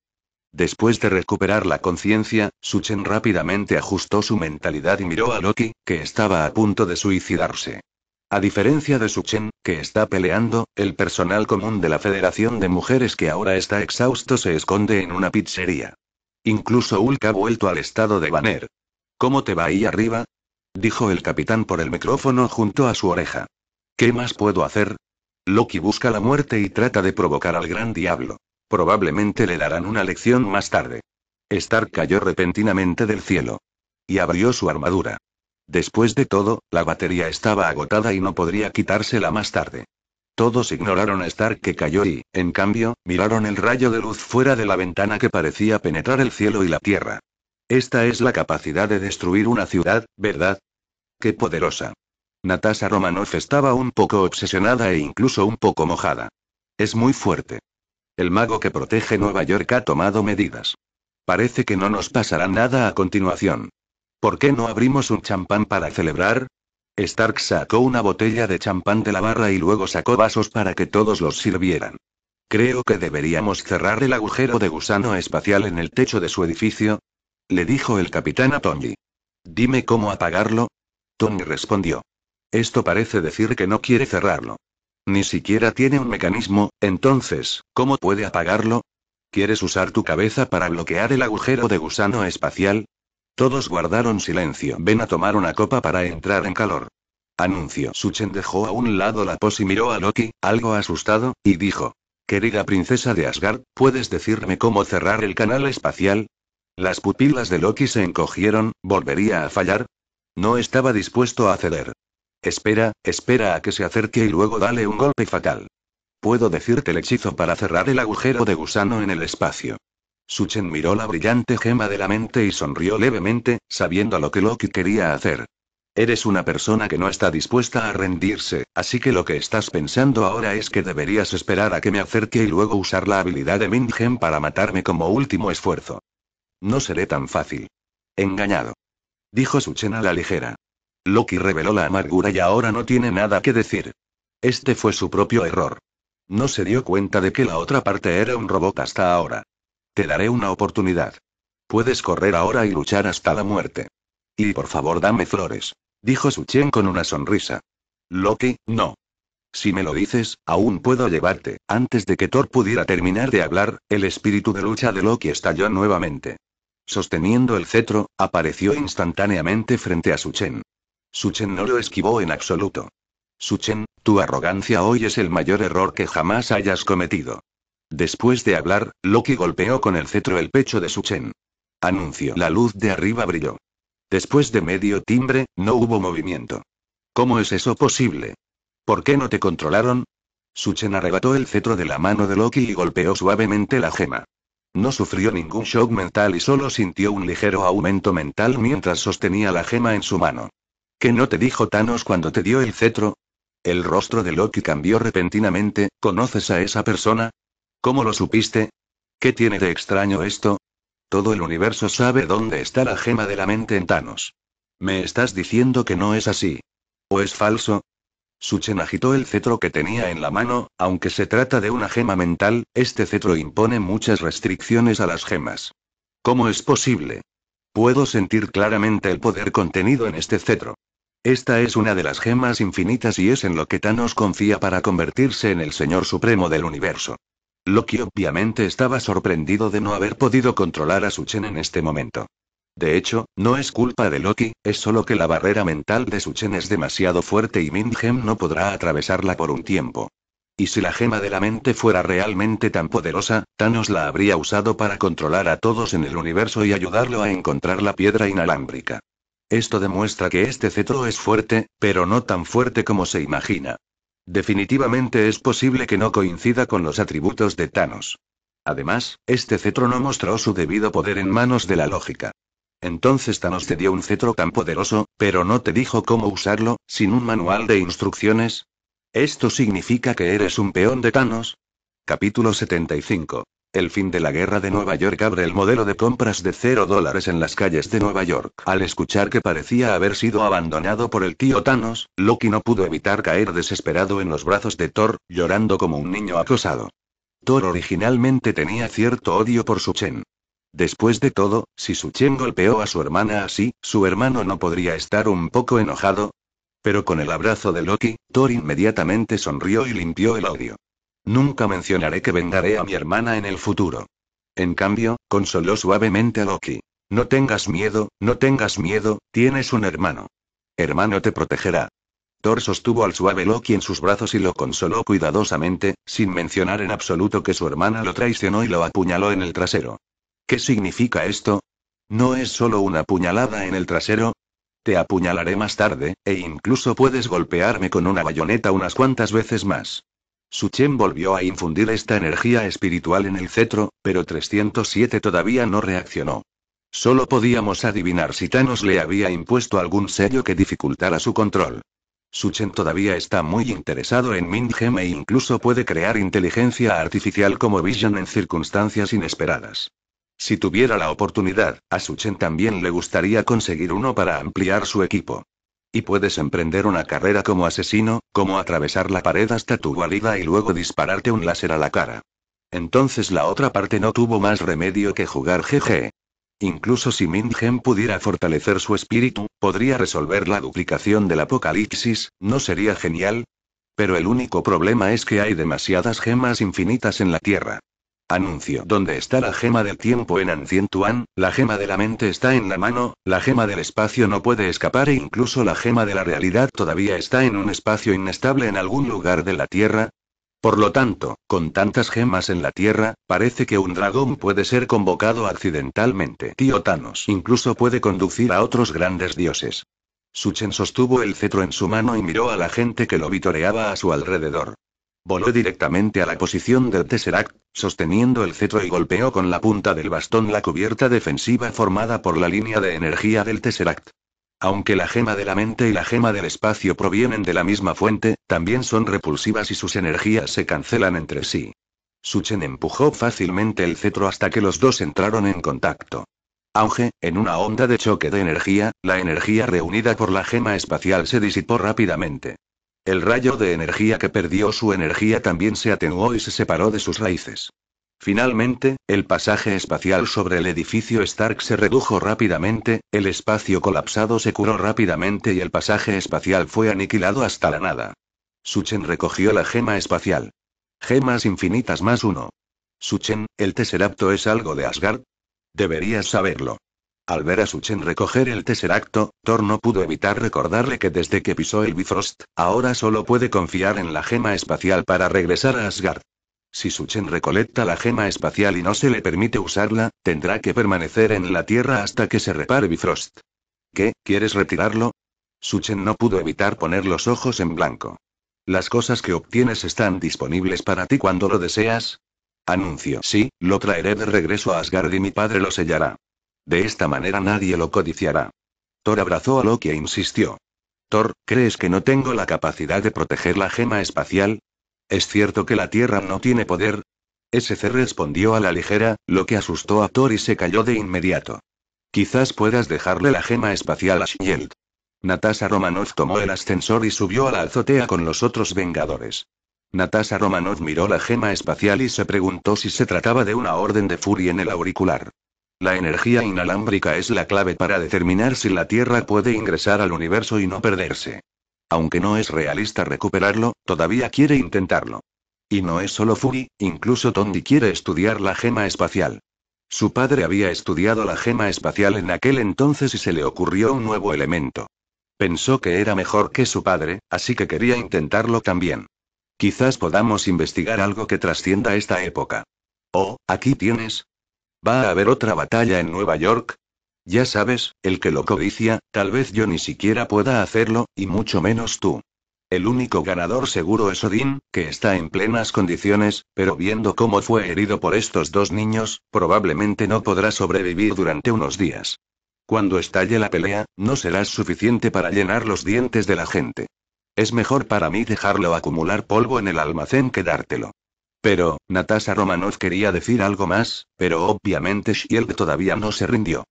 Después de recuperar la conciencia, Suchen rápidamente ajustó su mentalidad y miró a Loki, que estaba a punto de suicidarse. A diferencia de Suchen, que está peleando, el personal común de la Federación de Mujeres que ahora está exhausto se esconde en una pizzería. Incluso Hulk ha vuelto al estado de Banner. ¿Cómo te va ahí arriba? dijo el capitán por el micrófono junto a su oreja. ¿Qué más puedo hacer? Loki busca la muerte y trata de provocar al gran diablo. Probablemente le darán una lección más tarde. Stark cayó repentinamente del cielo. Y abrió su armadura. Después de todo, la batería estaba agotada y no podría quitársela más tarde. Todos ignoraron a Stark que cayó y, en cambio, miraron el rayo de luz fuera de la ventana que parecía penetrar el cielo y la tierra. Esta es la capacidad de destruir una ciudad, ¿verdad? ¡Qué poderosa! Natasha Romanoff estaba un poco obsesionada e incluso un poco mojada. Es muy fuerte. El mago que protege Nueva York ha tomado medidas. Parece que no nos pasará nada a continuación. ¿Por qué no abrimos un champán para celebrar? Stark sacó una botella de champán de la barra y luego sacó vasos para que todos los sirvieran. Creo que deberíamos cerrar el agujero de gusano espacial en el techo de su edificio. Le dijo el capitán a Tony. Dime cómo apagarlo. Tony respondió. Esto parece decir que no quiere cerrarlo. Ni siquiera tiene un mecanismo, entonces, ¿cómo puede apagarlo? ¿Quieres usar tu cabeza para bloquear el agujero de gusano espacial? Todos guardaron silencio. Ven a tomar una copa para entrar en calor. Anuncio. Suchen dejó a un lado la pos y miró a Loki, algo asustado, y dijo. Querida princesa de Asgard, ¿puedes decirme cómo cerrar el canal espacial? Las pupilas de Loki se encogieron, ¿volvería a fallar? No estaba dispuesto a ceder. Espera, espera a que se acerque y luego dale un golpe fatal. Puedo decirte el hechizo para cerrar el agujero de gusano en el espacio. Suchen miró la brillante gema de la mente y sonrió levemente, sabiendo lo que Loki quería hacer. Eres una persona que no está dispuesta a rendirse, así que lo que estás pensando ahora es que deberías esperar a que me acerque y luego usar la habilidad de Mingen para matarme como último esfuerzo. No seré tan fácil. Engañado. Dijo Suchen a la ligera. Loki reveló la amargura y ahora no tiene nada que decir. Este fue su propio error. No se dio cuenta de que la otra parte era un robot hasta ahora. Te daré una oportunidad. Puedes correr ahora y luchar hasta la muerte. Y por favor dame flores. Dijo Suchen con una sonrisa. Loki, no. Si me lo dices, aún puedo llevarte. Antes de que Thor pudiera terminar de hablar, el espíritu de lucha de Loki estalló nuevamente. Sosteniendo el cetro, apareció instantáneamente frente a Suchen. Suchen no lo esquivó en absoluto. Suchen, tu arrogancia hoy es el mayor error que jamás hayas cometido. Después de hablar, Loki golpeó con el cetro el pecho de Suchen. Anunció. La luz de arriba brilló. Después de medio timbre, no hubo movimiento. ¿Cómo es eso posible? ¿Por qué no te controlaron? Suchen arrebató el cetro de la mano de Loki y golpeó suavemente la gema. No sufrió ningún shock mental y solo sintió un ligero aumento mental mientras sostenía la gema en su mano. ¿Qué no te dijo Thanos cuando te dio el cetro? El rostro de Loki cambió repentinamente, ¿conoces a esa persona? ¿Cómo lo supiste? ¿Qué tiene de extraño esto? Todo el universo sabe dónde está la gema de la mente en Thanos. ¿Me estás diciendo que no es así? ¿O es falso? Suchen agitó el cetro que tenía en la mano, aunque se trata de una gema mental, este cetro impone muchas restricciones a las gemas. ¿Cómo es posible? Puedo sentir claramente el poder contenido en este cetro. Esta es una de las gemas infinitas y es en lo que Thanos confía para convertirse en el Señor Supremo del Universo. Loki obviamente estaba sorprendido de no haber podido controlar a Suchen en este momento. De hecho, no es culpa de Loki, es solo que la barrera mental de Suchen es demasiado fuerte y Gem no podrá atravesarla por un tiempo. Y si la gema de la mente fuera realmente tan poderosa, Thanos la habría usado para controlar a todos en el universo y ayudarlo a encontrar la piedra inalámbrica. Esto demuestra que este cetro es fuerte, pero no tan fuerte como se imagina. Definitivamente es posible que no coincida con los atributos de Thanos. Además, este cetro no mostró su debido poder en manos de la lógica. Entonces Thanos te dio un cetro tan poderoso, pero no te dijo cómo usarlo, sin un manual de instrucciones. ¿Esto significa que eres un peón de Thanos? Capítulo 75. El fin de la guerra de Nueva York abre el modelo de compras de cero dólares en las calles de Nueva York. Al escuchar que parecía haber sido abandonado por el tío Thanos, Loki no pudo evitar caer desesperado en los brazos de Thor, llorando como un niño acosado. Thor originalmente tenía cierto odio por Suchen. Después de todo, si Suchen golpeó a su hermana así, su hermano no podría estar un poco enojado. Pero con el abrazo de Loki, Thor inmediatamente sonrió y limpió el odio. Nunca mencionaré que vengaré a mi hermana en el futuro. En cambio, consoló suavemente a Loki. No tengas miedo, no tengas miedo, tienes un hermano. Hermano te protegerá. Thor sostuvo al suave Loki en sus brazos y lo consoló cuidadosamente, sin mencionar en absoluto que su hermana lo traicionó y lo apuñaló en el trasero. ¿Qué significa esto? ¿No es solo una puñalada en el trasero? Te apuñalaré más tarde, e incluso puedes golpearme con una bayoneta unas cuantas veces más. Chen volvió a infundir esta energía espiritual en el cetro, pero 307 todavía no reaccionó. Solo podíamos adivinar si Thanos le había impuesto algún sello que dificultara su control. Suchen todavía está muy interesado en Mindgem e incluso puede crear inteligencia artificial como Vision en circunstancias inesperadas. Si tuviera la oportunidad, a Suchen también le gustaría conseguir uno para ampliar su equipo. Y puedes emprender una carrera como asesino, como atravesar la pared hasta tu guarida y luego dispararte un láser a la cara. Entonces la otra parte no tuvo más remedio que jugar GG. Incluso si Mingen pudiera fortalecer su espíritu, podría resolver la duplicación del apocalipsis, ¿no sería genial? Pero el único problema es que hay demasiadas gemas infinitas en la Tierra. Anuncio. ¿Dónde está la gema del tiempo en Ancientuan? La gema de la mente está en la mano, la gema del espacio no puede escapar e incluso la gema de la realidad todavía está en un espacio inestable en algún lugar de la Tierra. Por lo tanto, con tantas gemas en la Tierra, parece que un dragón puede ser convocado accidentalmente. Tío Thanos incluso puede conducir a otros grandes dioses. Suchen sostuvo el cetro en su mano y miró a la gente que lo vitoreaba a su alrededor. Voló directamente a la posición del Tesseract, sosteniendo el cetro y golpeó con la punta del bastón la cubierta defensiva formada por la línea de energía del Tesseract. Aunque la gema de la mente y la gema del espacio provienen de la misma fuente, también son repulsivas y sus energías se cancelan entre sí. Suchen empujó fácilmente el cetro hasta que los dos entraron en contacto. Auge, en una onda de choque de energía, la energía reunida por la gema espacial se disipó rápidamente. El rayo de energía que perdió su energía también se atenuó y se separó de sus raíces. Finalmente, el pasaje espacial sobre el edificio Stark se redujo rápidamente, el espacio colapsado se curó rápidamente y el pasaje espacial fue aniquilado hasta la nada. Suchen recogió la gema espacial. Gemas infinitas más uno. Suchen, el Tesseracto es algo de Asgard. Deberías saberlo. Al ver a Suchen recoger el Tesseracto, Thor no pudo evitar recordarle que desde que pisó el Bifrost, ahora solo puede confiar en la gema espacial para regresar a Asgard. Si Suchen recolecta la gema espacial y no se le permite usarla, tendrá que permanecer en la Tierra hasta que se repare Bifrost. ¿Qué, quieres retirarlo? Suchen no pudo evitar poner los ojos en blanco. Las cosas que obtienes están disponibles para ti cuando lo deseas. Anuncio. Sí, lo traeré de regreso a Asgard y mi padre lo sellará. De esta manera nadie lo codiciará. Thor abrazó a Loki e insistió. Thor, ¿crees que no tengo la capacidad de proteger la gema espacial? ¿Es cierto que la Tierra no tiene poder? SC respondió a la ligera, lo que asustó a Thor y se cayó de inmediato. Quizás puedas dejarle la gema espacial a Shield. Natasha Romanov tomó el ascensor y subió a la azotea con los otros Vengadores. Natasha Romanov miró la gema espacial y se preguntó si se trataba de una orden de Fury en el auricular. La energía inalámbrica es la clave para determinar si la Tierra puede ingresar al universo y no perderse. Aunque no es realista recuperarlo, todavía quiere intentarlo. Y no es solo Fury, incluso Tondi quiere estudiar la gema espacial. Su padre había estudiado la gema espacial en aquel entonces y se le ocurrió un nuevo elemento. Pensó que era mejor que su padre, así que quería intentarlo también. Quizás podamos investigar algo que trascienda esta época. Oh, aquí tienes, ¿Va a haber otra batalla en Nueva York? Ya sabes, el que lo codicia, tal vez yo ni siquiera pueda hacerlo, y mucho menos tú. El único ganador seguro es Odín, que está en plenas condiciones, pero viendo cómo fue herido por estos dos niños, probablemente no podrá sobrevivir durante unos días. Cuando estalle la pelea, no serás suficiente para llenar los dientes de la gente. Es mejor para mí dejarlo acumular polvo en el almacén que dártelo. Pero, Natasha Romanoff quería decir algo más, pero obviamente Shield todavía no se rindió.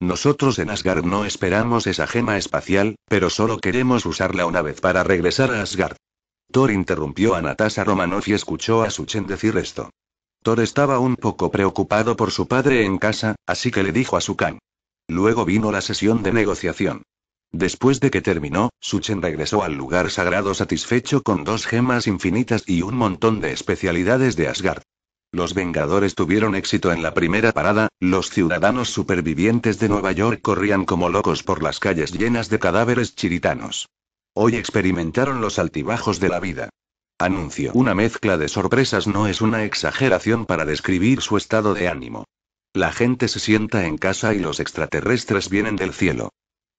Nosotros en Asgard no esperamos esa gema espacial, pero solo queremos usarla una vez para regresar a Asgard. Thor interrumpió a Natasha Romanoff y escuchó a Suchen decir esto. Thor estaba un poco preocupado por su padre en casa, así que le dijo a Sukan. Luego vino la sesión de negociación. Después de que terminó, Suchen regresó al lugar sagrado satisfecho con dos gemas infinitas y un montón de especialidades de Asgard. Los Vengadores tuvieron éxito en la primera parada, los ciudadanos supervivientes de Nueva York corrían como locos por las calles llenas de cadáveres chiritanos. Hoy experimentaron los altibajos de la vida. Anuncio. Una mezcla de sorpresas no es una exageración para describir su estado de ánimo. La gente se sienta en casa y los extraterrestres vienen del cielo.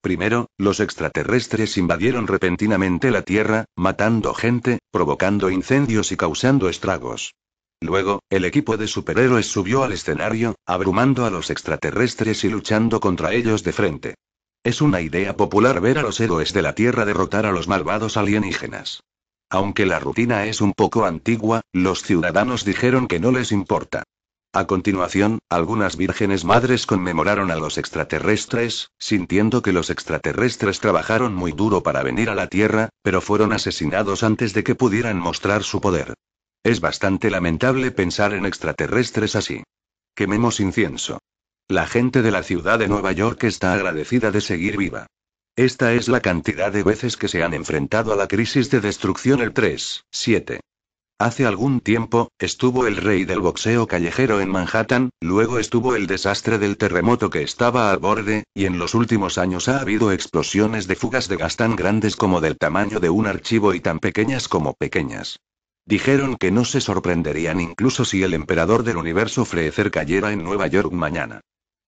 Primero, los extraterrestres invadieron repentinamente la Tierra, matando gente, provocando incendios y causando estragos. Luego, el equipo de superhéroes subió al escenario, abrumando a los extraterrestres y luchando contra ellos de frente. Es una idea popular ver a los héroes de la Tierra derrotar a los malvados alienígenas. Aunque la rutina es un poco antigua, los ciudadanos dijeron que no les importa. A continuación, algunas vírgenes madres conmemoraron a los extraterrestres, sintiendo que los extraterrestres trabajaron muy duro para venir a la Tierra, pero fueron asesinados antes de que pudieran mostrar su poder. Es bastante lamentable pensar en extraterrestres así. Quememos incienso. La gente de la ciudad de Nueva York está agradecida de seguir viva. Esta es la cantidad de veces que se han enfrentado a la crisis de destrucción el 3, 7, Hace algún tiempo, estuvo el rey del boxeo callejero en Manhattan, luego estuvo el desastre del terremoto que estaba al borde, y en los últimos años ha habido explosiones de fugas de gas tan grandes como del tamaño de un archivo y tan pequeñas como pequeñas. Dijeron que no se sorprenderían incluso si el emperador del universo Freezer cayera en Nueva York mañana.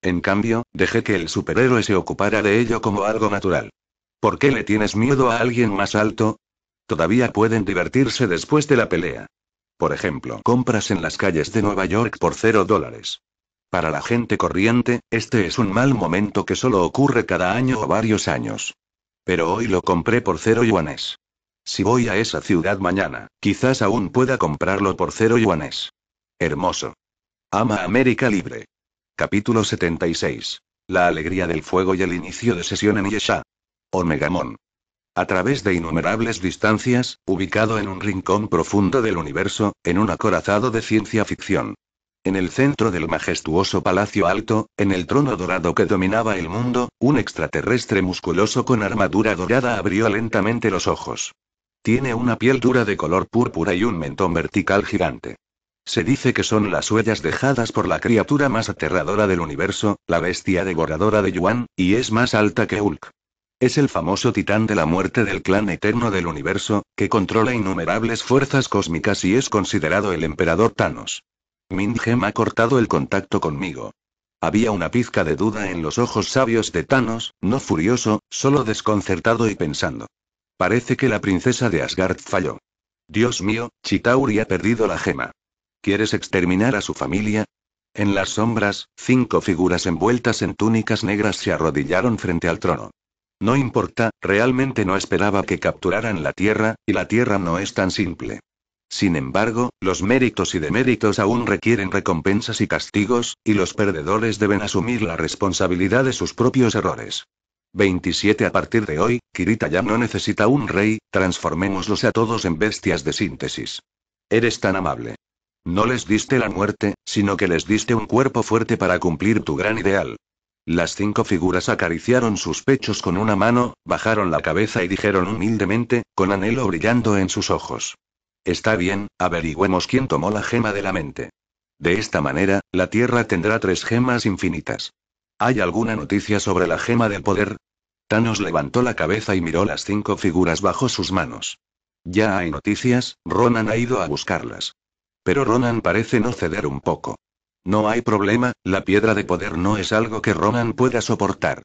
En cambio, dejé que el superhéroe se ocupara de ello como algo natural. ¿Por qué le tienes miedo a alguien más alto? Todavía pueden divertirse después de la pelea. Por ejemplo, compras en las calles de Nueva York por 0 dólares. Para la gente corriente, este es un mal momento que solo ocurre cada año o varios años. Pero hoy lo compré por 0 yuanes. Si voy a esa ciudad mañana, quizás aún pueda comprarlo por 0 yuanes. Hermoso. Ama América Libre. Capítulo 76. La alegría del fuego y el inicio de sesión en Yesha. Omegamon. A través de innumerables distancias, ubicado en un rincón profundo del universo, en un acorazado de ciencia ficción. En el centro del majestuoso palacio alto, en el trono dorado que dominaba el mundo, un extraterrestre musculoso con armadura dorada abrió lentamente los ojos. Tiene una piel dura de color púrpura y un mentón vertical gigante. Se dice que son las huellas dejadas por la criatura más aterradora del universo, la bestia devoradora de Yuan, y es más alta que Hulk. Es el famoso titán de la muerte del clan eterno del universo, que controla innumerables fuerzas cósmicas y es considerado el emperador Thanos. minjem ha cortado el contacto conmigo. Había una pizca de duda en los ojos sabios de Thanos, no furioso, solo desconcertado y pensando. Parece que la princesa de Asgard falló. Dios mío, Chitauri ha perdido la gema. ¿Quieres exterminar a su familia? En las sombras, cinco figuras envueltas en túnicas negras se arrodillaron frente al trono. No importa, realmente no esperaba que capturaran la Tierra, y la Tierra no es tan simple. Sin embargo, los méritos y deméritos aún requieren recompensas y castigos, y los perdedores deben asumir la responsabilidad de sus propios errores. 27 A partir de hoy, Kirita ya no necesita un rey, transformémoslos a todos en bestias de síntesis. Eres tan amable. No les diste la muerte, sino que les diste un cuerpo fuerte para cumplir tu gran ideal. Las cinco figuras acariciaron sus pechos con una mano, bajaron la cabeza y dijeron humildemente, con anhelo brillando en sus ojos. Está bien, averigüemos quién tomó la gema de la mente. De esta manera, la Tierra tendrá tres gemas infinitas. ¿Hay alguna noticia sobre la gema del poder? Thanos levantó la cabeza y miró las cinco figuras bajo sus manos. Ya hay noticias, Ronan ha ido a buscarlas. Pero Ronan parece no ceder un poco. No hay problema, la piedra de poder no es algo que Ronan pueda soportar.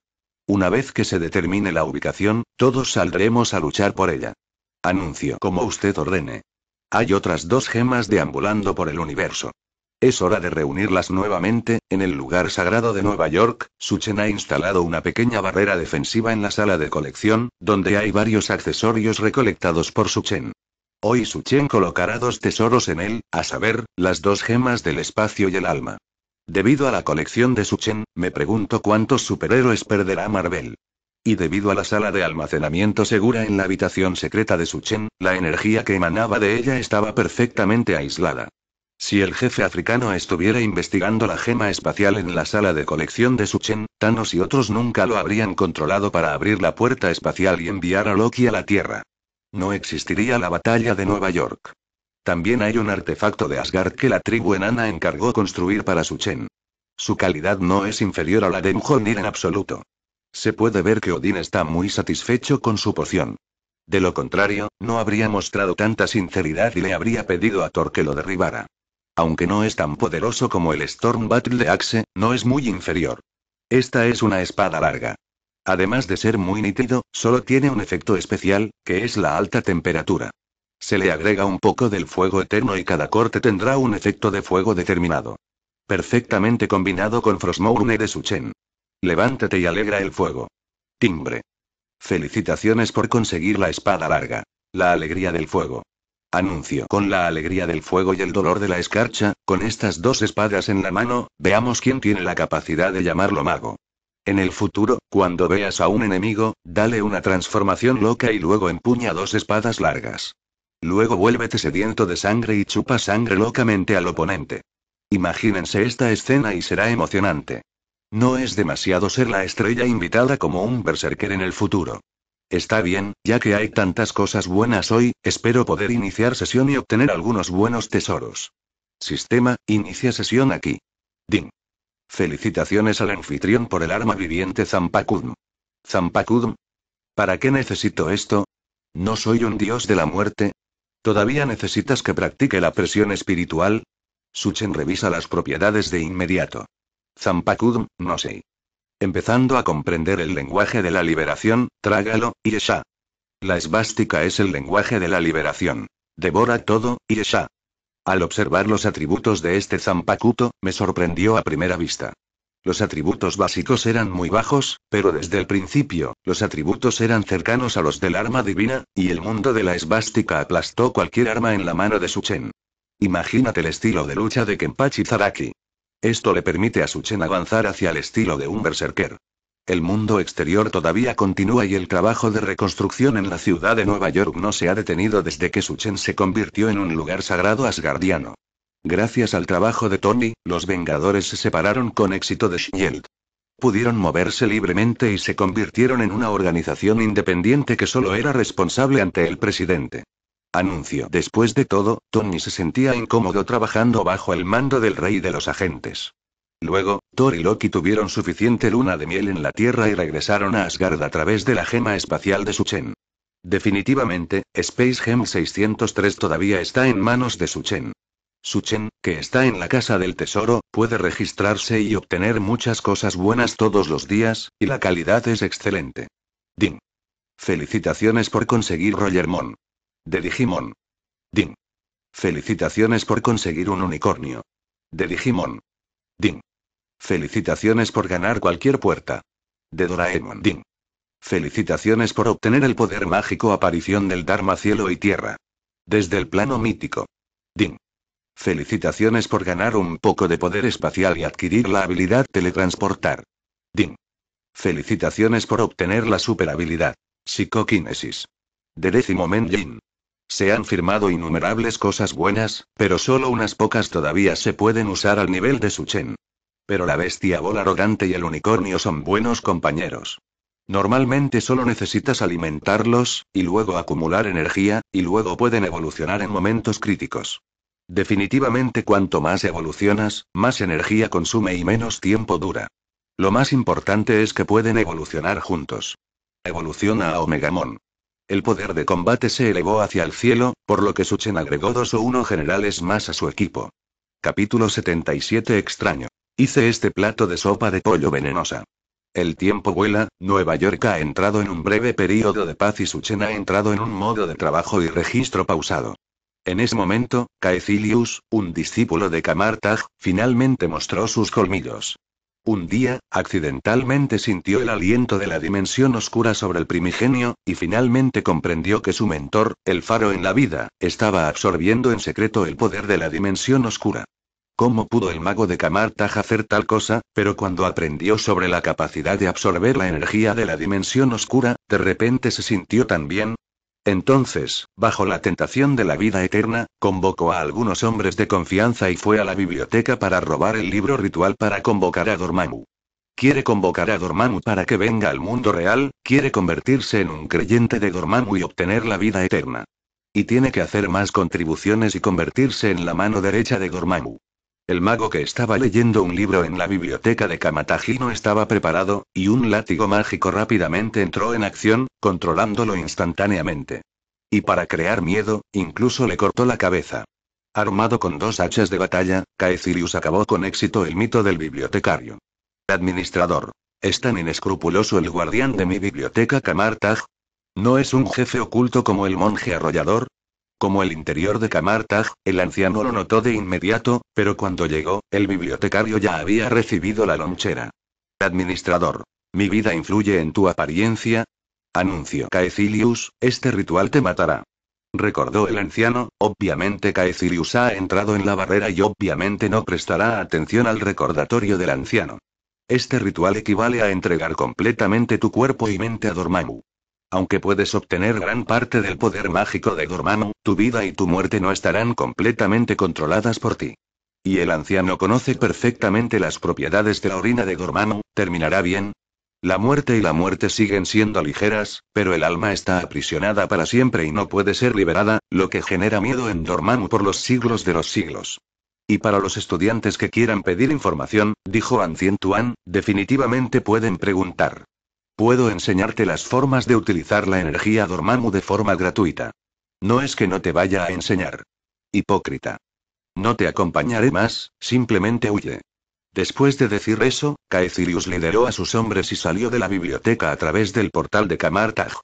Una vez que se determine la ubicación, todos saldremos a luchar por ella. Anuncio como usted ordene. Hay otras dos gemas deambulando por el universo. Es hora de reunirlas nuevamente, en el lugar sagrado de Nueva York, Suchen ha instalado una pequeña barrera defensiva en la sala de colección, donde hay varios accesorios recolectados por Suchen. Hoy Suchen colocará dos tesoros en él, a saber, las dos gemas del espacio y el alma. Debido a la colección de Suchen, me pregunto cuántos superhéroes perderá Marvel. Y debido a la sala de almacenamiento segura en la habitación secreta de Suchen, la energía que emanaba de ella estaba perfectamente aislada. Si el jefe africano estuviera investigando la gema espacial en la sala de colección de Suchen, Thanos y otros nunca lo habrían controlado para abrir la puerta espacial y enviar a Loki a la Tierra no existiría la batalla de Nueva York. También hay un artefacto de Asgard que la tribu enana encargó construir para su Chen. Su calidad no es inferior a la de Mjolnir en absoluto. Se puede ver que Odín está muy satisfecho con su poción. De lo contrario, no habría mostrado tanta sinceridad y le habría pedido a Thor que lo derribara. Aunque no es tan poderoso como el Storm Battle de Axe, no es muy inferior. Esta es una espada larga. Además de ser muy nítido, solo tiene un efecto especial, que es la alta temperatura. Se le agrega un poco del fuego eterno y cada corte tendrá un efecto de fuego determinado. Perfectamente combinado con Frostmourne de Suchen. Levántate y alegra el fuego. Timbre. Felicitaciones por conseguir la espada larga. La alegría del fuego. Anuncio. Con la alegría del fuego y el dolor de la escarcha, con estas dos espadas en la mano, veamos quién tiene la capacidad de llamarlo mago. En el futuro, cuando veas a un enemigo, dale una transformación loca y luego empuña dos espadas largas. Luego vuélvete sediento de sangre y chupa sangre locamente al oponente. Imagínense esta escena y será emocionante. No es demasiado ser la estrella invitada como un berserker en el futuro. Está bien, ya que hay tantas cosas buenas hoy, espero poder iniciar sesión y obtener algunos buenos tesoros. Sistema, inicia sesión aquí. Ding. Felicitaciones al anfitrión por el arma viviente Zampacudm. Zampacudm. ¿Para qué necesito esto? ¿No soy un dios de la muerte? ¿Todavía necesitas que practique la presión espiritual? Suchen revisa las propiedades de inmediato. Zampacudm, no sé. Empezando a comprender el lenguaje de la liberación, trágalo, Yesha. La esvástica es el lenguaje de la liberación. Devora todo, Yesha. Al observar los atributos de este zampacuto, me sorprendió a primera vista. Los atributos básicos eran muy bajos, pero desde el principio, los atributos eran cercanos a los del arma divina, y el mundo de la esvástica aplastó cualquier arma en la mano de Suchen. Imagínate el estilo de lucha de Kenpachi Zaraki. Esto le permite a Suchen avanzar hacia el estilo de un berserker. El mundo exterior todavía continúa y el trabajo de reconstrucción en la ciudad de Nueva York no se ha detenido desde que Suchen se convirtió en un lugar sagrado asgardiano. Gracias al trabajo de Tony, los Vengadores se separaron con éxito de Shield. Pudieron moverse libremente y se convirtieron en una organización independiente que solo era responsable ante el presidente. Anuncio. Después de todo, Tony se sentía incómodo trabajando bajo el mando del rey de los agentes. Luego, Thor y Loki tuvieron suficiente luna de miel en la Tierra y regresaron a Asgard a través de la gema espacial de Suchen. Definitivamente, Space Gem 603 todavía está en manos de Suchen. Suchen, que está en la casa del tesoro, puede registrarse y obtener muchas cosas buenas todos los días, y la calidad es excelente. Ding. Felicitaciones por conseguir Mon. De Digimon. Ding. Felicitaciones por conseguir un unicornio. De Digimon. Ding. Felicitaciones por ganar cualquier puerta. De Doraemon Ding. Felicitaciones por obtener el poder mágico aparición del Dharma cielo y tierra. Desde el plano mítico. Ding. Felicitaciones por ganar un poco de poder espacial y adquirir la habilidad teletransportar. Ding. Felicitaciones por obtener la habilidad. Psicokinesis. De décimo Menjin. Se han firmado innumerables cosas buenas, pero solo unas pocas todavía se pueden usar al nivel de Chen pero la bestia bola arrogante y el unicornio son buenos compañeros. Normalmente solo necesitas alimentarlos, y luego acumular energía, y luego pueden evolucionar en momentos críticos. Definitivamente cuanto más evolucionas, más energía consume y menos tiempo dura. Lo más importante es que pueden evolucionar juntos. Evoluciona a Omegamon. El poder de combate se elevó hacia el cielo, por lo que Suchen agregó dos o uno generales más a su equipo. Capítulo 77 Extraño. Hice este plato de sopa de pollo venenosa. El tiempo vuela, Nueva York ha entrado en un breve periodo de paz y Suchen ha entrado en un modo de trabajo y registro pausado. En ese momento, Caecilius, un discípulo de Camartag, finalmente mostró sus colmillos. Un día, accidentalmente sintió el aliento de la dimensión oscura sobre el primigenio, y finalmente comprendió que su mentor, el faro en la vida, estaba absorbiendo en secreto el poder de la dimensión oscura. ¿Cómo pudo el mago de Kamar-Taj hacer tal cosa? Pero cuando aprendió sobre la capacidad de absorber la energía de la dimensión oscura, de repente se sintió tan bien. Entonces, bajo la tentación de la vida eterna, convocó a algunos hombres de confianza y fue a la biblioteca para robar el libro ritual para convocar a Dormammu. Quiere convocar a Dormammu para que venga al mundo real, quiere convertirse en un creyente de Dormammu y obtener la vida eterna. Y tiene que hacer más contribuciones y convertirse en la mano derecha de Dormammu. El mago que estaba leyendo un libro en la biblioteca de Kamataji no estaba preparado, y un látigo mágico rápidamente entró en acción, controlándolo instantáneamente. Y para crear miedo, incluso le cortó la cabeza. Armado con dos hachas de batalla, Caecilius acabó con éxito el mito del bibliotecario. Administrador. ¿Es tan inescrupuloso el guardián de mi biblioteca Kamartag? ¿No es un jefe oculto como el monje arrollador? Como el interior de Camartag, el anciano lo notó de inmediato, pero cuando llegó, el bibliotecario ya había recibido la lonchera. Administrador. Mi vida influye en tu apariencia. Anuncio. Caecilius, este ritual te matará. Recordó el anciano, obviamente Caecilius ha entrado en la barrera y obviamente no prestará atención al recordatorio del anciano. Este ritual equivale a entregar completamente tu cuerpo y mente a Dormammu. Aunque puedes obtener gran parte del poder mágico de Dormammu, tu vida y tu muerte no estarán completamente controladas por ti. Y el anciano conoce perfectamente las propiedades de la orina de Dormammu, ¿terminará bien? La muerte y la muerte siguen siendo ligeras, pero el alma está aprisionada para siempre y no puede ser liberada, lo que genera miedo en Dormammu por los siglos de los siglos. Y para los estudiantes que quieran pedir información, dijo Ancien Tuan, definitivamente pueden preguntar. Puedo enseñarte las formas de utilizar la energía Dormammu de forma gratuita. No es que no te vaya a enseñar. Hipócrita. No te acompañaré más, simplemente huye. Después de decir eso, Caecilius lideró a sus hombres y salió de la biblioteca a través del portal de Kamar-Taj.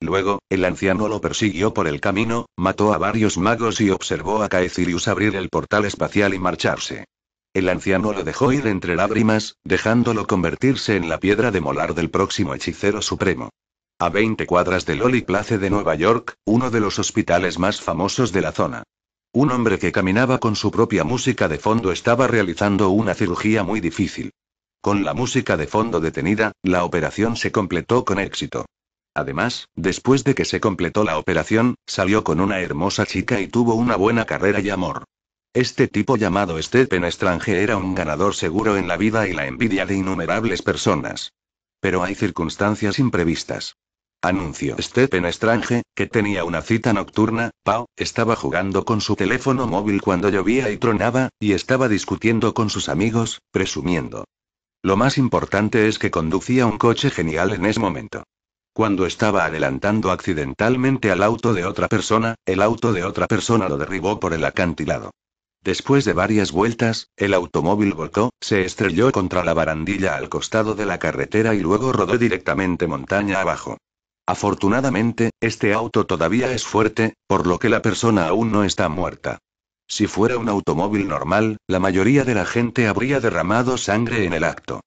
Luego, el anciano lo persiguió por el camino, mató a varios magos y observó a Caecilius abrir el portal espacial y marcharse. El anciano lo dejó ir entre lágrimas, dejándolo convertirse en la piedra de molar del próximo hechicero supremo. A 20 cuadras del Loli Place de Nueva York, uno de los hospitales más famosos de la zona. Un hombre que caminaba con su propia música de fondo estaba realizando una cirugía muy difícil. Con la música de fondo detenida, la operación se completó con éxito. Además, después de que se completó la operación, salió con una hermosa chica y tuvo una buena carrera y amor. Este tipo llamado Strange era un ganador seguro en la vida y la envidia de innumerables personas. Pero hay circunstancias imprevistas. Anunció Stephen Strange, que tenía una cita nocturna, Pau, estaba jugando con su teléfono móvil cuando llovía y tronaba, y estaba discutiendo con sus amigos, presumiendo. Lo más importante es que conducía un coche genial en ese momento. Cuando estaba adelantando accidentalmente al auto de otra persona, el auto de otra persona lo derribó por el acantilado. Después de varias vueltas, el automóvil volcó, se estrelló contra la barandilla al costado de la carretera y luego rodó directamente montaña abajo. Afortunadamente, este auto todavía es fuerte, por lo que la persona aún no está muerta. Si fuera un automóvil normal, la mayoría de la gente habría derramado sangre en el acto.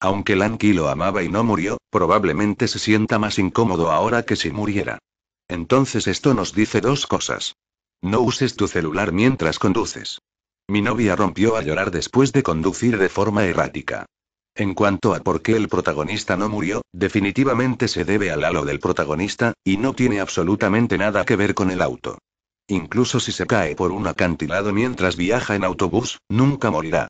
Aunque Lanky lo amaba y no murió, probablemente se sienta más incómodo ahora que si muriera. Entonces esto nos dice dos cosas. No uses tu celular mientras conduces. Mi novia rompió a llorar después de conducir de forma errática. En cuanto a por qué el protagonista no murió, definitivamente se debe al halo del protagonista, y no tiene absolutamente nada que ver con el auto. Incluso si se cae por un acantilado mientras viaja en autobús, nunca morirá.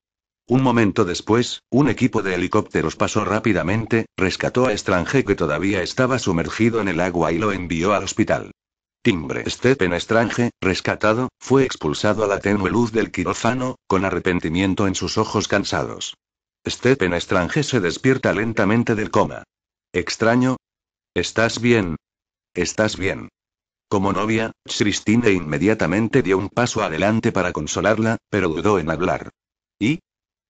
Un momento después, un equipo de helicópteros pasó rápidamente, rescató a Strange este que todavía estaba sumergido en el agua y lo envió al hospital. Timbre Stephen Strange, rescatado, fue expulsado a la tenue luz del quirófano, con arrepentimiento en sus ojos cansados. Stephen Strange se despierta lentamente del coma. Extraño. ¿Estás bien? ¿Estás bien? Como novia, Christine inmediatamente dio un paso adelante para consolarla, pero dudó en hablar. ¿Y?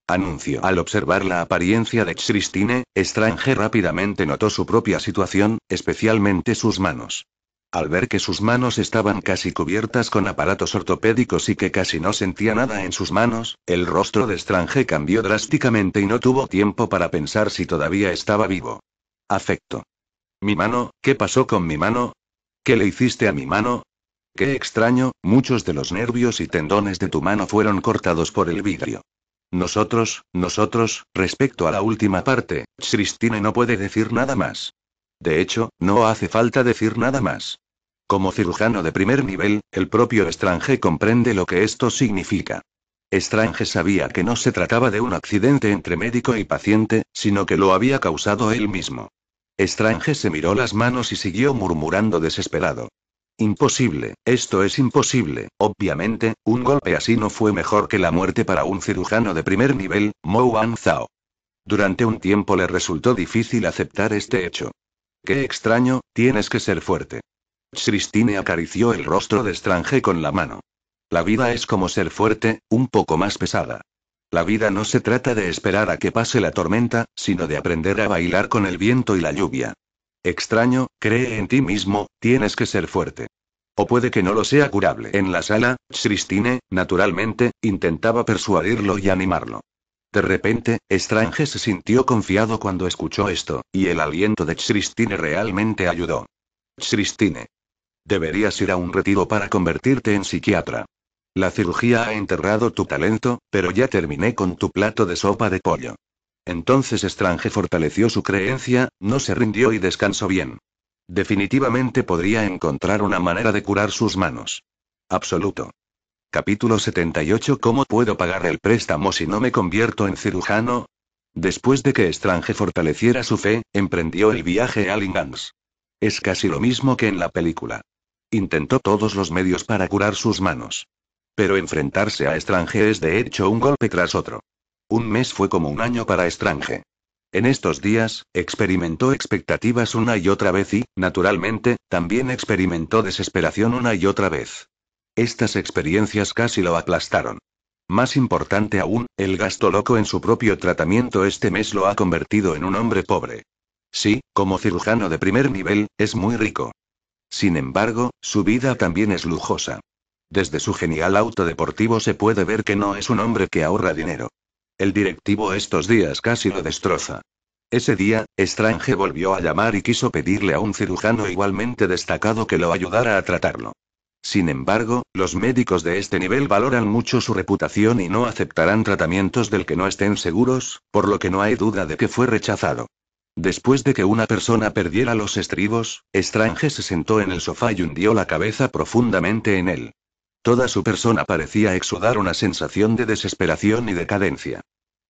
Anuncio. Al observar la apariencia de Christine, Strange rápidamente notó su propia situación, especialmente sus manos. Al ver que sus manos estaban casi cubiertas con aparatos ortopédicos y que casi no sentía nada en sus manos, el rostro de Strange cambió drásticamente y no tuvo tiempo para pensar si todavía estaba vivo. Afecto. Mi mano, ¿qué pasó con mi mano? ¿Qué le hiciste a mi mano? Qué extraño, muchos de los nervios y tendones de tu mano fueron cortados por el vidrio. Nosotros, nosotros, respecto a la última parte, Christine no puede decir nada más. De hecho, no hace falta decir nada más. Como cirujano de primer nivel, el propio Strange comprende lo que esto significa. Strange sabía que no se trataba de un accidente entre médico y paciente, sino que lo había causado él mismo. Strange se miró las manos y siguió murmurando desesperado. Imposible, esto es imposible, obviamente, un golpe así no fue mejor que la muerte para un cirujano de primer nivel, Mo Wan Zhao. Durante un tiempo le resultó difícil aceptar este hecho. Qué extraño, tienes que ser fuerte. Christine acarició el rostro de estrange con la mano. La vida es como ser fuerte, un poco más pesada. La vida no se trata de esperar a que pase la tormenta, sino de aprender a bailar con el viento y la lluvia. Extraño, cree en ti mismo, tienes que ser fuerte. O puede que no lo sea curable. En la sala, Christine, naturalmente, intentaba persuadirlo y animarlo. De repente, Strange se sintió confiado cuando escuchó esto, y el aliento de Christine realmente ayudó. Christine. Deberías ir a un retiro para convertirte en psiquiatra. La cirugía ha enterrado tu talento, pero ya terminé con tu plato de sopa de pollo. Entonces Strange fortaleció su creencia, no se rindió y descansó bien. Definitivamente podría encontrar una manera de curar sus manos. Absoluto. Capítulo 78 ¿Cómo puedo pagar el préstamo si no me convierto en cirujano? Después de que Strange fortaleciera su fe, emprendió el viaje a Lingans. Es casi lo mismo que en la película. Intentó todos los medios para curar sus manos. Pero enfrentarse a Strange es de hecho un golpe tras otro. Un mes fue como un año para Strange. En estos días, experimentó expectativas una y otra vez y, naturalmente, también experimentó desesperación una y otra vez. Estas experiencias casi lo aplastaron. Más importante aún, el gasto loco en su propio tratamiento este mes lo ha convertido en un hombre pobre. Sí, como cirujano de primer nivel, es muy rico. Sin embargo, su vida también es lujosa. Desde su genial auto deportivo se puede ver que no es un hombre que ahorra dinero. El directivo estos días casi lo destroza. Ese día, Strange volvió a llamar y quiso pedirle a un cirujano igualmente destacado que lo ayudara a tratarlo. Sin embargo, los médicos de este nivel valoran mucho su reputación y no aceptarán tratamientos del que no estén seguros, por lo que no hay duda de que fue rechazado. Después de que una persona perdiera los estribos, Strange se sentó en el sofá y hundió la cabeza profundamente en él. Toda su persona parecía exudar una sensación de desesperación y decadencia.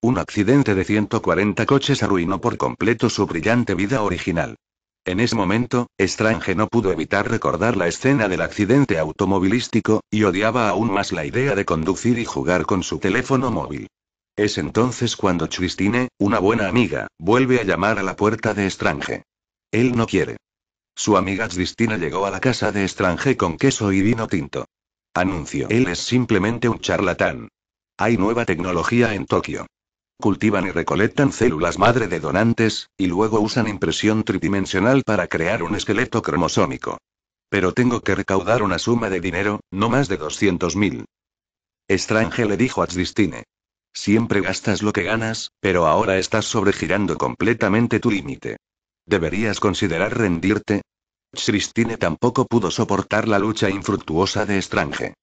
Un accidente de 140 coches arruinó por completo su brillante vida original. En ese momento, Strange no pudo evitar recordar la escena del accidente automovilístico, y odiaba aún más la idea de conducir y jugar con su teléfono móvil. Es entonces cuando Christine, una buena amiga, vuelve a llamar a la puerta de Strange. Él no quiere. Su amiga Christine llegó a la casa de Strange con queso y vino tinto. Anuncio. Él es simplemente un charlatán. Hay nueva tecnología en Tokio cultivan y recolectan células madre de donantes, y luego usan impresión tridimensional para crear un esqueleto cromosómico. Pero tengo que recaudar una suma de dinero, no más de 200.000. Strange le dijo a Tristine. Siempre gastas lo que ganas, pero ahora estás sobregirando completamente tu límite. ¿Deberías considerar rendirte? Christine tampoco pudo soportar la lucha infructuosa de Strange.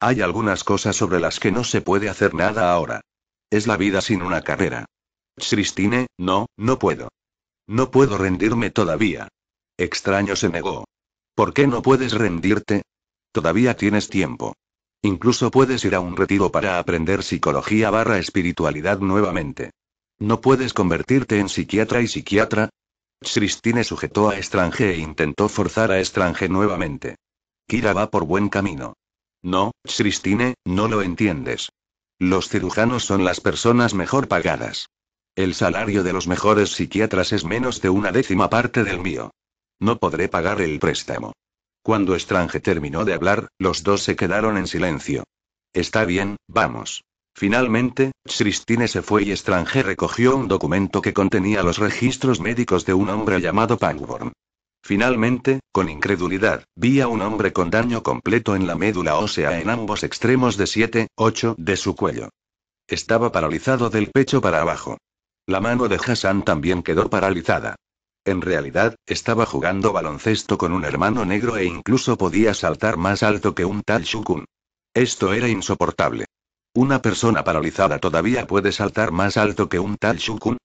Hay algunas cosas sobre las que no se puede hacer nada ahora. Es la vida sin una carrera. Christine, no, no puedo. No puedo rendirme todavía. Extraño se negó. ¿Por qué no puedes rendirte? Todavía tienes tiempo. Incluso puedes ir a un retiro para aprender psicología barra espiritualidad nuevamente. ¿No puedes convertirte en psiquiatra y psiquiatra? Christine sujetó a Estrange e intentó forzar a Estrange nuevamente. Kira va por buen camino. No, Christine, no lo entiendes. Los cirujanos son las personas mejor pagadas. El salario de los mejores psiquiatras es menos de una décima parte del mío. No podré pagar el préstamo. Cuando Strange terminó de hablar, los dos se quedaron en silencio. Está bien, vamos. Finalmente, Christine se fue y Strange recogió un documento que contenía los registros médicos de un hombre llamado Pangborn. Finalmente, con incredulidad, vi a un hombre con daño completo en la médula ósea en ambos extremos de 7, 8 de su cuello. Estaba paralizado del pecho para abajo. La mano de Hassan también quedó paralizada. En realidad, estaba jugando baloncesto con un hermano negro e incluso podía saltar más alto que un tal Shukun. Esto era insoportable. ¿Una persona paralizada todavía puede saltar más alto que un tal Shukun?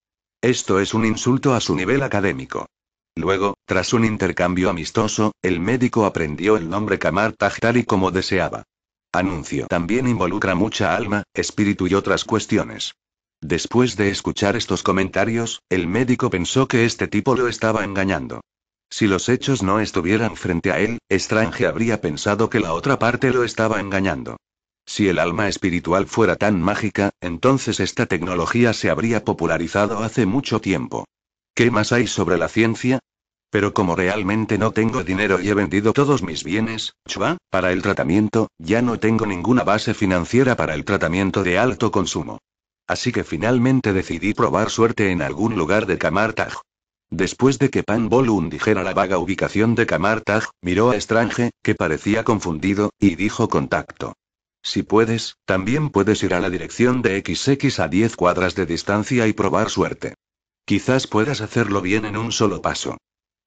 Esto es un insulto a su nivel académico. Luego, tras un intercambio amistoso, el médico aprendió el nombre Kamar Taj tal y como deseaba. Anuncio también involucra mucha alma, espíritu y otras cuestiones. Después de escuchar estos comentarios, el médico pensó que este tipo lo estaba engañando. Si los hechos no estuvieran frente a él, Strange habría pensado que la otra parte lo estaba engañando. Si el alma espiritual fuera tan mágica, entonces esta tecnología se habría popularizado hace mucho tiempo. ¿Qué más hay sobre la ciencia? Pero como realmente no tengo dinero y he vendido todos mis bienes, Chua, para el tratamiento, ya no tengo ninguna base financiera para el tratamiento de alto consumo. Así que finalmente decidí probar suerte en algún lugar de Kamartag. Después de que Pan Bolun dijera la vaga ubicación de Kamartag, miró a Strange, que parecía confundido, y dijo contacto. Si puedes, también puedes ir a la dirección de XX a 10 cuadras de distancia y probar suerte. Quizás puedas hacerlo bien en un solo paso.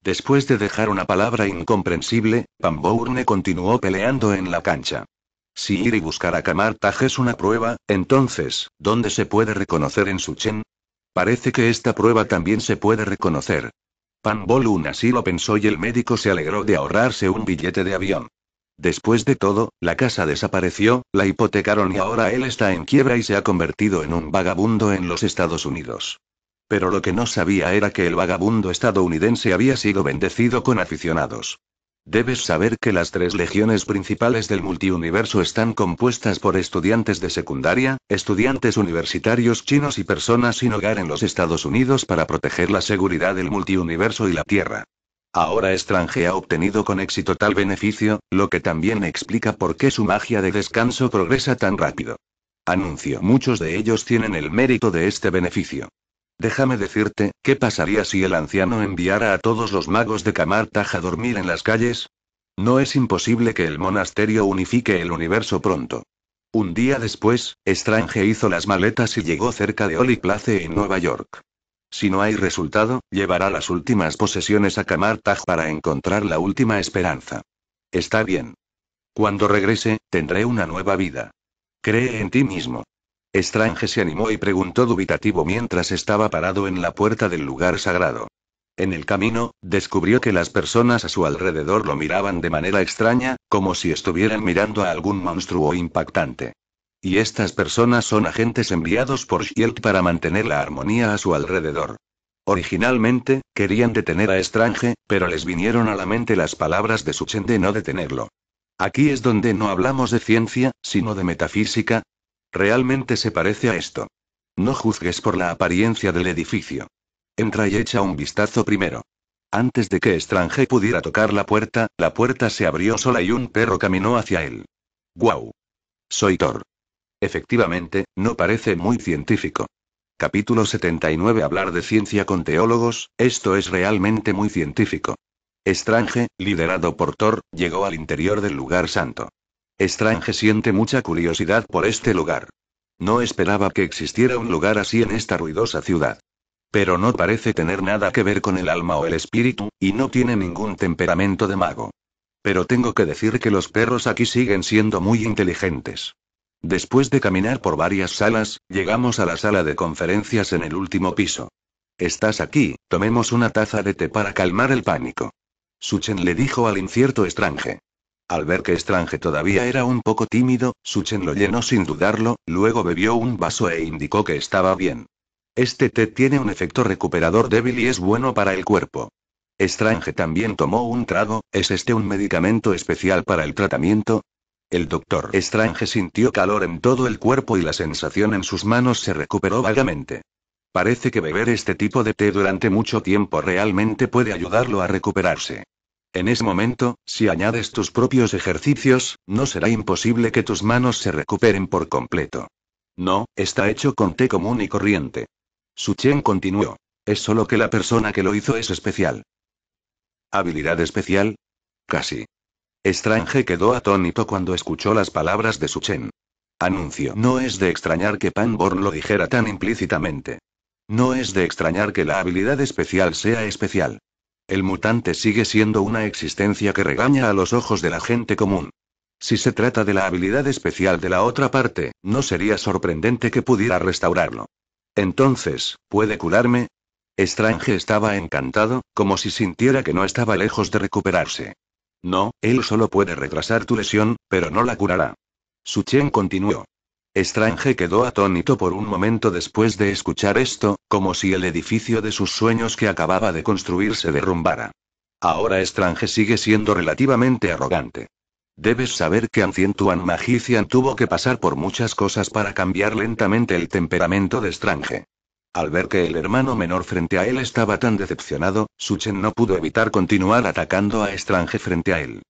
Después de dejar una palabra incomprensible, Pambourne continuó peleando en la cancha. Si ir y buscar a Kamartaj es una prueba, entonces, ¿dónde se puede reconocer en Suchen? Parece que esta prueba también se puede reconocer. Pan Bolun así lo pensó y el médico se alegró de ahorrarse un billete de avión. Después de todo, la casa desapareció, la hipotecaron y ahora él está en quiebra y se ha convertido en un vagabundo en los Estados Unidos. Pero lo que no sabía era que el vagabundo estadounidense había sido bendecido con aficionados. Debes saber que las tres legiones principales del multiuniverso están compuestas por estudiantes de secundaria, estudiantes universitarios chinos y personas sin hogar en los Estados Unidos para proteger la seguridad del multiuniverso y la Tierra. Ahora Estrange ha obtenido con éxito tal beneficio, lo que también explica por qué su magia de descanso progresa tan rápido. Anuncio, muchos de ellos tienen el mérito de este beneficio. Déjame decirte, ¿qué pasaría si el anciano enviara a todos los magos de Kamartaj a dormir en las calles? No es imposible que el monasterio unifique el universo pronto. Un día después, Strange hizo las maletas y llegó cerca de Oli Place en Nueva York. Si no hay resultado, llevará las últimas posesiones a Kamartaj para encontrar la última esperanza. Está bien. Cuando regrese, tendré una nueva vida. Cree en ti mismo. Strange se animó y preguntó dubitativo mientras estaba parado en la puerta del lugar sagrado. En el camino, descubrió que las personas a su alrededor lo miraban de manera extraña, como si estuvieran mirando a algún monstruo impactante. Y estas personas son agentes enviados por Shield para mantener la armonía a su alrededor. Originalmente, querían detener a Strange, pero les vinieron a la mente las palabras de Suchen de no detenerlo. Aquí es donde no hablamos de ciencia, sino de metafísica, Realmente se parece a esto. No juzgues por la apariencia del edificio. Entra y echa un vistazo primero. Antes de que Strange pudiera tocar la puerta, la puerta se abrió sola y un perro caminó hacia él. ¡Guau! Soy Thor. Efectivamente, no parece muy científico. Capítulo 79 Hablar de ciencia con teólogos, esto es realmente muy científico. Strange, liderado por Thor, llegó al interior del lugar santo. Estrange siente mucha curiosidad por este lugar. No esperaba que existiera un lugar así en esta ruidosa ciudad. Pero no parece tener nada que ver con el alma o el espíritu, y no tiene ningún temperamento de mago. Pero tengo que decir que los perros aquí siguen siendo muy inteligentes. Después de caminar por varias salas, llegamos a la sala de conferencias en el último piso. Estás aquí, tomemos una taza de té para calmar el pánico. Suchen le dijo al incierto extranje. Al ver que Strange todavía era un poco tímido, Suchen lo llenó sin dudarlo, luego bebió un vaso e indicó que estaba bien. Este té tiene un efecto recuperador débil y es bueno para el cuerpo. Strange también tomó un trago, ¿es este un medicamento especial para el tratamiento? El doctor Strange sintió calor en todo el cuerpo y la sensación en sus manos se recuperó vagamente. Parece que beber este tipo de té durante mucho tiempo realmente puede ayudarlo a recuperarse. En ese momento, si añades tus propios ejercicios, no será imposible que tus manos se recuperen por completo. No, está hecho con té común y corriente. Su Chen continuó. Es solo que la persona que lo hizo es especial. ¿Habilidad especial? Casi. Strange quedó atónito cuando escuchó las palabras de su Chen. Anuncio. No es de extrañar que Panborn lo dijera tan implícitamente. No es de extrañar que la habilidad especial sea especial. El mutante sigue siendo una existencia que regaña a los ojos de la gente común. Si se trata de la habilidad especial de la otra parte, no sería sorprendente que pudiera restaurarlo. Entonces, ¿puede curarme? Strange estaba encantado, como si sintiera que no estaba lejos de recuperarse. No, él solo puede retrasar tu lesión, pero no la curará. Su Chen continuó. Strange quedó atónito por un momento después de escuchar esto, como si el edificio de sus sueños que acababa de construir se derrumbara. Ahora Strange sigue siendo relativamente arrogante. Debes saber que Ancientuan Magician tuvo que pasar por muchas cosas para cambiar lentamente el temperamento de Strange. Al ver que el hermano menor frente a él estaba tan decepcionado, Suchen no pudo evitar continuar atacando a Strange frente a él.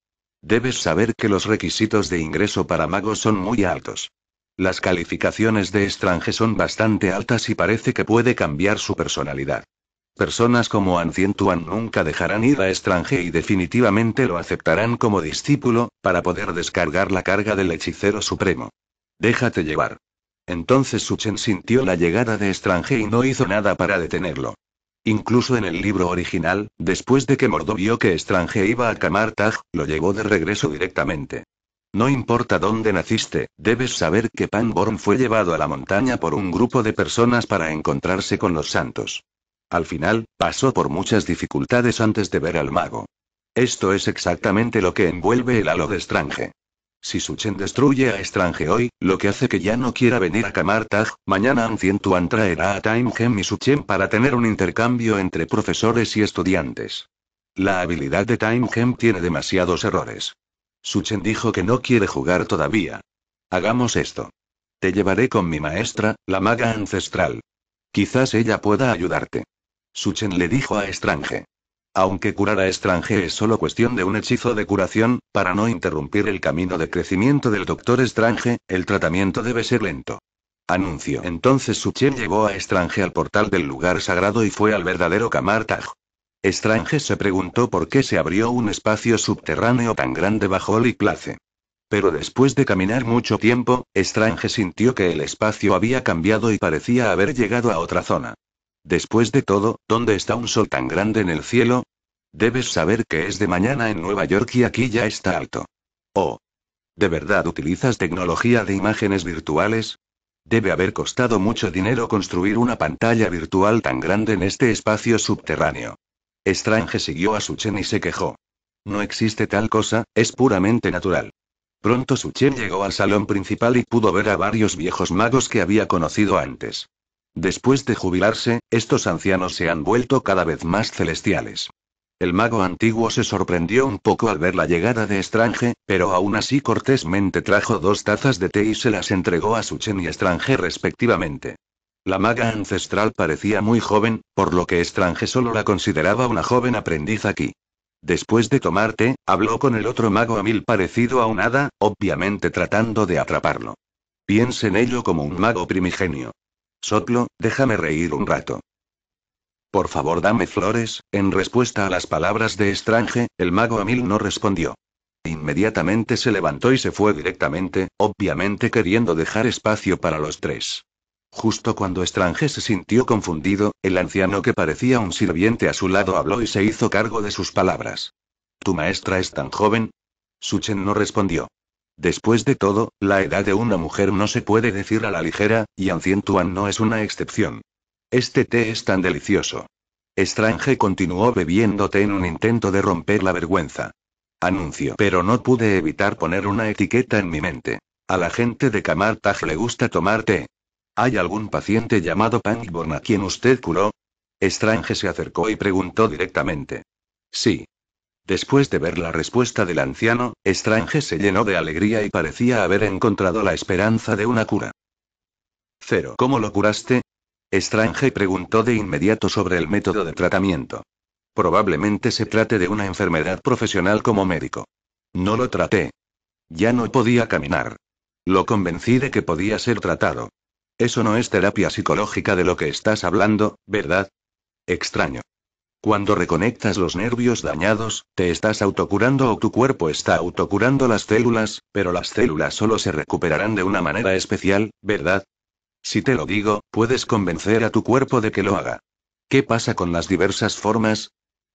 Debes saber que los requisitos de ingreso para magos son muy altos. Las calificaciones de Estrange son bastante altas y parece que puede cambiar su personalidad. Personas como Ancientuan nunca dejarán ir a Estranje y definitivamente lo aceptarán como discípulo, para poder descargar la carga del hechicero supremo. Déjate llevar. Entonces Suchen sintió la llegada de Estranje y no hizo nada para detenerlo. Incluso en el libro original, después de que Mordo vio que Estranje iba a Kamartag, lo llevó de regreso directamente. No importa dónde naciste, debes saber que Panborn fue llevado a la montaña por un grupo de personas para encontrarse con los santos. Al final, pasó por muchas dificultades antes de ver al mago. Esto es exactamente lo que envuelve el halo de Strange. Si Suchen destruye a Strange hoy, lo que hace que ya no quiera venir a Kamartag, mañana Ancientuan traerá a Time Gem y Suchen para tener un intercambio entre profesores y estudiantes. La habilidad de Time Gem tiene demasiados errores. Suchen dijo que no quiere jugar todavía. Hagamos esto. Te llevaré con mi maestra, la maga ancestral. Quizás ella pueda ayudarte. Suchen le dijo a Estrange. Aunque curar a Estrange es solo cuestión de un hechizo de curación, para no interrumpir el camino de crecimiento del doctor Estrange, el tratamiento debe ser lento. Anuncio. Entonces Suchen llevó a Estrange al portal del lugar sagrado y fue al verdadero Kamartaj. Strange se preguntó por qué se abrió un espacio subterráneo tan grande bajo Holy Place. Pero después de caminar mucho tiempo, Strange sintió que el espacio había cambiado y parecía haber llegado a otra zona. Después de todo, ¿dónde está un sol tan grande en el cielo? Debes saber que es de mañana en Nueva York y aquí ya está alto. Oh. ¿De verdad utilizas tecnología de imágenes virtuales? Debe haber costado mucho dinero construir una pantalla virtual tan grande en este espacio subterráneo. Strange siguió a Suchen y se quejó. No existe tal cosa, es puramente natural. Pronto Suchen llegó al salón principal y pudo ver a varios viejos magos que había conocido antes. Después de jubilarse, estos ancianos se han vuelto cada vez más celestiales. El mago antiguo se sorprendió un poco al ver la llegada de Strange, pero aún así cortésmente trajo dos tazas de té y se las entregó a Suchen y Strange respectivamente. La maga ancestral parecía muy joven, por lo que Estrange solo la consideraba una joven aprendiz aquí. Después de tomarte, habló con el otro mago a mil parecido a un hada, obviamente tratando de atraparlo. Piensa en ello como un mago primigenio. Soplo, déjame reír un rato. Por favor, dame flores. En respuesta a las palabras de Estrange, el mago Amil no respondió. Inmediatamente se levantó y se fue directamente, obviamente queriendo dejar espacio para los tres. Justo cuando Estrange se sintió confundido, el anciano que parecía un sirviente a su lado habló y se hizo cargo de sus palabras. ¿Tu maestra es tan joven? Suchen no respondió. Después de todo, la edad de una mujer no se puede decir a la ligera, y Ancien Tuan no es una excepción. Este té es tan delicioso. Estrange continuó bebiendo té en un intento de romper la vergüenza. Anuncio. Pero no pude evitar poner una etiqueta en mi mente. A la gente de Kamartaj le gusta tomar té. ¿Hay algún paciente llamado Pangborn a quien usted curó? Strange se acercó y preguntó directamente. Sí. Después de ver la respuesta del anciano, Strange se llenó de alegría y parecía haber encontrado la esperanza de una cura. Cero. ¿Cómo lo curaste? Strange preguntó de inmediato sobre el método de tratamiento. Probablemente se trate de una enfermedad profesional como médico. No lo traté. Ya no podía caminar. Lo convencí de que podía ser tratado. Eso no es terapia psicológica de lo que estás hablando, ¿verdad? Extraño. Cuando reconectas los nervios dañados, te estás autocurando o tu cuerpo está autocurando las células, pero las células solo se recuperarán de una manera especial, ¿verdad? Si te lo digo, puedes convencer a tu cuerpo de que lo haga. ¿Qué pasa con las diversas formas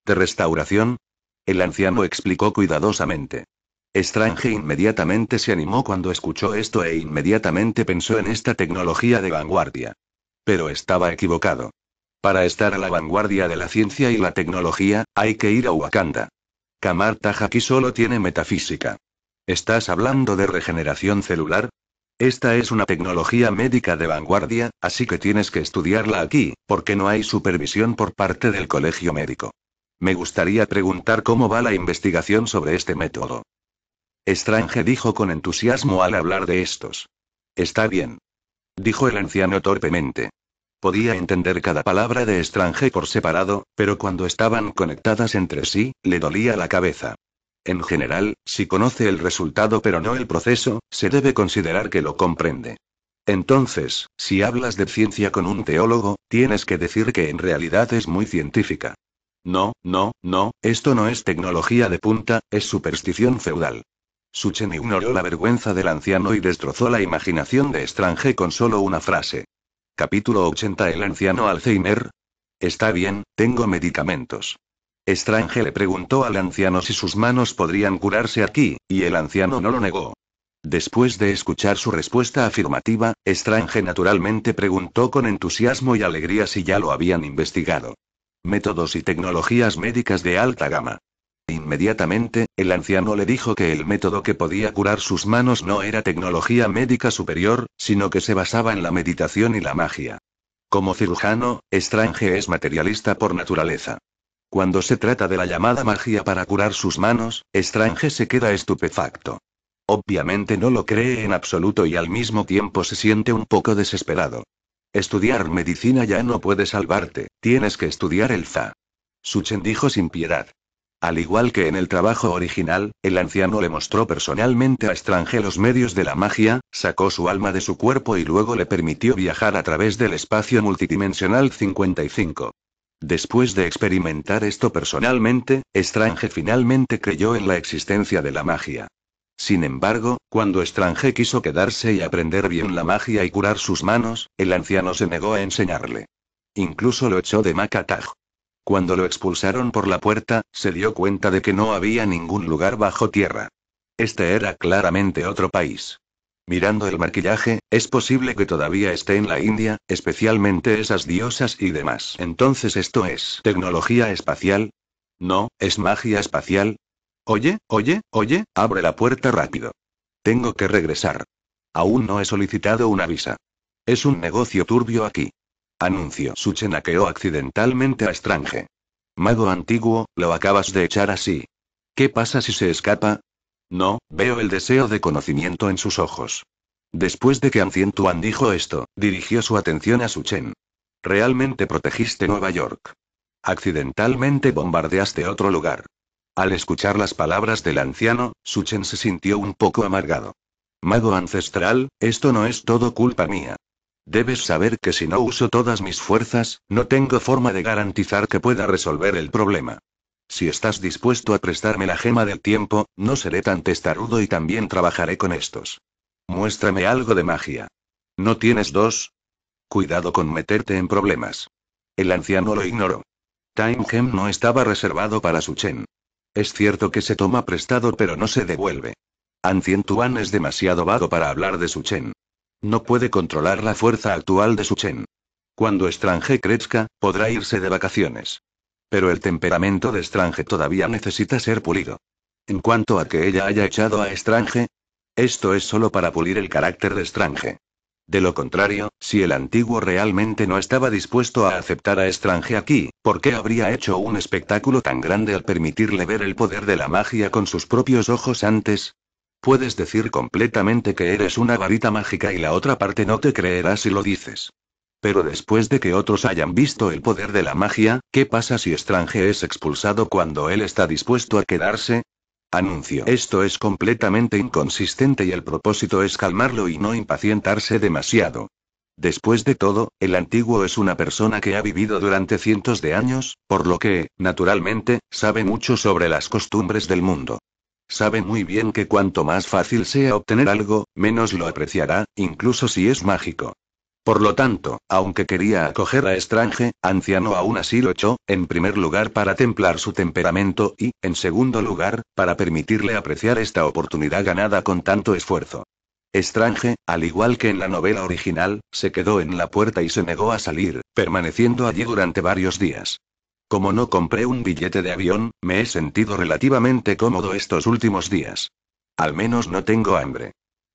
de restauración? El anciano explicó cuidadosamente. Strange inmediatamente se animó cuando escuchó esto e inmediatamente pensó en esta tecnología de vanguardia. Pero estaba equivocado. Para estar a la vanguardia de la ciencia y la tecnología, hay que ir a Wakanda. Kamar Tajaki solo tiene metafísica. ¿Estás hablando de regeneración celular? Esta es una tecnología médica de vanguardia, así que tienes que estudiarla aquí, porque no hay supervisión por parte del colegio médico. Me gustaría preguntar cómo va la investigación sobre este método. Estrange dijo con entusiasmo al hablar de estos. Está bien. Dijo el anciano torpemente. Podía entender cada palabra de Estrange por separado, pero cuando estaban conectadas entre sí, le dolía la cabeza. En general, si conoce el resultado pero no el proceso, se debe considerar que lo comprende. Entonces, si hablas de ciencia con un teólogo, tienes que decir que en realidad es muy científica. No, no, no, esto no es tecnología de punta, es superstición feudal. Suchen ignoró la vergüenza del anciano y destrozó la imaginación de Strange con solo una frase. Capítulo 80 El anciano Alzheimer. Está bien, tengo medicamentos. Strange le preguntó al anciano si sus manos podrían curarse aquí, y el anciano no lo negó. Después de escuchar su respuesta afirmativa, Strange naturalmente preguntó con entusiasmo y alegría si ya lo habían investigado. Métodos y tecnologías médicas de alta gama. Inmediatamente, el anciano le dijo que el método que podía curar sus manos no era tecnología médica superior, sino que se basaba en la meditación y la magia. Como cirujano, Strange es materialista por naturaleza. Cuando se trata de la llamada magia para curar sus manos, Strange se queda estupefacto. Obviamente no lo cree en absoluto y al mismo tiempo se siente un poco desesperado. Estudiar medicina ya no puede salvarte, tienes que estudiar el Za. Suchen dijo sin piedad. Al igual que en el trabajo original, el anciano le mostró personalmente a Strange los medios de la magia, sacó su alma de su cuerpo y luego le permitió viajar a través del espacio multidimensional 55. Después de experimentar esto personalmente, Strange finalmente creyó en la existencia de la magia. Sin embargo, cuando Strange quiso quedarse y aprender bien la magia y curar sus manos, el anciano se negó a enseñarle. Incluso lo echó de Macataj. Cuando lo expulsaron por la puerta, se dio cuenta de que no había ningún lugar bajo tierra. Este era claramente otro país. Mirando el maquillaje, es posible que todavía esté en la India, especialmente esas diosas y demás. Entonces esto es tecnología espacial. No, es magia espacial. Oye, oye, oye, abre la puerta rápido. Tengo que regresar. Aún no he solicitado una visa. Es un negocio turbio aquí. Anuncio. aqueó accidentalmente a Strange. Mago antiguo, lo acabas de echar así. ¿Qué pasa si se escapa? No, veo el deseo de conocimiento en sus ojos. Después de que Ancientuan dijo esto, dirigió su atención a Suchen. Realmente protegiste Nueva York. Accidentalmente bombardeaste otro lugar. Al escuchar las palabras del anciano, Suchen se sintió un poco amargado. Mago ancestral, esto no es todo culpa mía. Debes saber que si no uso todas mis fuerzas, no tengo forma de garantizar que pueda resolver el problema. Si estás dispuesto a prestarme la gema del tiempo, no seré tan testarudo y también trabajaré con estos. Muéstrame algo de magia. ¿No tienes dos? Cuidado con meterte en problemas. El anciano lo ignoró. Time Gem no estaba reservado para su Chen. Es cierto que se toma prestado pero no se devuelve. Ancien Tuan es demasiado vago para hablar de su Chen. No puede controlar la fuerza actual de su Chen. Cuando Strange crezca, podrá irse de vacaciones. Pero el temperamento de Strange todavía necesita ser pulido. En cuanto a que ella haya echado a Strange, esto es solo para pulir el carácter de Strange. De lo contrario, si el antiguo realmente no estaba dispuesto a aceptar a Strange aquí, ¿por qué habría hecho un espectáculo tan grande al permitirle ver el poder de la magia con sus propios ojos antes? Puedes decir completamente que eres una varita mágica y la otra parte no te creerá si lo dices. Pero después de que otros hayan visto el poder de la magia, ¿qué pasa si Estrange es expulsado cuando él está dispuesto a quedarse? Anuncio. Esto es completamente inconsistente y el propósito es calmarlo y no impacientarse demasiado. Después de todo, el antiguo es una persona que ha vivido durante cientos de años, por lo que, naturalmente, sabe mucho sobre las costumbres del mundo. Sabe muy bien que cuanto más fácil sea obtener algo, menos lo apreciará, incluso si es mágico. Por lo tanto, aunque quería acoger a Strange, anciano aún así lo echó, en primer lugar para templar su temperamento y, en segundo lugar, para permitirle apreciar esta oportunidad ganada con tanto esfuerzo. Strange, al igual que en la novela original, se quedó en la puerta y se negó a salir, permaneciendo allí durante varios días. Como no compré un billete de avión, me he sentido relativamente cómodo estos últimos días. Al menos no tengo hambre.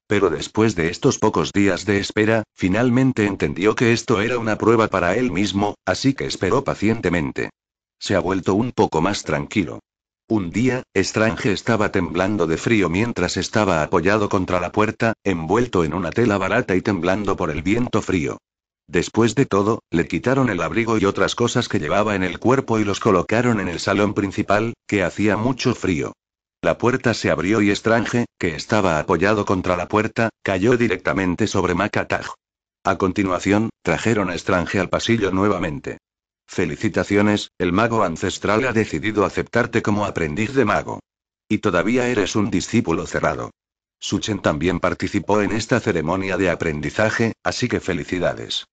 Pero después de estos pocos días de espera, finalmente entendió que esto era una prueba para él mismo, así que esperó pacientemente. Se ha vuelto un poco más tranquilo. Un día, Strange estaba temblando de frío mientras estaba apoyado contra la puerta, envuelto en una tela barata y temblando por el viento frío. Después de todo, le quitaron el abrigo y otras cosas que llevaba en el cuerpo y los colocaron en el salón principal, que hacía mucho frío. La puerta se abrió y Estrange, que estaba apoyado contra la puerta, cayó directamente sobre Macatag. A continuación, trajeron a Estrange al pasillo nuevamente. Felicitaciones, el mago ancestral ha decidido aceptarte como aprendiz de mago. Y todavía eres un discípulo cerrado. Suchen también participó en esta ceremonia de aprendizaje, así que felicidades.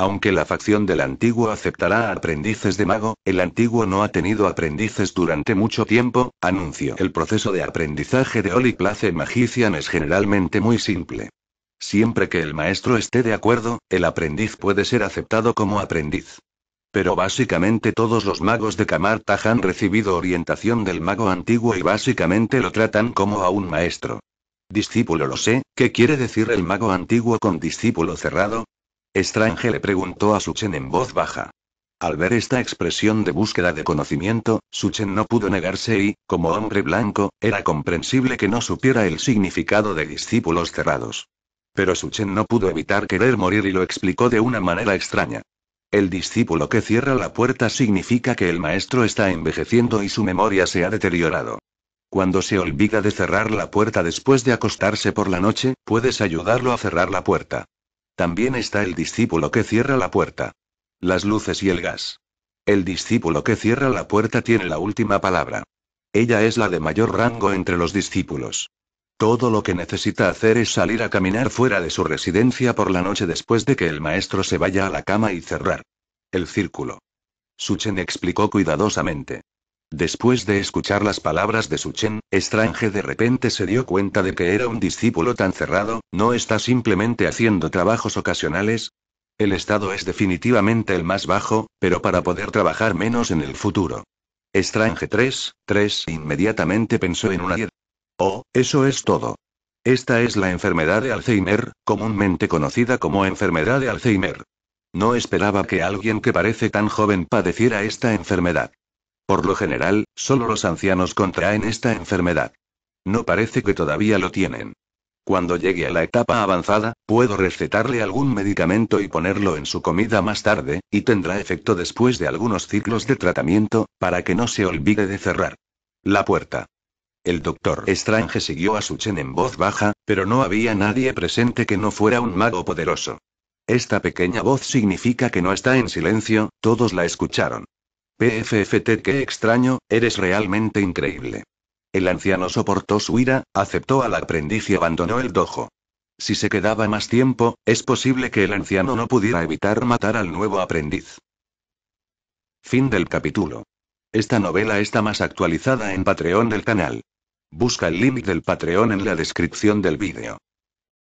Aunque la facción del antiguo aceptará aprendices de mago, el antiguo no ha tenido aprendices durante mucho tiempo, anuncio. El proceso de aprendizaje de Oli Place Magician es generalmente muy simple. Siempre que el maestro esté de acuerdo, el aprendiz puede ser aceptado como aprendiz. Pero básicamente todos los magos de Kamartaj han recibido orientación del mago antiguo y básicamente lo tratan como a un maestro. Discípulo lo sé, ¿qué quiere decir el mago antiguo con discípulo cerrado? Strange le preguntó a Suchen en voz baja. Al ver esta expresión de búsqueda de conocimiento, Suchen no pudo negarse y, como hombre blanco, era comprensible que no supiera el significado de discípulos cerrados. Pero Suchen no pudo evitar querer morir y lo explicó de una manera extraña. El discípulo que cierra la puerta significa que el maestro está envejeciendo y su memoria se ha deteriorado. Cuando se olvida de cerrar la puerta después de acostarse por la noche, puedes ayudarlo a cerrar la puerta. También está el discípulo que cierra la puerta. Las luces y el gas. El discípulo que cierra la puerta tiene la última palabra. Ella es la de mayor rango entre los discípulos. Todo lo que necesita hacer es salir a caminar fuera de su residencia por la noche después de que el maestro se vaya a la cama y cerrar. El círculo. Suchen explicó cuidadosamente. Después de escuchar las palabras de Suchen, Strange de repente se dio cuenta de que era un discípulo tan cerrado, no está simplemente haciendo trabajos ocasionales. El estado es definitivamente el más bajo, pero para poder trabajar menos en el futuro. Strange 3, 3 inmediatamente pensó en una dieta. Oh, eso es todo. Esta es la enfermedad de Alzheimer, comúnmente conocida como enfermedad de Alzheimer. No esperaba que alguien que parece tan joven padeciera esta enfermedad. Por lo general, solo los ancianos contraen esta enfermedad. No parece que todavía lo tienen. Cuando llegue a la etapa avanzada, puedo recetarle algún medicamento y ponerlo en su comida más tarde, y tendrá efecto después de algunos ciclos de tratamiento, para que no se olvide de cerrar la puerta. El doctor Strange siguió a Suchen en voz baja, pero no había nadie presente que no fuera un mago poderoso. Esta pequeña voz significa que no está en silencio, todos la escucharon. PFFT qué extraño, eres realmente increíble. El anciano soportó su ira, aceptó al aprendiz y abandonó el dojo. Si se quedaba más tiempo, es posible que el anciano no pudiera evitar matar al nuevo aprendiz. Fin del capítulo. Esta novela está más actualizada en Patreon del canal. Busca el link del Patreon en la descripción del vídeo.